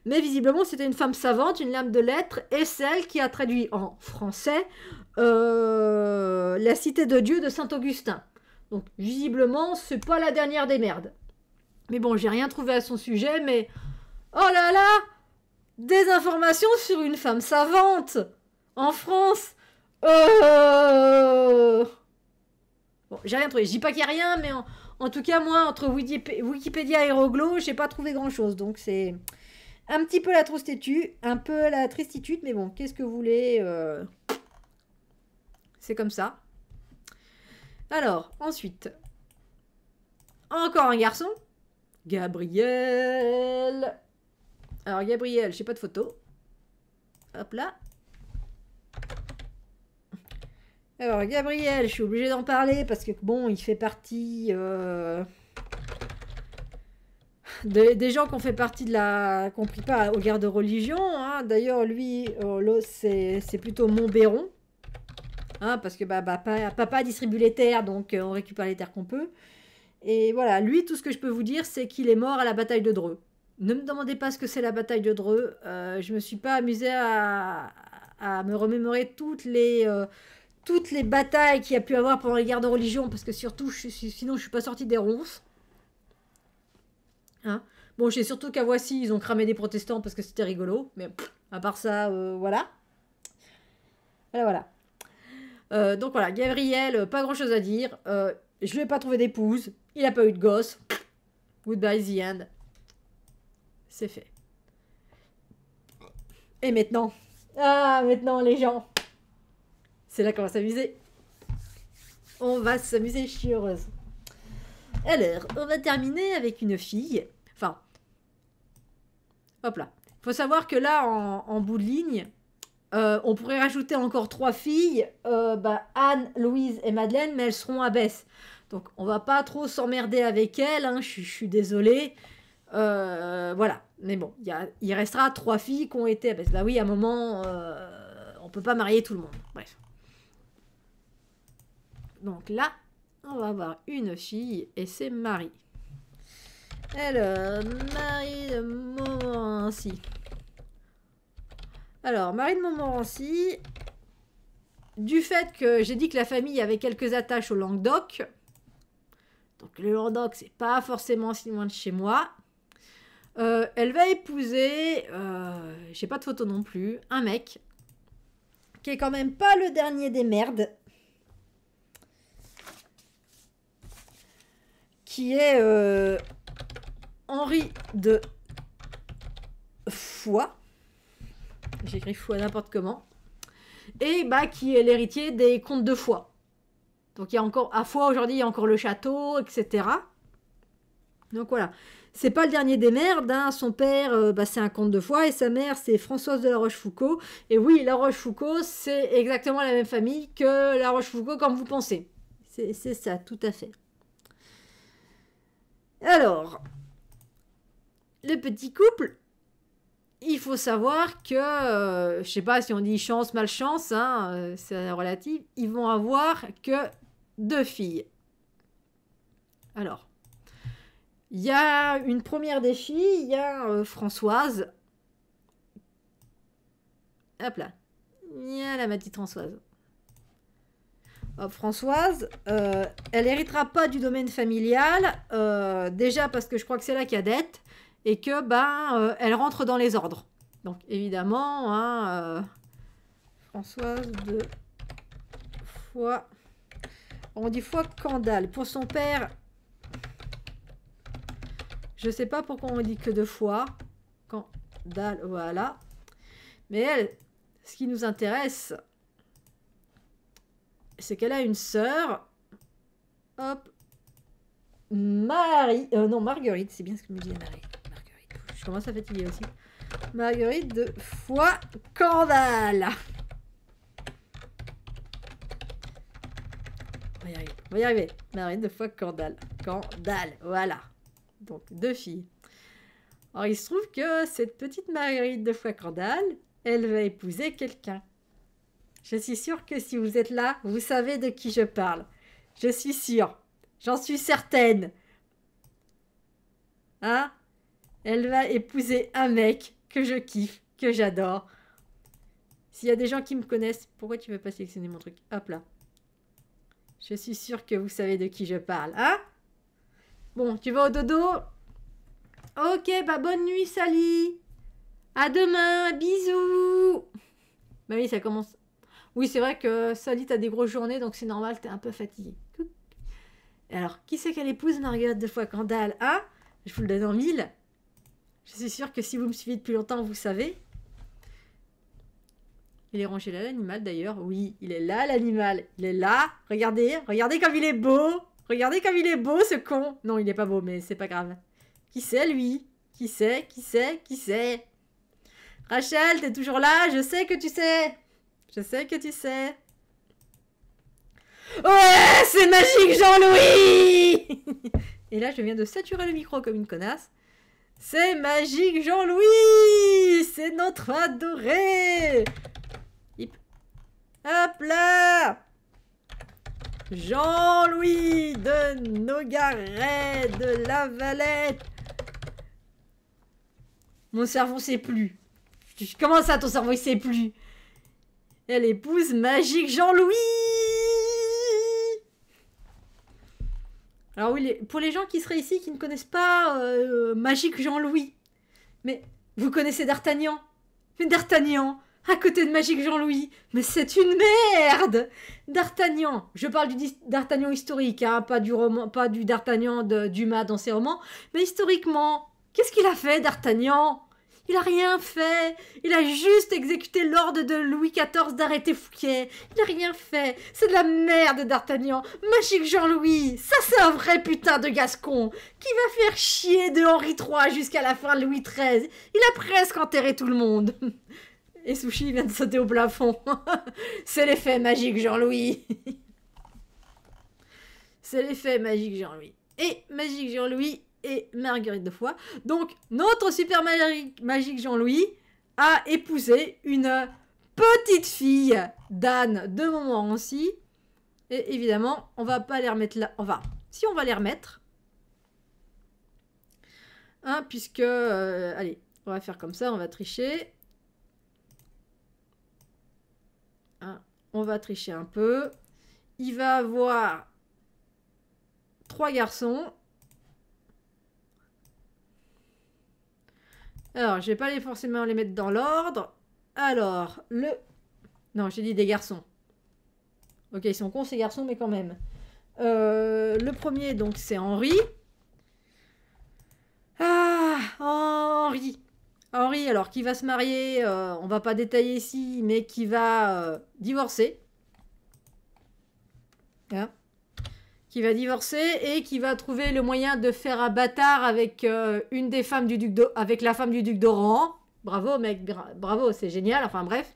Mais visiblement, c'était une femme savante, une lame de lettres, et celle qui a traduit en français euh, La Cité de Dieu de saint Augustin. Donc visiblement, c'est pas la dernière des merdes. Mais bon, j'ai rien trouvé à son sujet, mais Oh là là Des informations sur une femme savante En France Oh Bon, j'ai rien trouvé. Je dis pas qu'il y a rien, mais en, tout cas, moi, entre Wikipédia et Roglo, j'ai pas trouvé grand-chose. Donc c'est un petit peu la un peu la tristitude, mais bon, qu'est-ce que vous voulez euh. C'est comme ça. Alors, ensuite, encore un garçon. Gabriel alors, Gabriel, j'ai pas de photo. Hop là. Alors, Gabriel, je suis obligée d'en parler parce que, bon, il fait partie euh, des gens qui ont fait partie de la... qu'on prie pas aux guerres de religion. Hein. D'ailleurs, lui, euh, c'est plutôt Montbéron. Hein, parce que bah, bah papa distribue les terres, donc euh, on récupère les terres qu'on peut. Et voilà, lui, tout ce que je peux vous dire, c'est qu'il est mort à la bataille de Dreux. Ne me demandez pas ce que c'est la bataille de Dreux. Euh, je me suis pas amusée à, me remémorer toutes les, euh, toutes les batailles qu'il y a pu avoir pendant les guerres de religion, parce que surtout, je, sinon je suis pas sortie des ronces. Hein bon, j'ai surtout qu'à voici, ils ont cramé des protestants parce que c'était rigolo, mais à part ça, euh, voilà. Voilà, voilà. donc voilà, Gabriel, pas grand chose à dire. je lui ai pas trouvé d'épouse. Il a pas eu de gosse. Goodbye, the end. C'est fait. Et maintenant Ah, maintenant les gens C'est là qu'on va s'amuser. On va s'amuser, je suis heureuse. Alors, on va terminer avec une fille. Enfin, hop là. Faut savoir que là, en, bout de ligne, euh, on pourrait rajouter encore trois filles, euh, bah, Anne, Louise et Madeleine, mais elles seront à baisse. Donc, on va pas trop s'emmerder avec elles, hein. je suis désolée. Euh, voilà. Mais bon, y il restera trois filles qui ont été. bah oui, à un moment, euh, on peut pas marier tout le monde. Bref. Donc là, on va avoir une fille et c'est Marie. Alors, Marie de Montmorency. Alors, Marie de Montmorency, du fait que j'ai dit que la famille avait quelques attaches au Languedoc, donc le Languedoc, c'est pas forcément si loin de chez moi, euh, elle va épouser, euh, j'ai pas de photo non plus, un mec qui est quand même pas le dernier des merdes. Qui est euh, Henri de Foix. J'écris Foix n'importe comment. Et bah qui est l'héritier des comtes de Foi. Donc il y a encore à Foix aujourd'hui, il y a encore le château, etc. Donc voilà c'est pas le dernier des merdes. Hein. Son père, euh, bah, c'est un comte de foi et sa mère, c'est Françoise de La Rochefoucauld. Et oui, La Rochefoucauld, c'est exactement la même famille que La Rochefoucauld, comme vous pensez. C'est ça, tout à fait. Alors, le petit couple, il faut savoir que, euh, je sais pas si on dit chance, malchance, hein, euh, c'est relatif, ils vont avoir que deux filles. Alors, il y a une première des filles, il y a euh, Françoise. Hop là. Il y a la petite Françoise. Françoise, euh, elle héritera pas du domaine familial, euh, déjà parce que je crois que c'est la cadette, et que ben elle rentre dans les ordres. Donc évidemment, hein, Françoise de Foix. On dit Foix Candale. Pour son père, je sais pas pourquoi on dit que deux fois. Quand voilà. Mais elle, ce qui nous intéresse, c'est qu'elle a une sœur. Hop. Marie. Euh, non, Marguerite, c'est bien ce que me dit Marie. Marguerite. Je commence à fatiguer aussi. Marguerite de fois Candale. On va y arriver. Marguerite de fois Candale. Candale. Voilà donc deux filles. Or, il se trouve que cette petite Marguerite de foix elle va épouser quelqu'un. Je suis sûre que si vous êtes là, vous savez de qui je parle. Je suis sûre. J'en suis certaine. Hein Elle va épouser un mec que je kiffe, que j'adore. S'il y a des gens qui me connaissent, pourquoi tu veux pas sélectionner mon truc Hop là. Je suis sûre que vous savez de qui je parle. Hein Bon, tu vas au dodo Ok, bah bonne nuit, Sally. À demain, bisous. Bah oui, ça commence. Oui, c'est vrai que Sally, t'as des grosses journées, donc c'est normal, t'es un peu fatiguée. Alors, qui c'est qu'elle épouse regarde deux fois quand Candale hein ah Je vous le donne en mille. Je suis sûre que si vous me suivez depuis longtemps, vous savez. Il est rangé là, l'animal d'ailleurs. Oui, il est là, l'animal. Il est là. Regardez, regardez comme il est beau. Regardez comme il est beau ce con Non, il est pas beau, mais c'est pas grave. Qui sait lui Qui sait Qui sait Qui sait Rachel, t'es toujours là Je sais que tu sais Je sais que tu sais Ouais C'est magique Jean-Louis Et là, je viens de saturer le micro comme une connasse. C'est magique Jean-Louis C'est notre adoré Hip. Hop là Jean-Louis de Nogaret de la Valette. Mon cerveau sait plus. Comment ça, ton cerveau, il sait plus Elle épouse magique Jean-Louis Alors oui, pour les gens qui seraient ici qui ne connaissent pas euh, Magique Jean-Louis, mais vous connaissez D'Artagnan Mais D'Artagnan, à côté de Magique Jean-Louis Mais c'est une merde D'Artagnan, je parle du d'Artagnan historique, hein, pas du roman, pas du d'Artagnan de Dumas dans ses romans, mais historiquement, qu'est-ce qu'il a fait d'Artagnan il a rien fait. Il a juste exécuté l'ordre de Louis XIV d'arrêter Fouquet. Il a rien fait. C'est de la merde, d'Artagnan. Magique Jean-Louis. Ça, c'est un vrai putain de gascon. Qui va faire chier de Henri III jusqu'à la fin de Louis XIII. Il a presque enterré tout le monde. et Sushi vient de sauter au plafond. C'est l'effet magique, Jean-Louis. C'est l'effet magique, Jean-Louis. Et magique, Jean-Louis et Marguerite de Foix. Donc, notre super magique Jean-Louis a épousé une petite fille d'Anne de Montmorency. Et évidemment, on va pas les remettre là. On va, si on va les remettre. Hein, puisque. Euh, allez, on va faire comme ça, on va tricher. On va tricher un peu. Il va avoir trois garçons. Alors, je vais pas les forcément les mettre dans l'ordre. Alors, le... Non, j'ai dit des garçons. Ok, ils sont cons ces garçons, mais quand même. Euh, le premier, donc, c'est Henri. Ah, Henri. Henri, alors qui va se marier, on euh, on va pas détailler ici, mais qui va euh, divorcer. Hein qui va divorcer et qui va trouver le moyen de faire un bâtard avec euh, une des femmes du duc avec la femme du duc d'Oran. Bravo mec, bravo, c'est génial. Enfin bref,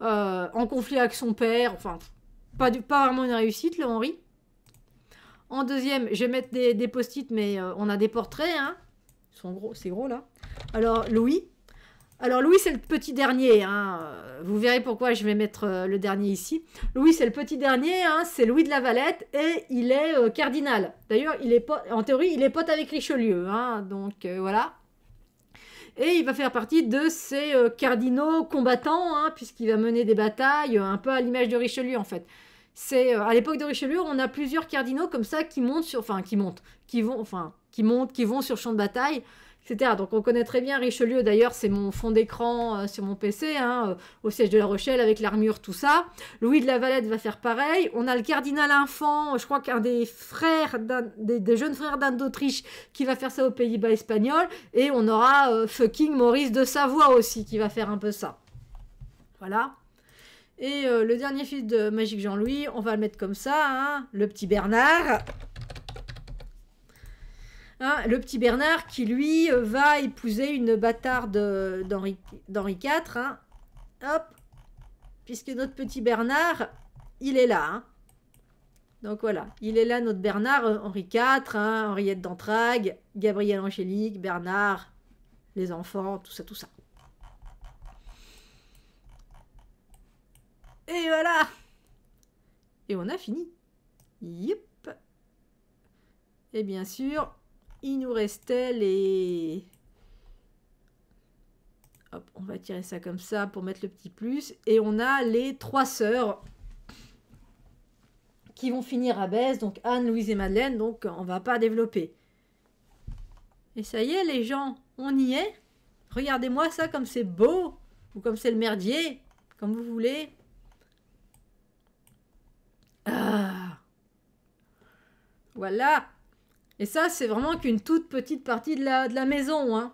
en conflit avec son père. Enfin, pas, du, vraiment une réussite le Henri. En deuxième, je vais mettre des, des post-it, mais on a des portraits. Hein. sont gros, c'est gros là. Alors, Louis. Alors, Louis, c'est le petit dernier. Hein. Vous verrez pourquoi je vais mettre euh, le dernier ici. Louis, c'est le petit dernier. Hein. C'est Louis de la Valette et il est euh, cardinal. D'ailleurs, il est en théorie, il est pote avec Richelieu. Hein. Donc, euh, voilà. Et il va faire partie de ces cardinaux combattants, puisqu'il va mener des batailles, un peu à l'image de Richelieu, en fait c'est à l'époque de Richelieu, on a plusieurs cardinaux comme ça qui montent sur, enfin qui montent, qui vont, enfin qui montent, qui vont sur champ de bataille donc on connaît très bien Richelieu, d'ailleurs c'est mon fond d'écran euh, sur mon PC, hein, euh, au siège de La Rochelle avec l'armure, tout ça. Louis de la Valette va faire pareil. On a le cardinal Infant, je crois qu'un des frères, des, jeunes frères d'Anne d'Autriche qui va faire ça aux Pays-Bas espagnols. Et on aura euh, fucking Maurice de Savoie aussi qui va faire un peu ça. Voilà. Et le dernier fils de Magique Jean-Louis, on va le mettre comme ça, hein, le petit Bernard. Hein, le petit Bernard qui, lui, va épouser une bâtarde d'Henri IV. Hein. Hop Puisque notre petit Bernard, il est là. Hein. Donc voilà, il est là notre Bernard, Henri IV, Henriette d'Entrague, Gabriel Angélique, Bernard, les enfants, tout ça, tout ça. Et voilà Et on a fini. Yep. Et bien sûr, il nous restait les... Hop, on va tirer ça comme ça pour mettre le petit plus. Et on a les trois sœurs qui vont finir à baisse. donc Anne, Louise et Madeleine, donc on va pas développer. Et ça y est les gens, on y est. Regardez-moi ça comme c'est beau, ou comme c'est le merdier, comme vous voulez. Ah Voilà et ça, c'est vraiment qu'une toute petite partie de la, de la maison. Hein.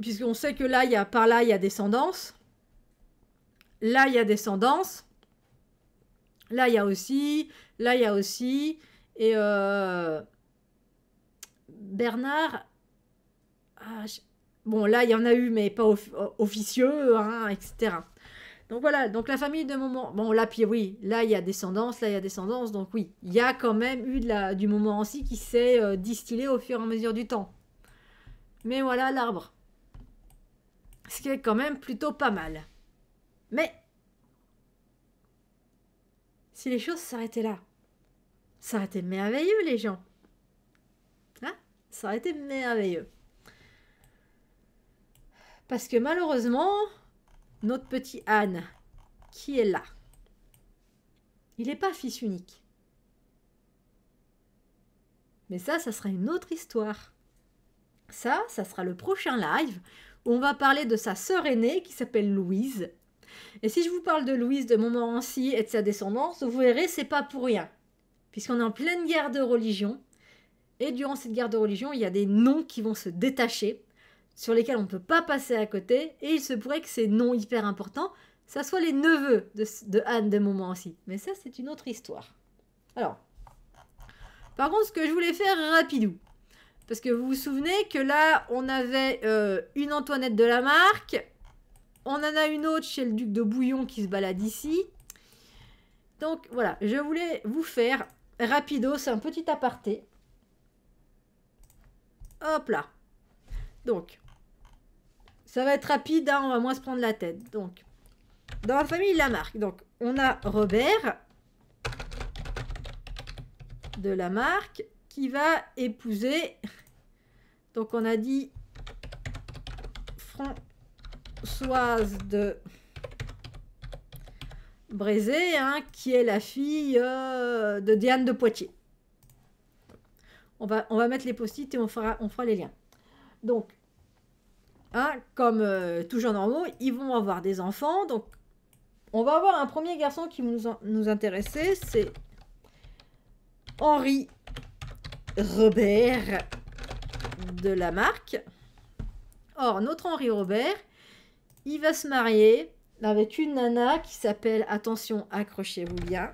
Puisqu'on sait que là, y a, par là, il y a descendance. Là, il y a descendance. Là, il y a aussi. Là, il y a aussi. Et euh, Bernard. Ah, bon, là, il y en a eu, mais pas officieux, hein, etc. Donc voilà, donc la famille de Momo... Bon, là, puis oui, là, il y a descendance, là, il y a descendance. Donc oui, il y a quand même eu de la, du moment aussi qui s'est euh, distillé au fur et à mesure du temps. Mais voilà l'arbre. Ce qui est quand même plutôt pas mal. Mais si les choses s'arrêtaient là, ça aurait été merveilleux, les gens. Hein ça aurait été merveilleux. Parce que malheureusement, notre petit Anne, qui est là, il n'est pas fils unique. Mais ça, ça sera une autre histoire. Ça, ça sera le prochain live où on va parler de sa sœur aînée qui s'appelle Louise. Et si je vous parle de Louise de Montmorency et de sa descendance, vous verrez, c'est pas pour rien. Puisqu'on est en pleine guerre de religion. Et durant cette guerre de religion, il y a des noms qui vont se détacher sur lesquels on ne peut pas passer à côté, et il se pourrait que ces noms hyper importants, ça soit les neveux de, de Anne de moments aussi. Mais ça, c'est une autre histoire. Alors, par contre, ce que je voulais faire rapidou, parce que vous vous souvenez que là, on avait euh, une Antoinette de la Marque, on en a une autre chez le duc de Bouillon qui se balade ici. Donc voilà, je voulais vous faire rapido, c'est un petit aparté. Hop là. Donc, ça va être rapide, hein, on va moins se prendre la tête. Donc, dans la famille Lamarck. Donc, on a Robert de Lamarck qui va épouser. Donc, on a dit Françoise de Brézé, hein, qui est la fille euh, de Diane de Poitiers. On va, on va mettre les post-it et on fera, on fera les liens. Donc, Hein, comme euh, toujours tous normaux, ils vont avoir des enfants. Donc, on va avoir un premier garçon qui va nous, nous intéresser. C'est Henri Robert de la marque. Or, notre Henri Robert, il va se marier avec une nana qui s'appelle, attention, accrochez-vous bien,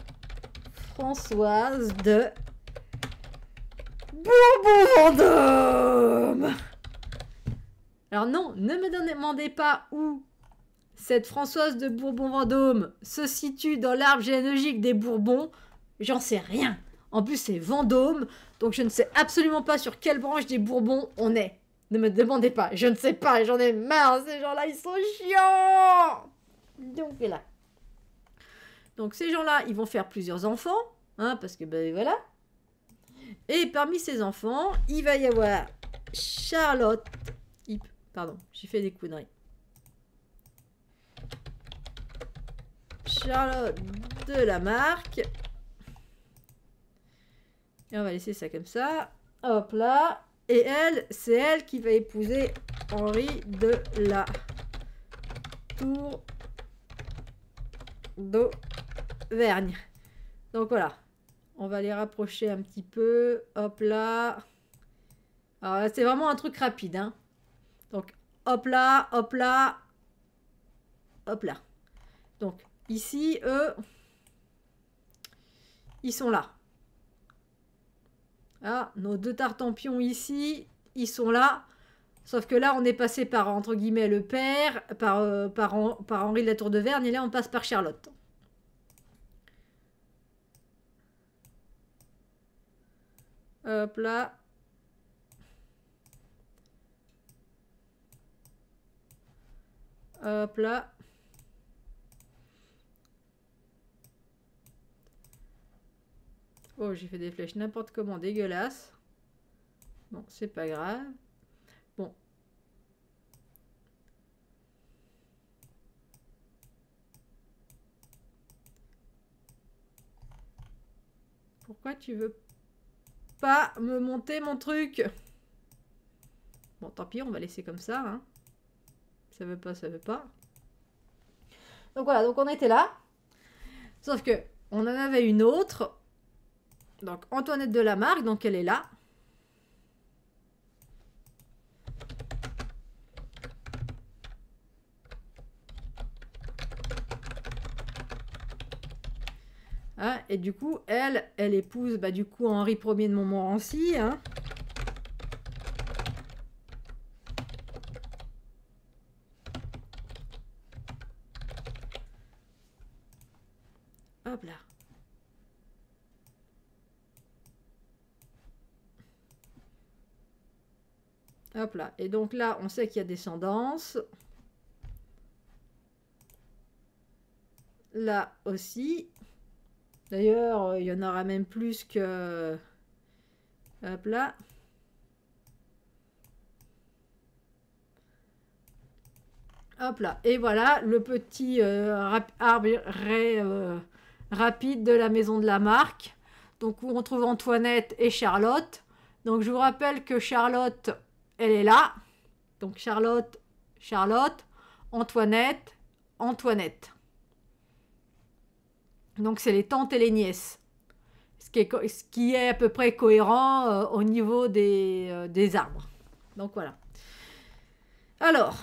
Françoise de Bourbon Vendôme alors non, ne me demandez pas où cette Françoise de Bourbon-Vendôme se situe dans l'arbre généalogique des Bourbons. J'en sais rien. En plus, c'est Vendôme, donc je ne sais absolument pas sur quelle branche des Bourbons on est. Ne me demandez pas, je ne sais pas, j'en ai marre, ces gens-là, ils sont chiants Donc voilà. Donc ces gens-là, ils vont faire plusieurs enfants, hein, parce que ben voilà. Et parmi ces enfants, il va y avoir Charlotte Pardon, j'ai fait des conneries. Charlotte de la marque. Et on va laisser ça comme ça. Hop là. Et elle, c'est elle qui va épouser Henri de la Tour d'Auvergne. Donc voilà. On va les rapprocher un petit peu. Hop là. Alors là, c'est vraiment un truc rapide. Hein. Donc, hop là, hop là, hop là. Donc, ici, eux, ils sont là. Ah, nos deux tartampions ici, ils sont là. Sauf que là, on est passé par, entre guillemets, le père, par, euh, par Henri de la Tour de Verne, et là, on passe par Charlotte. Hop là. Hop là. Oh, j'ai fait des flèches n'importe comment, dégueulasse. Bon, c'est pas grave. Bon. Pourquoi tu veux pas me monter mon truc Bon, tant pis, on va laisser comme ça, hein ça veut pas, ça veut pas. Donc voilà, donc on était là. Sauf que on en avait une autre. Donc Antoinette de Marque, donc elle est là. Ah, et du coup, elle, elle épouse bah, du coup Henri Ier de Montmorency. Hein. là. Et donc là, on sait qu'il y a descendance. Là aussi. D'ailleurs, euh, il y en aura même plus que... Hop là. Hop là. Et voilà le petit euh, arbre euh, rapide de la maison de la marque. Donc, on trouve Antoinette et Charlotte. Donc, je vous rappelle que Charlotte, elle est là. Donc Charlotte, Charlotte, Antoinette, Antoinette. Donc c'est les tantes et les nièces. Ce qui est, à peu près cohérent euh, au niveau euh, des, arbres. Donc voilà. Alors,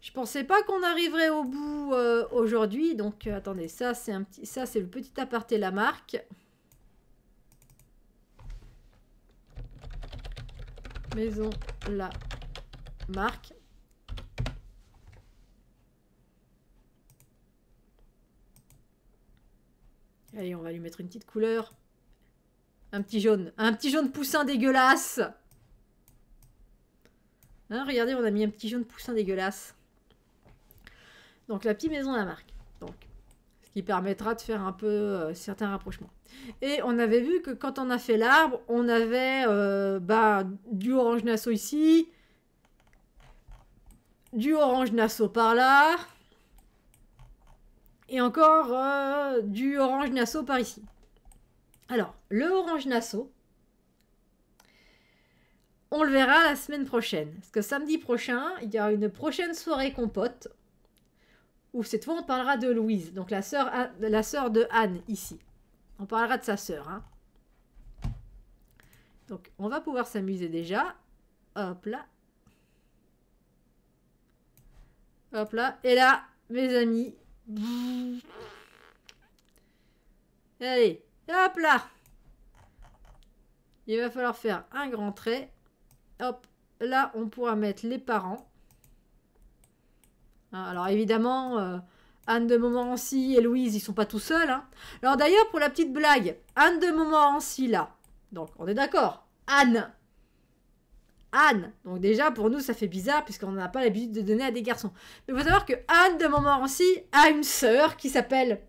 je pensais pas qu'on arriverait au bout euh, aujourd'hui. Donc attendez, ça c'est un petit, ça c'est le petit aparté la marque. maison la marque. Allez, on va lui mettre une petite couleur. Un petit jaune. Un petit jaune poussin dégueulasse hein, Regardez, on a mis un petit jaune poussin dégueulasse. Donc la petite maison la marque. Donc, ce qui permettra de faire un peu euh, certains rapprochements. Et on avait vu que quand on a fait l'arbre, on avait euh, bah, du orange nassau ici, du orange nassau par là, et encore euh, du orange nassau par ici. Alors, le orange nassau, on le verra la semaine prochaine. Parce que samedi prochain, il y a une prochaine soirée compote, où cette fois on parlera de Louise, donc la sœur, la sœur de Anne ici. On parlera de sa sœur. Hein. Donc, on va pouvoir s'amuser déjà. Hop là. Hop là. Et là, mes amis. Allez, hop là. Il va falloir faire un grand trait. Hop, là, on pourra mettre les parents. Hein, alors, évidemment... Euh, Anne de Montmorency et Louise, ils sont pas tout seuls. Hein. Alors d'ailleurs, pour la petite blague, Anne de Montmorency, là. Donc, on est d'accord. Anne. Anne. Donc déjà, pour nous, ça fait bizarre puisqu'on n'a pas l'habitude de donner à des garçons. Mais il faut savoir que Anne de Montmorency a une sœur qui s'appelle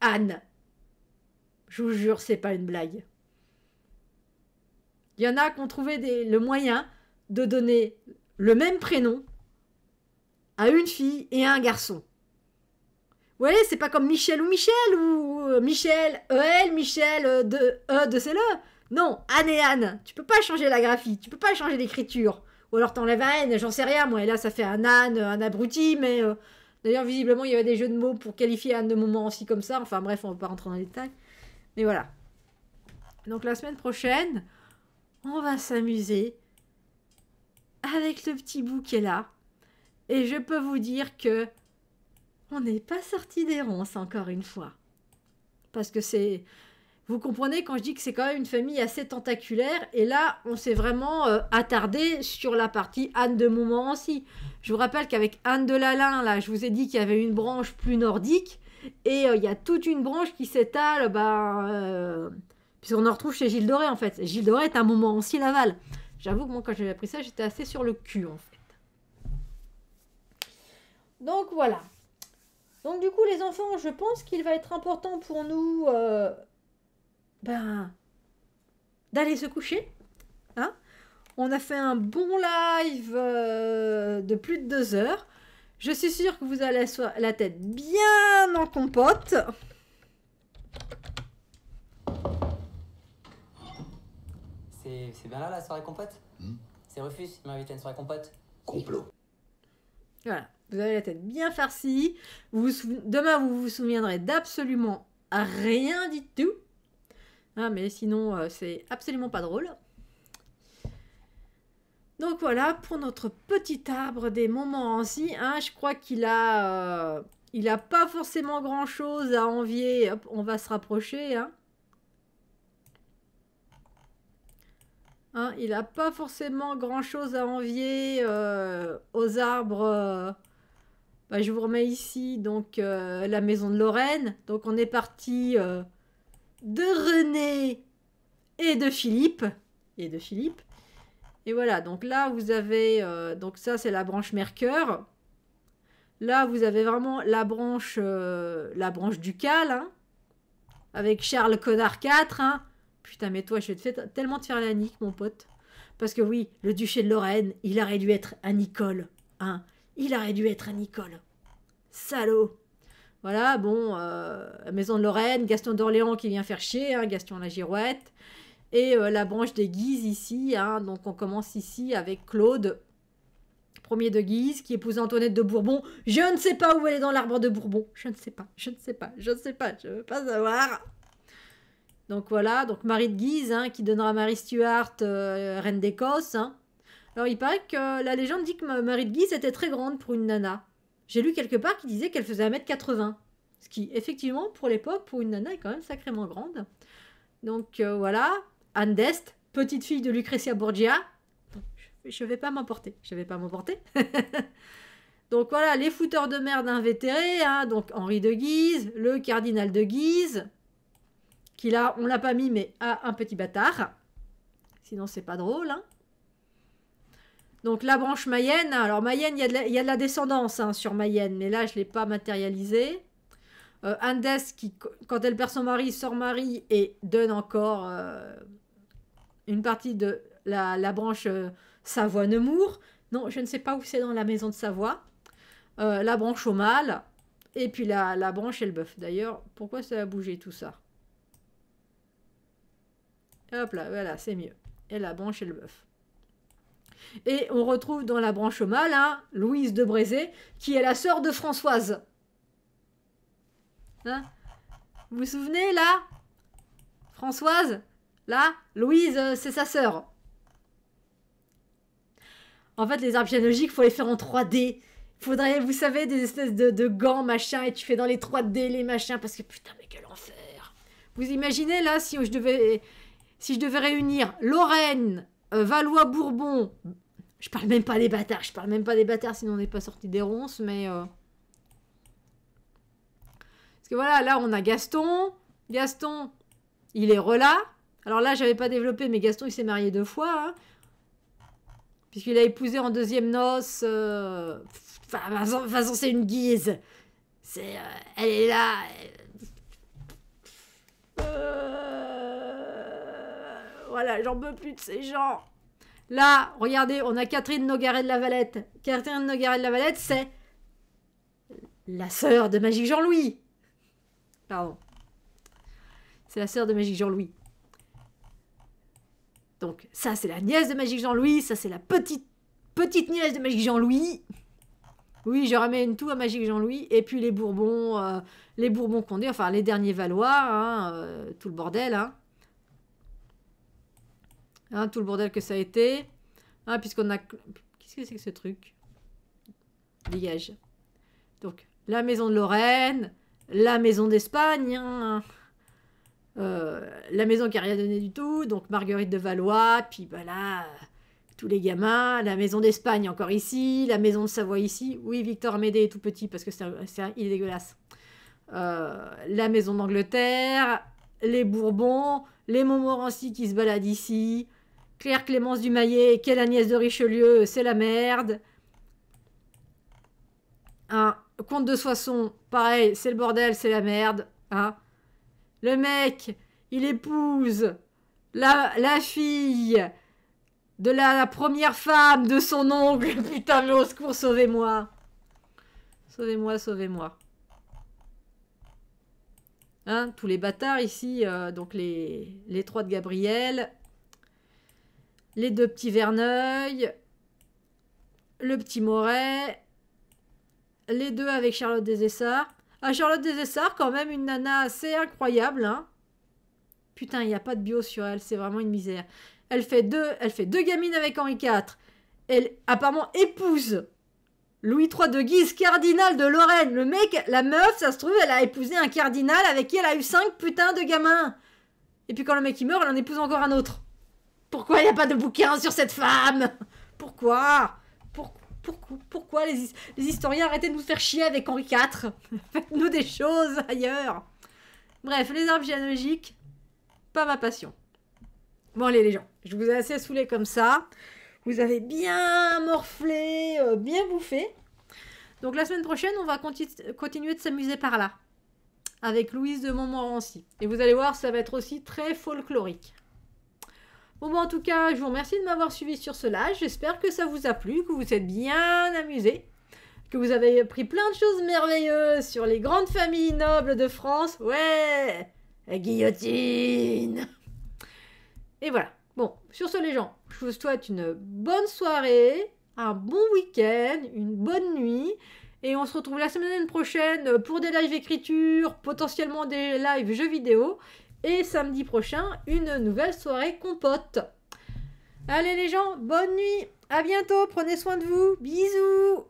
Anne. Je vous jure, c'est pas une blague. Il y en a qui ont trouvé le moyen de donner le même prénom à une fille et à un garçon. Ouais, c'est pas comme Michel ou Michel ou euh, Michel E-L, Michel euh, de E de c'est le. Non, Anne et Anne. Tu peux pas changer la graphie, tu peux pas changer l'écriture. Ou alors t'enlèves un N, j'en sais rien moi. Et là, ça fait un âne, euh, un abruti, mais. D'ailleurs, visiblement, il y avait des jeux de mots pour qualifier Anne de moment aussi comme ça. Enfin bref, on va pas rentrer dans les détails. Mais voilà. Donc la semaine prochaine, on va s'amuser avec le petit bout qui est là. Et je peux vous dire que on n'est pas sorti des ronces encore une fois. Parce que c'est... Vous comprenez quand je dis que c'est quand même une famille assez tentaculaire. Et là, on s'est vraiment euh, attardé sur la partie Anne de Montmorency. Je vous rappelle qu'avec Anne de Lalin, là, je vous ai dit qu'il y avait une branche plus nordique. Et euh, il y a toute une branche qui s'étale, ben, puis euh, puisqu'on en retrouve chez Gilles Doré, en fait. Gilles Doré est un Montmorency Laval. J'avoue que moi, quand j'ai appris ça, j'étais assez sur le cul, en fait. Donc voilà. Donc du coup, les enfants, je pense qu'il va être important pour nous euh, ben, d'aller se coucher. Hein On a fait un bon live euh, de plus de deux heures. Je suis sûre que vous allez la tête bien en compote. C'est bien là la soirée compote hmm C'est Refus, il m'a invité à une soirée compote. Complot. Voilà vous avez la tête bien farcie, demain vous vous souviendrez d'absolument rien du tout. Ah, mais sinon, euh, c'est absolument pas drôle. Donc voilà pour notre petit arbre des moments ainsi. Hein. je crois qu'il a, euh, il pas forcément grand chose à envier. Hop, on va se rapprocher. Hein. Hein, il n'a pas forcément grand chose à envier euh, aux arbres bah, je vous remets ici donc euh, la maison de Lorraine. Donc on est parti euh, de René et de Philippe. Et de Philippe. Et voilà, donc là vous avez, euh, donc ça c'est la branche Mercœur Là vous avez vraiment la branche, la branche ducale, hein, avec Charles Connard IV. Hein. Putain mais toi je vais te faire tellement te faire la nique mon pote. Parce que oui, le duché de Lorraine, il aurait dû être un Nicole. Hein. Il aurait dû être un Nicole. Salaud Voilà, bon, euh, Maison de Lorraine, Gaston d'Orléans qui vient faire chier, hein, Gaston la girouette. Et euh, la branche des Guise ici, hein, donc on commence ici avec Claude, premier de Guise, qui épouse Antoinette de Bourbon. Je ne sais pas où elle est dans l'arbre de Bourbon. Je ne sais pas, je ne sais pas, je ne sais pas, je ne veux pas savoir. Donc voilà, donc Marie de Guise, hein, qui donnera Marie Stuart, euh, reine d'Écosse. Alors il paraît que la légende dit que Marie de Guise était très grande pour une nana. J'ai lu quelque part qui disait qu'elle faisait 1m80. Ce qui, effectivement, pour l'époque, pour une nana, est quand même sacrément grande. Donc euh, voilà, Anne d'Est, petite fille de Lucrezia Borgia. Je vais pas m'emporter, je vais pas m'emporter. donc voilà, les fouteurs de merde invétérés, hein, donc Henri de Guise, le cardinal de Guise, qui là, on l'a pas mis, mais a un petit bâtard. Sinon, c'est pas drôle. Hein. Donc la branche Mayenne, alors Mayenne, il y, a de la descendance hein, sur Mayenne, mais là je ne l'ai pas matérialisée. Euh, Andes, qui, quand elle perd son mari, sort mari et donne encore euh, une partie de la, branche euh, Savoie-Nemours. Non, je ne sais pas où c'est dans la maison de Savoie. la branche au mâle, et puis la, la branche et le bœuf. D'ailleurs, pourquoi ça a bougé tout ça Hop là, voilà, c'est mieux. Et la branche et le bœuf. Et on retrouve dans la branche mâle hein, Louise de Brézé, qui est la sœur de Françoise. Hein vous vous souvenez là Françoise Là Louise, euh, c'est sa sœur. En fait, les arbres il faut les faire en 3D. Il Faudrait, vous savez, des espèces de, gants, machin, et tu fais dans les 3D les machins, parce que putain, mais quel enfer Vous imaginez là, si je devais, si je devais réunir Lorraine, euh, Valois-Bourbon. Je parle même pas des bâtards, je parle même pas des bâtards, sinon on n'est pas sorti des ronces, mais... Euh. Parce que voilà, là on a Gaston. Gaston, il est rela Alors là, j'avais pas développé, mais Gaston, il s'est marié deux fois. Hein. Puisqu'il a épousé en deuxième noce... de toute façon, c'est une guise. C'est... Euh, elle est là. Voilà, j'en veux plus de ces gens. Là, regardez, on a Catherine Nogaret de la Valette. Catherine Nogaret de la Valette, c'est la sœur de Magique Jean-Louis. Pardon. C'est la sœur de Magique Jean-Louis. Donc ça, c'est la nièce de Magique Jean-Louis. Ça, c'est la petite, petite nièce de Magique Jean-Louis. Oui, je ramène tout à Magique Jean-Louis. Et puis les Bourbons, euh, les Bourbons qu'on dit, enfin les derniers Valois, hein, euh, tout le bordel. Hein. Hein, tout le bordel que ça a été. Ah, puisqu'on a... Qu'est-ce que c'est que ce truc Dégage. Donc, la maison de Lorraine, la maison d'Espagne, hein. euh, la maison qui n'a rien donné du tout, donc Marguerite de Valois, puis voilà, tous les gamins, la maison d'Espagne encore ici, la maison de Savoie ici. Oui, Victor Amédée est tout petit parce que c'est il est dégueulasse. Euh, la maison d'Angleterre, les Bourbons, les Montmorency qui se baladent ici, Claire Clémence Dumaillet, quelle Agnès de Richelieu, c'est la merde. Hein, Comte de Soissons, pareil, c'est le bordel, c'est la merde. Hein. Le mec, il épouse la, la fille de la, première femme de son oncle. Putain, mais au secours, sauvez-moi. Sauvez-moi, sauvez-moi. Hein, tous les bâtards ici, euh, donc les, les trois de Gabriel, les deux petits Verneuil, le petit Moret, les deux avec Charlotte des Essarts. Ah, Charlotte des Essarts, quand même une nana assez incroyable, hein. Putain, il n'y a pas de bio sur elle, c'est vraiment une misère. Elle fait deux, elle fait deux gamines avec Henri IV. Elle, apparemment, épouse Louis III de Guise, cardinal de Lorraine. Le mec, la meuf, ça se trouve, elle a épousé un cardinal avec qui elle a eu cinq putains de gamins. Et puis quand le mec il meurt, elle en épouse encore un autre. Pourquoi il n'y a pas de bouquin sur cette femme Pourquoi Pourquoi pourquoi, les, historiens arrêtaient de nous faire chier avec Henri IV Faites-nous des choses ailleurs Bref, les arbres généalogiques, pas ma passion. Bon allez les gens, je vous ai assez saoulés comme ça. Vous avez bien morflé, euh, bien bouffé. Donc la semaine prochaine, on va continuer de s'amuser par là. Avec Louise de Montmorency. Et vous allez voir, ça va être aussi très folklorique. Bon, en tout cas, je vous remercie de m'avoir suivi sur cela. J'espère que ça vous a plu, que vous êtes bien amusé, que vous avez appris plein de choses merveilleuses sur les grandes familles nobles de France. Ouais guillotine Et voilà. Bon, sur ce, les gens, je vous souhaite une bonne soirée, un bon week-end, une bonne nuit. Et on se retrouve la semaine prochaine pour des lives écritures, potentiellement des lives jeux vidéo. Et samedi prochain, une nouvelle soirée compote. Allez les gens, bonne nuit, à bientôt, prenez soin de vous, bisous